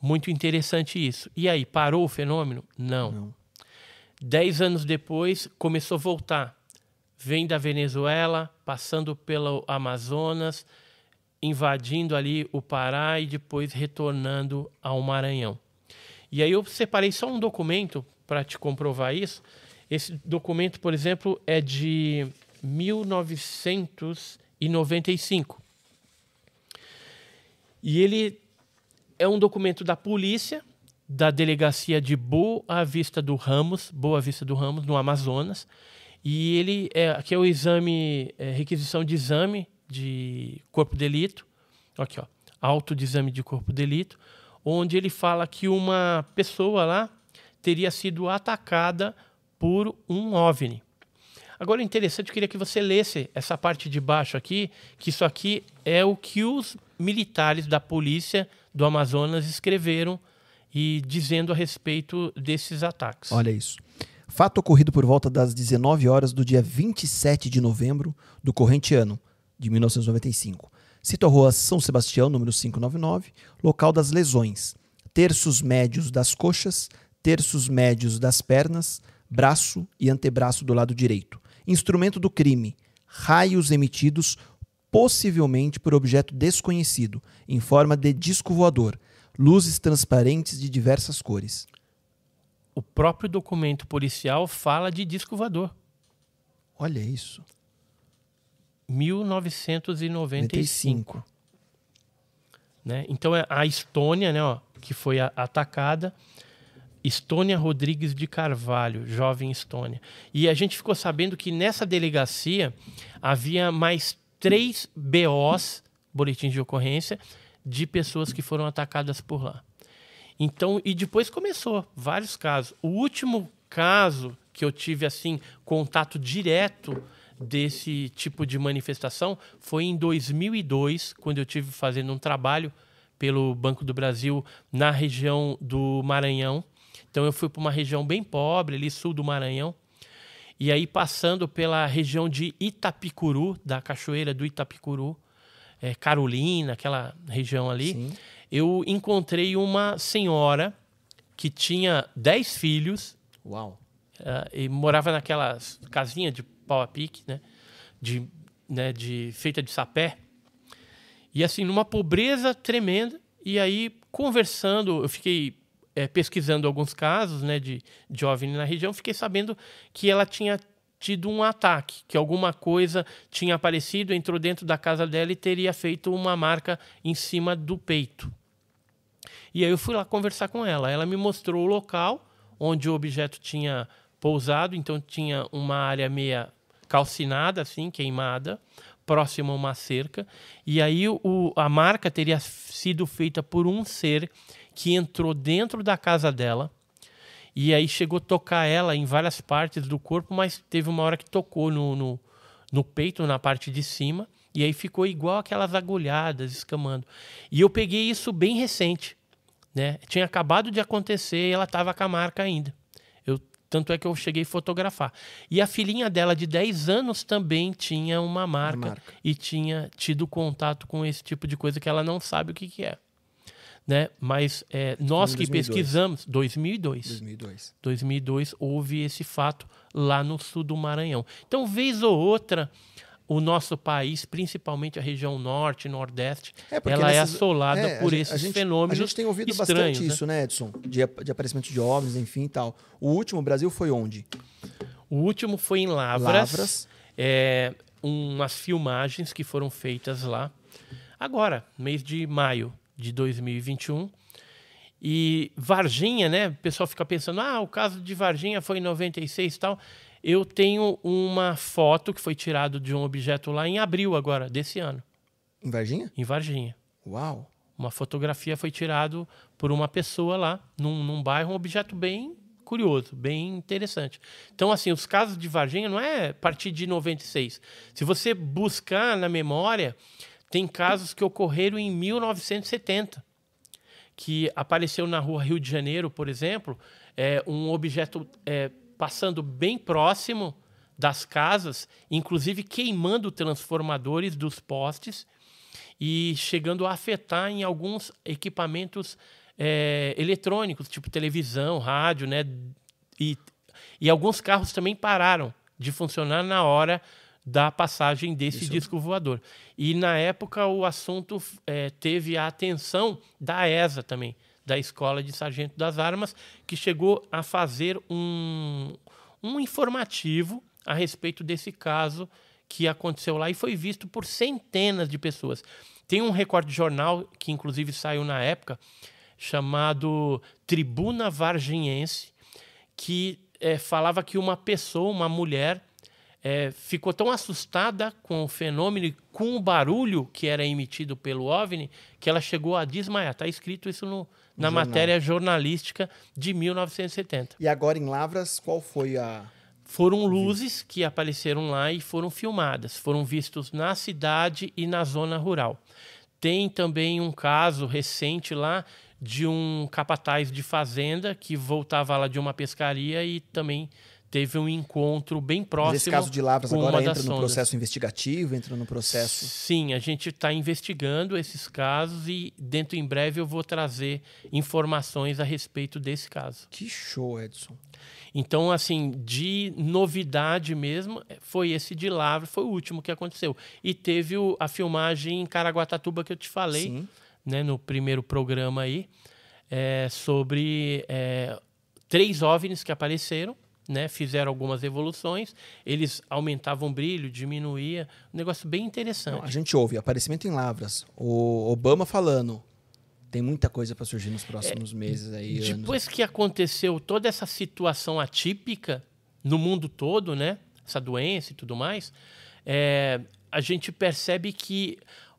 Muito interessante isso. E aí, parou o fenômeno? Não. Não. Dez anos depois, começou a voltar. Vem da Venezuela, passando pelo Amazonas, invadindo ali o Pará e depois retornando ao Maranhão. E aí eu separei só um documento para te comprovar isso. Esse documento, por exemplo, é de 1995. E ele é um documento da polícia, da delegacia de Boa Vista do Ramos, Boa Vista do Ramos, no Amazonas. E ele é aqui é o exame, é, requisição de exame de corpo de delito, aqui ó, auto de exame de corpo de delito, onde ele fala que uma pessoa lá teria sido atacada por um OVNI. Agora, é interessante, eu queria que você lesse essa parte de baixo aqui, que isso aqui é o que os militares da polícia do Amazonas escreveram e dizendo a respeito desses ataques. Olha isso. Fato ocorrido por volta das 19 horas do dia 27 de novembro do corrente ano de 1995. Cito a rua São Sebastião, número 599, local das lesões. Terços médios das coxas, terços médios das pernas, braço e antebraço do lado direito. Instrumento do crime: raios emitidos possivelmente por objeto desconhecido, em forma de disco voador, luzes transparentes de diversas cores. O próprio documento policial fala de disco voador. Olha isso. 1995. 95. Né? Então é a Estônia, né, ó, que foi a, atacada, Estônia Rodrigues de Carvalho, jovem Estônia. E a gente ficou sabendo que nessa delegacia havia mais três BOs, boletins de ocorrência, de pessoas que foram atacadas por lá. Então, e depois começou vários casos. O último caso que eu tive assim contato direto desse tipo de manifestação foi em 2002, quando eu tive fazendo um trabalho pelo Banco do Brasil na região do Maranhão. Então eu fui para uma região bem pobre, ali sul do Maranhão. E aí, passando pela região de Itapicuru, da Cachoeira do Itapicuru, é, Carolina, aquela região ali, Sim. eu encontrei uma senhora que tinha 10 filhos. Uau! Uh, e morava naquela casinha de pau a pique, né? De, né, de, feita de sapé. E assim, numa pobreza tremenda. E aí, conversando, eu fiquei é, pesquisando alguns casos né, de, de OVNI na região, fiquei sabendo que ela tinha tido um ataque, que alguma coisa tinha aparecido, entrou dentro da casa dela e teria feito uma marca em cima do peito. E aí eu fui lá conversar com ela. Ela me mostrou o local onde o objeto tinha pousado, então tinha uma área meia calcinada, assim, queimada, próxima a uma cerca. E aí o, a marca teria sido feita por um ser que entrou dentro da casa dela e aí chegou a tocar ela em várias partes do corpo, mas teve uma hora que tocou no, no, no peito, na parte de cima, e aí ficou igual aquelas agulhadas escamando. E eu peguei isso bem recente, né? Tinha acabado de acontecer e ela estava com a marca ainda. Eu, tanto é que eu cheguei a fotografar. E a filhinha dela, de 10 anos, também tinha uma marca, uma marca. e tinha tido contato com esse tipo de coisa que ela não sabe o que, que é né? Mas é, nós que 2002. pesquisamos, 2002, 2002, 2002 houve esse fato lá no sul do Maranhão. Então, vez ou outra, o nosso país, principalmente a região norte, nordeste, é ela é nessas, é assolada é, por esses fenômenos. A gente tem ouvido bastante né? isso, né, Edson? De, de aparecimento de ovnis, enfim e tal. O último, Brasil, foi onde? O último foi em Lavras. Lavras. É, umas filmagens que foram feitas lá. Agora, mês de maio de 2021. E Varginha, né? O pessoal fica pensando, ah, o caso de Varginha foi em 96 e tal. Eu tenho uma foto que foi tirada de um objeto lá em abril agora, desse ano. Em Varginha? Em Varginha. Uau! Uma fotografia foi tirada por uma pessoa lá, num, num bairro, um objeto bem curioso, bem interessante. Então, assim, os casos de Varginha não é a partir de 96. Se você buscar na memória, tem casos que ocorreram em 1970, que apareceu na rua Rio de Janeiro, por exemplo, é, um objeto é, passando bem próximo das casas, inclusive queimando transformadores dos postes e chegando a afetar em alguns equipamentos é, eletrônicos, tipo televisão, rádio, né? E, e alguns carros também pararam de funcionar na hora da passagem desse Isso. disco voador. E na época o assunto é, teve a atenção da ESA também, da Escola de Sargento das Armas, que chegou a fazer um, um informativo a respeito desse caso que aconteceu lá e foi visto por centenas de pessoas. Tem um recorde de jornal que inclusive saiu na época chamado Tribuna Varginhense que é, falava que uma pessoa, uma mulher, é, ficou tão assustada com o fenômeno e com o barulho que era emitido pelo OVNI que ela chegou a desmaiar. Está escrito isso no, na Jornal. matéria jornalística de 1970. E agora em Lavras, qual foi a. Foram luzes que apareceram lá e foram filmadas. Foram vistos na cidade e na zona rural. Tem também um caso recente lá de um capataz de fazenda que voltava lá de uma pescaria e também teve um encontro bem próximo. esse caso de Lavras agora entra no sondas. processo investigativo, entra no processo. Sim, a gente está investigando esses casos e dentro em breve eu vou trazer informações a respeito desse caso. Que show, Edson. Então, assim, de novidade mesmo, eh, foi esse de Lavras, foi o último que aconteceu. E teve o, a filmagem em Caraguatatuba que eu te falei, Sim. né, no primeiro programa aí, é, sobre é, três OVNIs que apareceram né, fizeram algumas evoluções, eles aumentavam o brilho, diminuía, um negócio bem interessante. Não, a gente ouve aparecimento em lavras, o Obama falando, tem muita coisa para surgir nos próximos é, meses aí. Depois anos. que aconteceu toda essa situação atípica no mundo todo, né? Essa doença e tudo mais, é, a gente percebe que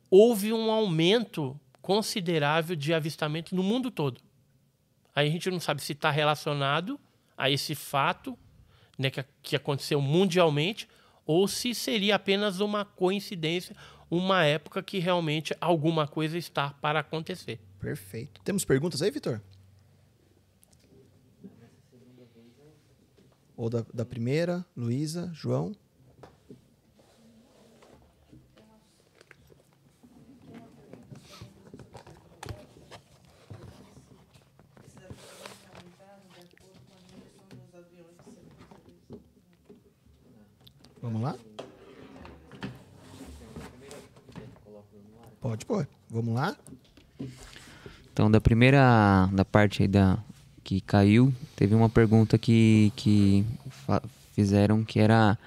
houve um aumento considerável de avistamento no mundo todo. Aí a gente não sabe se está relacionado a esse fato né, que, que aconteceu mundialmente ou se seria apenas uma coincidência, uma época que realmente alguma coisa está para acontecer. Perfeito. Temos perguntas aí, Vitor? Ou da, da primeira, Luísa, João? Vamos lá? Pode pôr. Vamos lá? Então, da primeira da parte aí da que caiu, teve uma pergunta que, que fizeram que era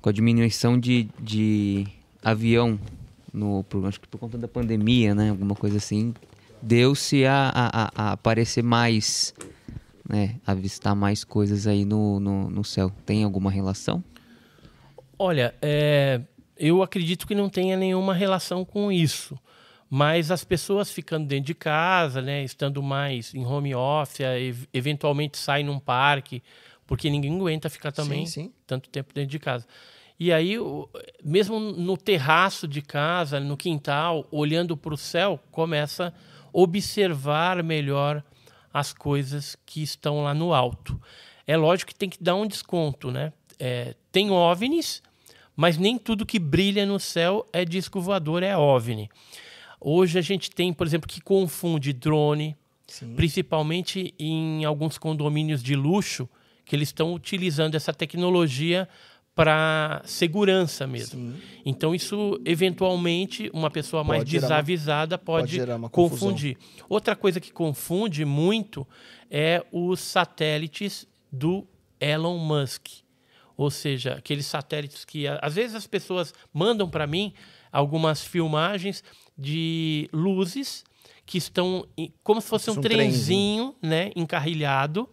com a diminuição de, de avião no acho que por conta da pandemia, né, alguma coisa assim, deu-se a, a, a, aparecer mais, né, avistar mais coisas aí no, no, no céu. Tem alguma relação? Olha, é, eu acredito que não tenha nenhuma relação com isso. Mas as pessoas ficando dentro de casa, né, estando mais em home office, eventualmente saem num parque, porque ninguém aguenta ficar também sim, sim. tanto tempo dentro de casa. E aí, mesmo no terraço de casa, no quintal, olhando para o céu, começa a observar melhor as coisas que estão lá no alto. É lógico que tem que dar um desconto, né? É, tem OVNIs, mas nem tudo que brilha no céu é disco voador, é OVNI. Hoje a gente tem, por exemplo, que confunde drone, Sim. principalmente em alguns condomínios de luxo, que eles estão utilizando essa tecnologia para segurança mesmo. Sim. Então isso eventualmente uma pessoa pode mais desavisada pode, pode confundir. Outra coisa que confunde muito é os satélites do Elon Musk ou seja, aqueles satélites que às vezes as pessoas mandam para mim algumas filmagens de luzes que estão como se fosse um, um trenzinho, trenzinho, né, encarrilhado,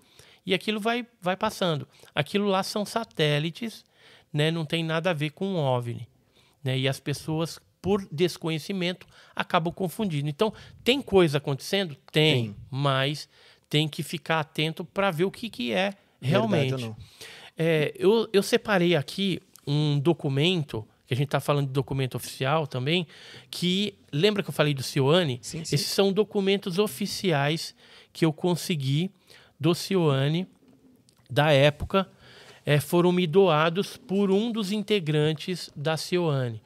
e aquilo vai, vai passando. Aquilo lá são satélites, né, não tem nada a ver com um OVNI, né? E as pessoas por desconhecimento acabam confundindo. Então, tem coisa acontecendo? Tem, tem. mas tem que ficar atento para ver o que que é realmente. Verdade, é, eu, eu separei aqui um documento, que a gente está falando de documento oficial também, que lembra que eu falei do Cioane? Sim, sim. Esses são documentos oficiais que eu consegui do Cioane da época. É, foram me doados por um dos integrantes da Cioane.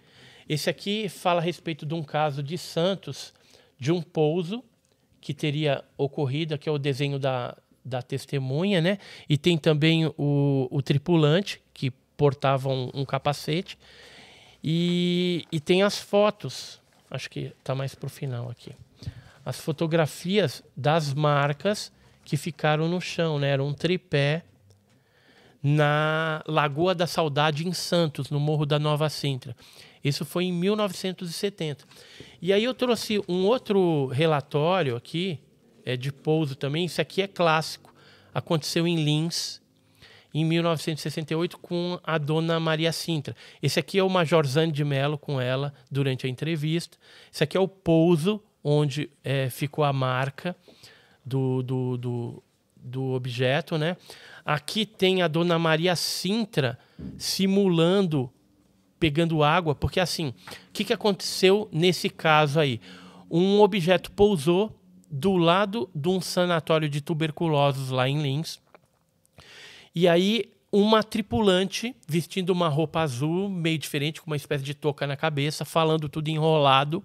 Esse aqui fala a respeito de um caso de Santos, de um pouso que teria ocorrido, aqui é o desenho da, da testemunha, né? E tem também o, o tripulante, que portava um, um capacete. E, e, tem as fotos, acho que está mais para o final aqui. As fotografias das marcas que ficaram no chão, né? Era um tripé na Lagoa da Saudade, em Santos, no Morro da Nova Sintra. Isso foi em 1970. E aí eu trouxe um outro relatório aqui, é, de pouso também, isso aqui é clássico. Aconteceu em Lins, em 1968, com a dona Maria Sintra. Esse aqui é o Major Zane de Mello com ela durante a entrevista. Esse aqui é o pouso onde é, ficou a marca do, do, do, do objeto, né? Aqui tem a dona Maria Sintra simulando pegando água, porque assim, o que, que aconteceu nesse caso aí? Um objeto pousou do lado de um sanatório de tuberculosos lá em Linz. E aí uma tripulante vestindo uma roupa azul meio diferente, com uma espécie de touca na cabeça, falando tudo enrolado,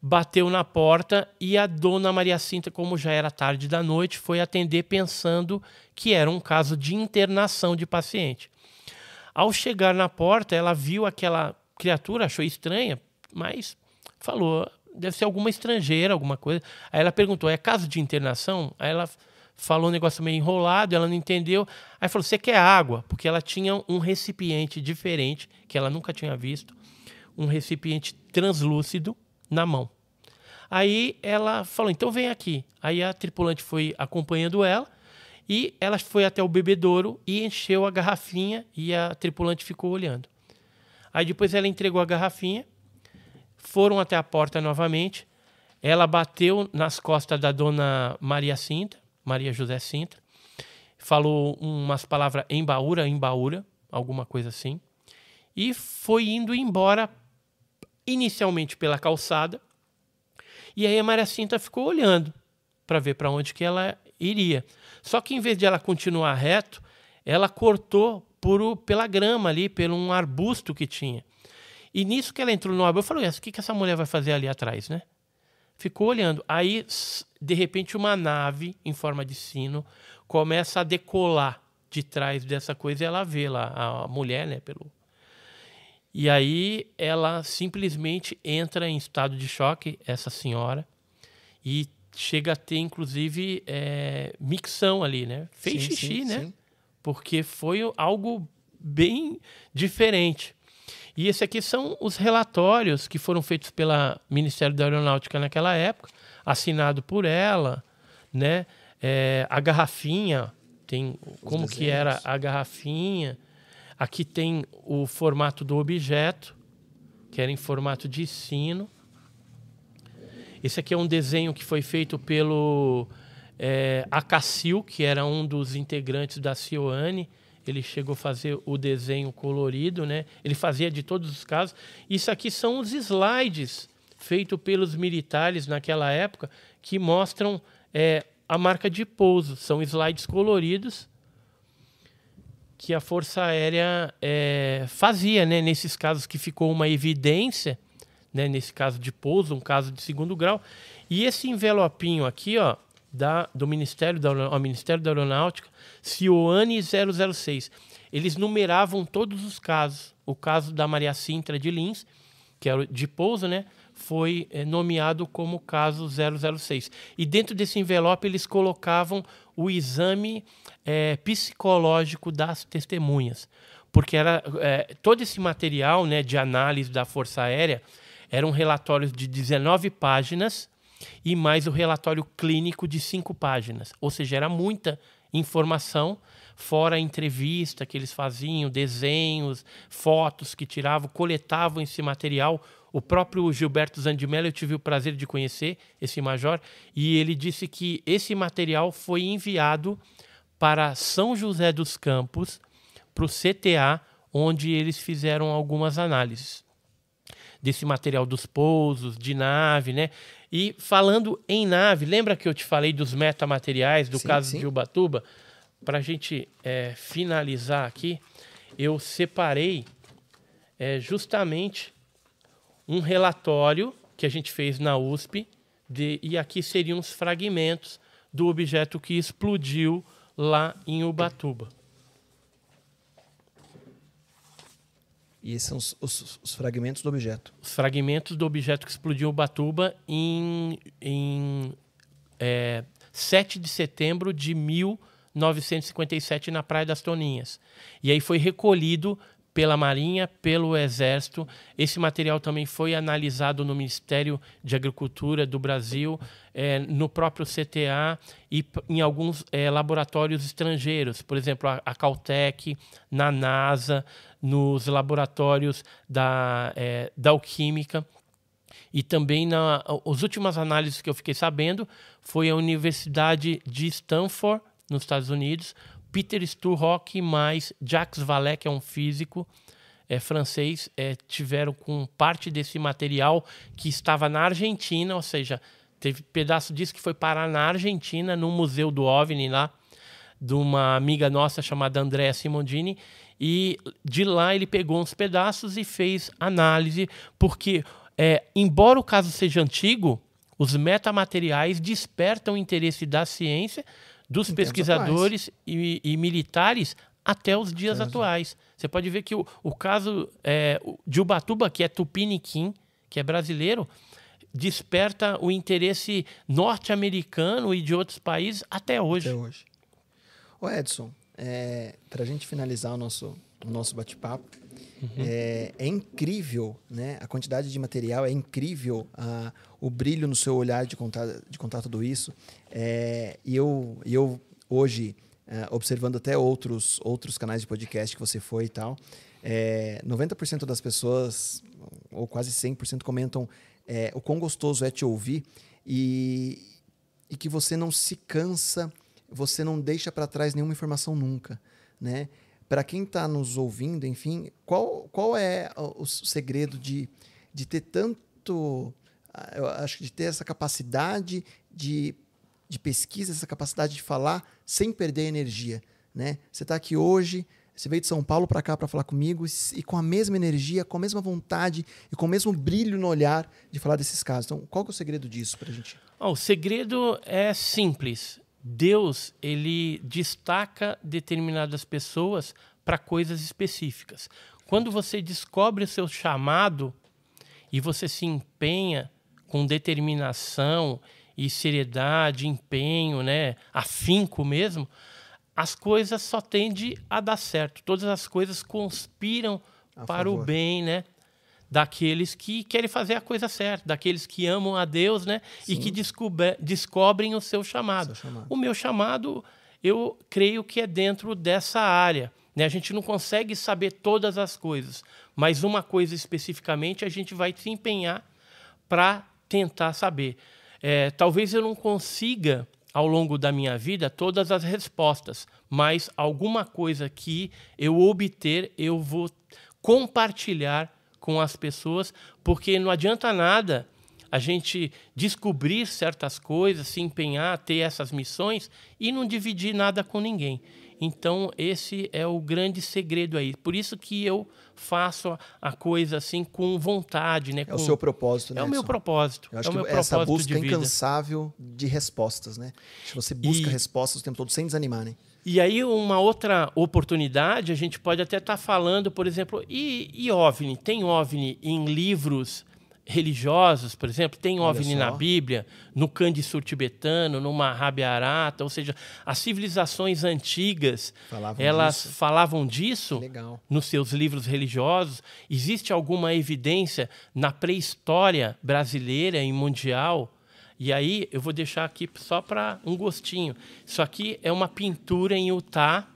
bateu na porta e a dona Maria Cinta, como já era tarde da noite, foi atender pensando que era um caso de internação de paciente. Ao chegar na porta, ela viu aquela criatura, achou estranha, mas falou: deve ser alguma estrangeira, alguma coisa. Aí ela perguntou: é caso de internação? Aí ela falou um negócio meio enrolado, ela não entendeu. Aí falou: você quer água? Porque ela tinha um recipiente diferente, que ela nunca tinha visto, um recipiente translúcido na mão. Aí ela falou: então vem aqui. Aí a tripulante foi acompanhando ela. E ela foi até o bebedouro e encheu a garrafinha e a tripulante ficou olhando. Aí depois ela entregou a garrafinha foram até a porta novamente. Ela bateu nas costas da dona Maria Cinta, Maria José Cinta. Falou umas palavras embaúra, embaúra, alguma coisa assim. E foi indo embora, inicialmente pela calçada. E aí a Maria Cinta ficou olhando para ver para onde que ela iria. Só que em vez de ela continuar reto, ela cortou por, pela grama ali, pelo um arbusto que tinha. E nisso que ela entrou no abrigo, eu falei, o que, que essa mulher vai fazer ali atrás, né? Ficou olhando. Aí, de repente, uma nave em forma de sino começa a decolar de trás dessa coisa e ela vê lá a mulher, né, pelo E aí ela simplesmente entra em estado de choque essa senhora e chega a ter inclusive é, micção ali, né? Fez sim, xixi, sim, né? Sim. Porque foi algo bem diferente. E esse aqui são os relatórios que foram feitos pelo Ministério da Aeronáutica naquela época, assinado por ela, né? É, a garrafinha, tem os como desenhos. que era a garrafinha. Aqui tem o formato do objeto, que era em formato de sino. Esse aqui é um desenho que foi feito pelo é, Acacil, que era um dos integrantes da Cioane, ele chegou a fazer o desenho colorido, né? Ele fazia de todos os casos. Isso aqui são os slides feitos pelos militares naquela época que mostram é, a marca de pouso. São slides coloridos que a Força Aérea é, fazia, né? Nesses casos que ficou uma evidência, né? Nesse caso de pouso, um caso de segundo grau. E esse envelopinho aqui, ó, da, do Ministério da, ao Ministério da Aeronáutica, Cioane 006. Eles numeravam todos os casos. O caso da Maria Sintra de Lins, que era de pouso, né? Foi eh, nomeado como caso 006. E dentro desse envelope eles colocavam o exame é, psicológico das testemunhas. Porque era é, todo esse material né, de análise da Força Aérea eram relatórios de 19 páginas e mais o relatório clínico de cinco páginas. Ou seja, era muita informação, fora a entrevista que eles faziam, desenhos, fotos que tiravam, coletavam esse material. O próprio Gilberto Zandimello, eu tive o prazer de conhecer esse major, e ele disse que esse material foi enviado para São José dos Campos, para o CTA, onde eles fizeram algumas análises desse material dos pousos, de nave, né? E falando em nave, lembra que eu te falei dos metamateriais, do sim, caso sim. de Ubatuba? Para a gente é, finalizar aqui, eu separei é, justamente um relatório que a gente fez na USP, de, e aqui seriam os fragmentos do objeto que explodiu lá em Ubatuba. E esses são os, os, os, fragmentos do objeto. Os fragmentos do objeto que explodiu Ubatuba em, em é, 7 de setembro de 1957 na Praia das Toninhas. E aí foi recolhido pela Marinha, pelo Exército. Esse material também foi analisado no Ministério de Agricultura do Brasil, é, no próprio CTA e em alguns é, laboratórios estrangeiros, por exemplo, a, a Caltech, na NASA, nos laboratórios da, é, da Alquímica. E também na, as últimas análises que eu fiquei sabendo foi a Universidade de Stanford, nos Estados Unidos, Peter Sturrock mais Jacques Vallée, que é um físico é, francês, é, tiveram com parte desse material que estava na Argentina, ou seja, teve pedaço disso que foi parar na Argentina, no Museu do OVNI lá, de uma amiga nossa chamada Andrea Simondini, e de lá ele pegou uns pedaços e fez análise, porque, é, embora o caso seja antigo, os metamateriais despertam o interesse da ciência dos pesquisadores e, e, militares até os dias Entendi. atuais. Você pode ver que o, o caso é, de Ubatuba, que é tupiniquim, que é brasileiro, desperta o interesse norte-americano e de outros países até hoje. Até hoje. Ô Edson, é, para a gente finalizar o nosso, o nosso bate-papo, Uhum. É, é, incrível, né? A quantidade de material é incrível, a, ah, o brilho no seu olhar de contar, de contar tudo isso. É, e eu, eu hoje, é, observando até outros, outros canais de podcast que você foi e tal, 90% é, das pessoas, ou quase 100%, comentam é, o quão gostoso é te ouvir e, e que você não se cansa, você não deixa para trás nenhuma informação nunca, né? para quem está nos ouvindo, enfim, qual, qual é o, segredo de, de ter tanto. Ah, eu acho que de ter essa capacidade de, de pesquisa, essa capacidade de falar sem perder energia. Né? Você está aqui hoje, você veio de São Paulo para cá para falar comigo e com a mesma energia, com a mesma vontade e com o mesmo brilho no olhar de falar desses casos. Então, qual é o segredo disso para a gente? Oh, o segredo é simples. Deus ele destaca determinadas pessoas para coisas específicas. Quando você descobre o seu chamado e você se empenha com determinação e seriedade, empenho, né, afinco mesmo, as coisas só tendem a dar certo. Todas as coisas conspiram a para favor. o bem, né, daqueles que querem fazer a coisa certa, daqueles que amam a Deus, né? E que descobre, descobrem o seu chamado. seu chamado. O meu chamado, eu creio que é dentro dessa área. Né? A gente não consegue saber todas as coisas, mas uma coisa especificamente a gente vai se empenhar para tentar saber. É, talvez eu não consiga ao longo da minha vida todas as respostas, mas alguma coisa que eu obter, eu vou compartilhar com as pessoas, porque não adianta nada a gente descobrir certas coisas, se empenhar, ter essas missões e não dividir nada com ninguém. Então, esse é o grande segredo aí. Por isso que eu faço a coisa assim com vontade, né? É com... o seu propósito, né? É o meu propósito. Eu é acho é que essa busca de incansável de respostas, né? Você busca e... respostas o tempo todo sem desanimar, né? E aí, uma outra oportunidade, a gente pode até estar tá falando, por exemplo, e, e OVNI? Tem OVNI em livros religiosos, por exemplo? Tem OVNI na Bíblia, no Cândido Sur tibetano, no Mahabharata? Ou seja, as civilizações antigas, falavam elas disso. falavam disso Legal. nos seus livros religiosos? Existe alguma evidência na pré-história brasileira e mundial e aí eu vou deixar aqui só para um gostinho. Isso aqui é uma pintura em Utah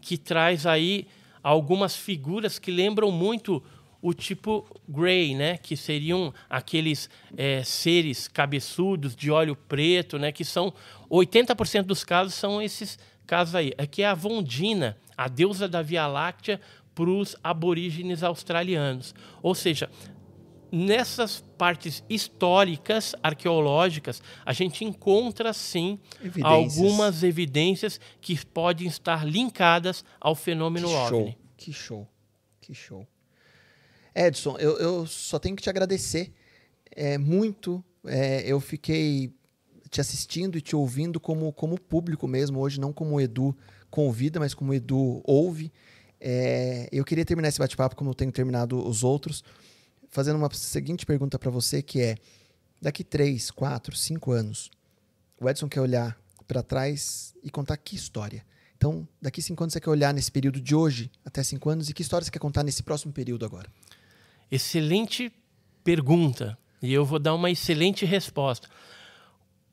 que traz aí algumas figuras que lembram muito o tipo Grey, né? Que seriam aqueles é, seres cabeçudos de óleo preto, né? Que são 80% dos casos são esses casos aí. Aqui é a Vondina, a deusa da Via Láctea para os aborígenes australianos. Ou seja, nessas partes históricas, arqueológicas, a gente encontra sim evidências. algumas evidências que podem estar linkadas ao fenômeno que show, Que show, que show. Edson, eu, eu só tenho que te agradecer é, muito. É, eu fiquei te assistindo e te ouvindo como, como público mesmo, hoje não como Edu convida, mas como Edu ouve. É, eu queria terminar esse bate-papo como eu tenho terminado os outros fazendo uma seguinte pergunta para você, que é: daqui 3, 4, 5 anos, o Edson quer olhar para trás e contar que história? Então, daqui 5 anos você quer olhar nesse período de hoje até 5 anos e que história você quer contar nesse próximo período agora? Excelente pergunta. E eu vou dar uma excelente resposta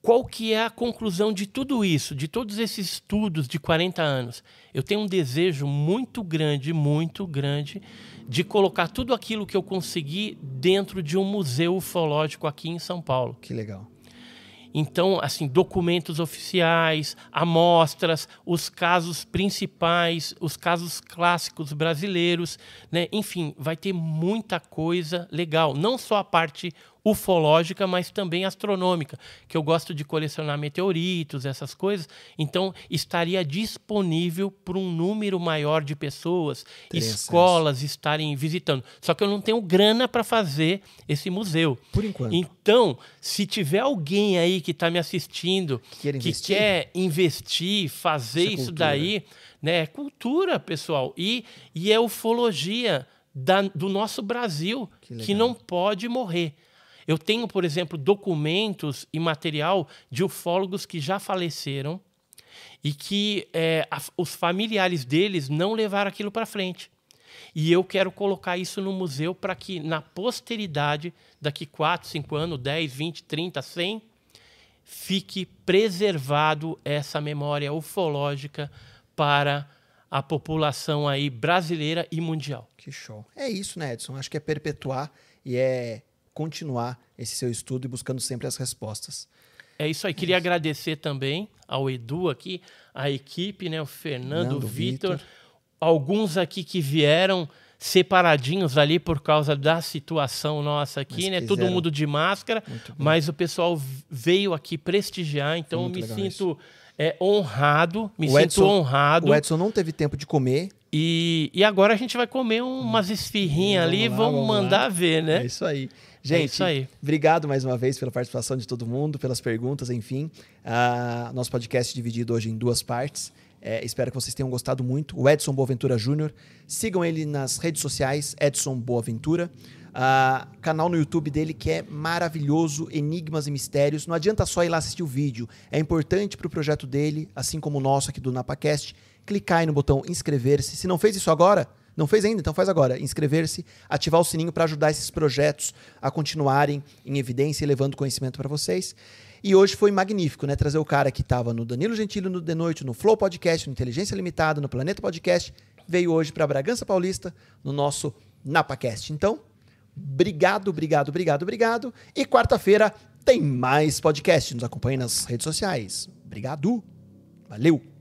qual que é a conclusão de tudo isso, de todos esses estudos de 40 anos? Eu tenho um desejo muito grande, muito grande, de colocar tudo aquilo que eu consegui dentro de um museu ufológico aqui em São Paulo. Que legal. Então, assim, documentos oficiais, amostras, os casos principais, os casos clássicos brasileiros, né? Enfim, vai ter muita coisa legal, não só a parte ufológica, mas também astronômica, que eu gosto de colecionar meteoritos, essas coisas. Então, estaria disponível para um número maior de pessoas, escolas estarem visitando. Só que eu não tenho grana para fazer esse museu. Por enquanto. Então, se tiver alguém aí que está me assistindo, que, que quer investir, fazer isso, é daí, né? É cultura, pessoal. E, e é ufologia da, do nosso Brasil, que, que não pode morrer. Eu tenho, por exemplo, documentos e material de ufólogos que já faleceram e que é, a, os familiares deles não levaram aquilo para frente. E eu quero colocar isso no museu para que, na posteridade, daqui 4, 5 anos, 10, 20, 30, 100, fique preservado essa memória ufológica para a população aí brasileira e mundial. Que show. É isso, né, Edson? Acho que é perpetuar e é continuar esse seu estudo e buscando sempre as respostas. É isso aí. É Queria isso. agradecer também ao Edu aqui, à equipe, né? O Fernando, Fernando o Vitor. Alguns aqui que vieram separadinhos ali por causa da situação nossa aqui, mas né? Quiseram. Todo mundo de máscara, mas o pessoal veio aqui prestigiar, então eu me sinto é, honrado, me o sinto Edson, honrado. O Edson não teve tempo de comer. E, e agora a gente vai comer umas esfirrinhas ali, lá, vamos, vamos mandar lá. ver, né? É isso aí. Gente, é isso aí. obrigado mais uma vez pela participação de todo mundo, pelas perguntas, enfim. Uh, nosso podcast é dividido hoje em duas partes. É, espero que vocês tenham gostado muito. O Edson Boaventura Júnior. Sigam ele nas redes sociais, Edson Boaventura. Uh, canal no YouTube dele que é maravilhoso, Enigmas e Mistérios. Não adianta só ir lá assistir o vídeo. É importante para o projeto dele, assim como o nosso aqui do NapaCast, clicar aí no botão inscrever-se. Se não fez isso agora, não fez ainda? Então faz agora. Inscrever-se, ativar o sininho para ajudar esses projetos a continuarem em evidência e levando conhecimento para vocês. E hoje foi magnífico, né? Trazer o cara que estava no Danilo Gentili no De Noite, no Flow Podcast, no Inteligência Limitada, no Planeta Podcast, veio hoje para Bragança Paulista, no nosso NapaCast. Então, obrigado, obrigado, obrigado, obrigado. E quarta-feira tem mais podcast. Nos acompanhe nas redes sociais. Obrigado. Valeu.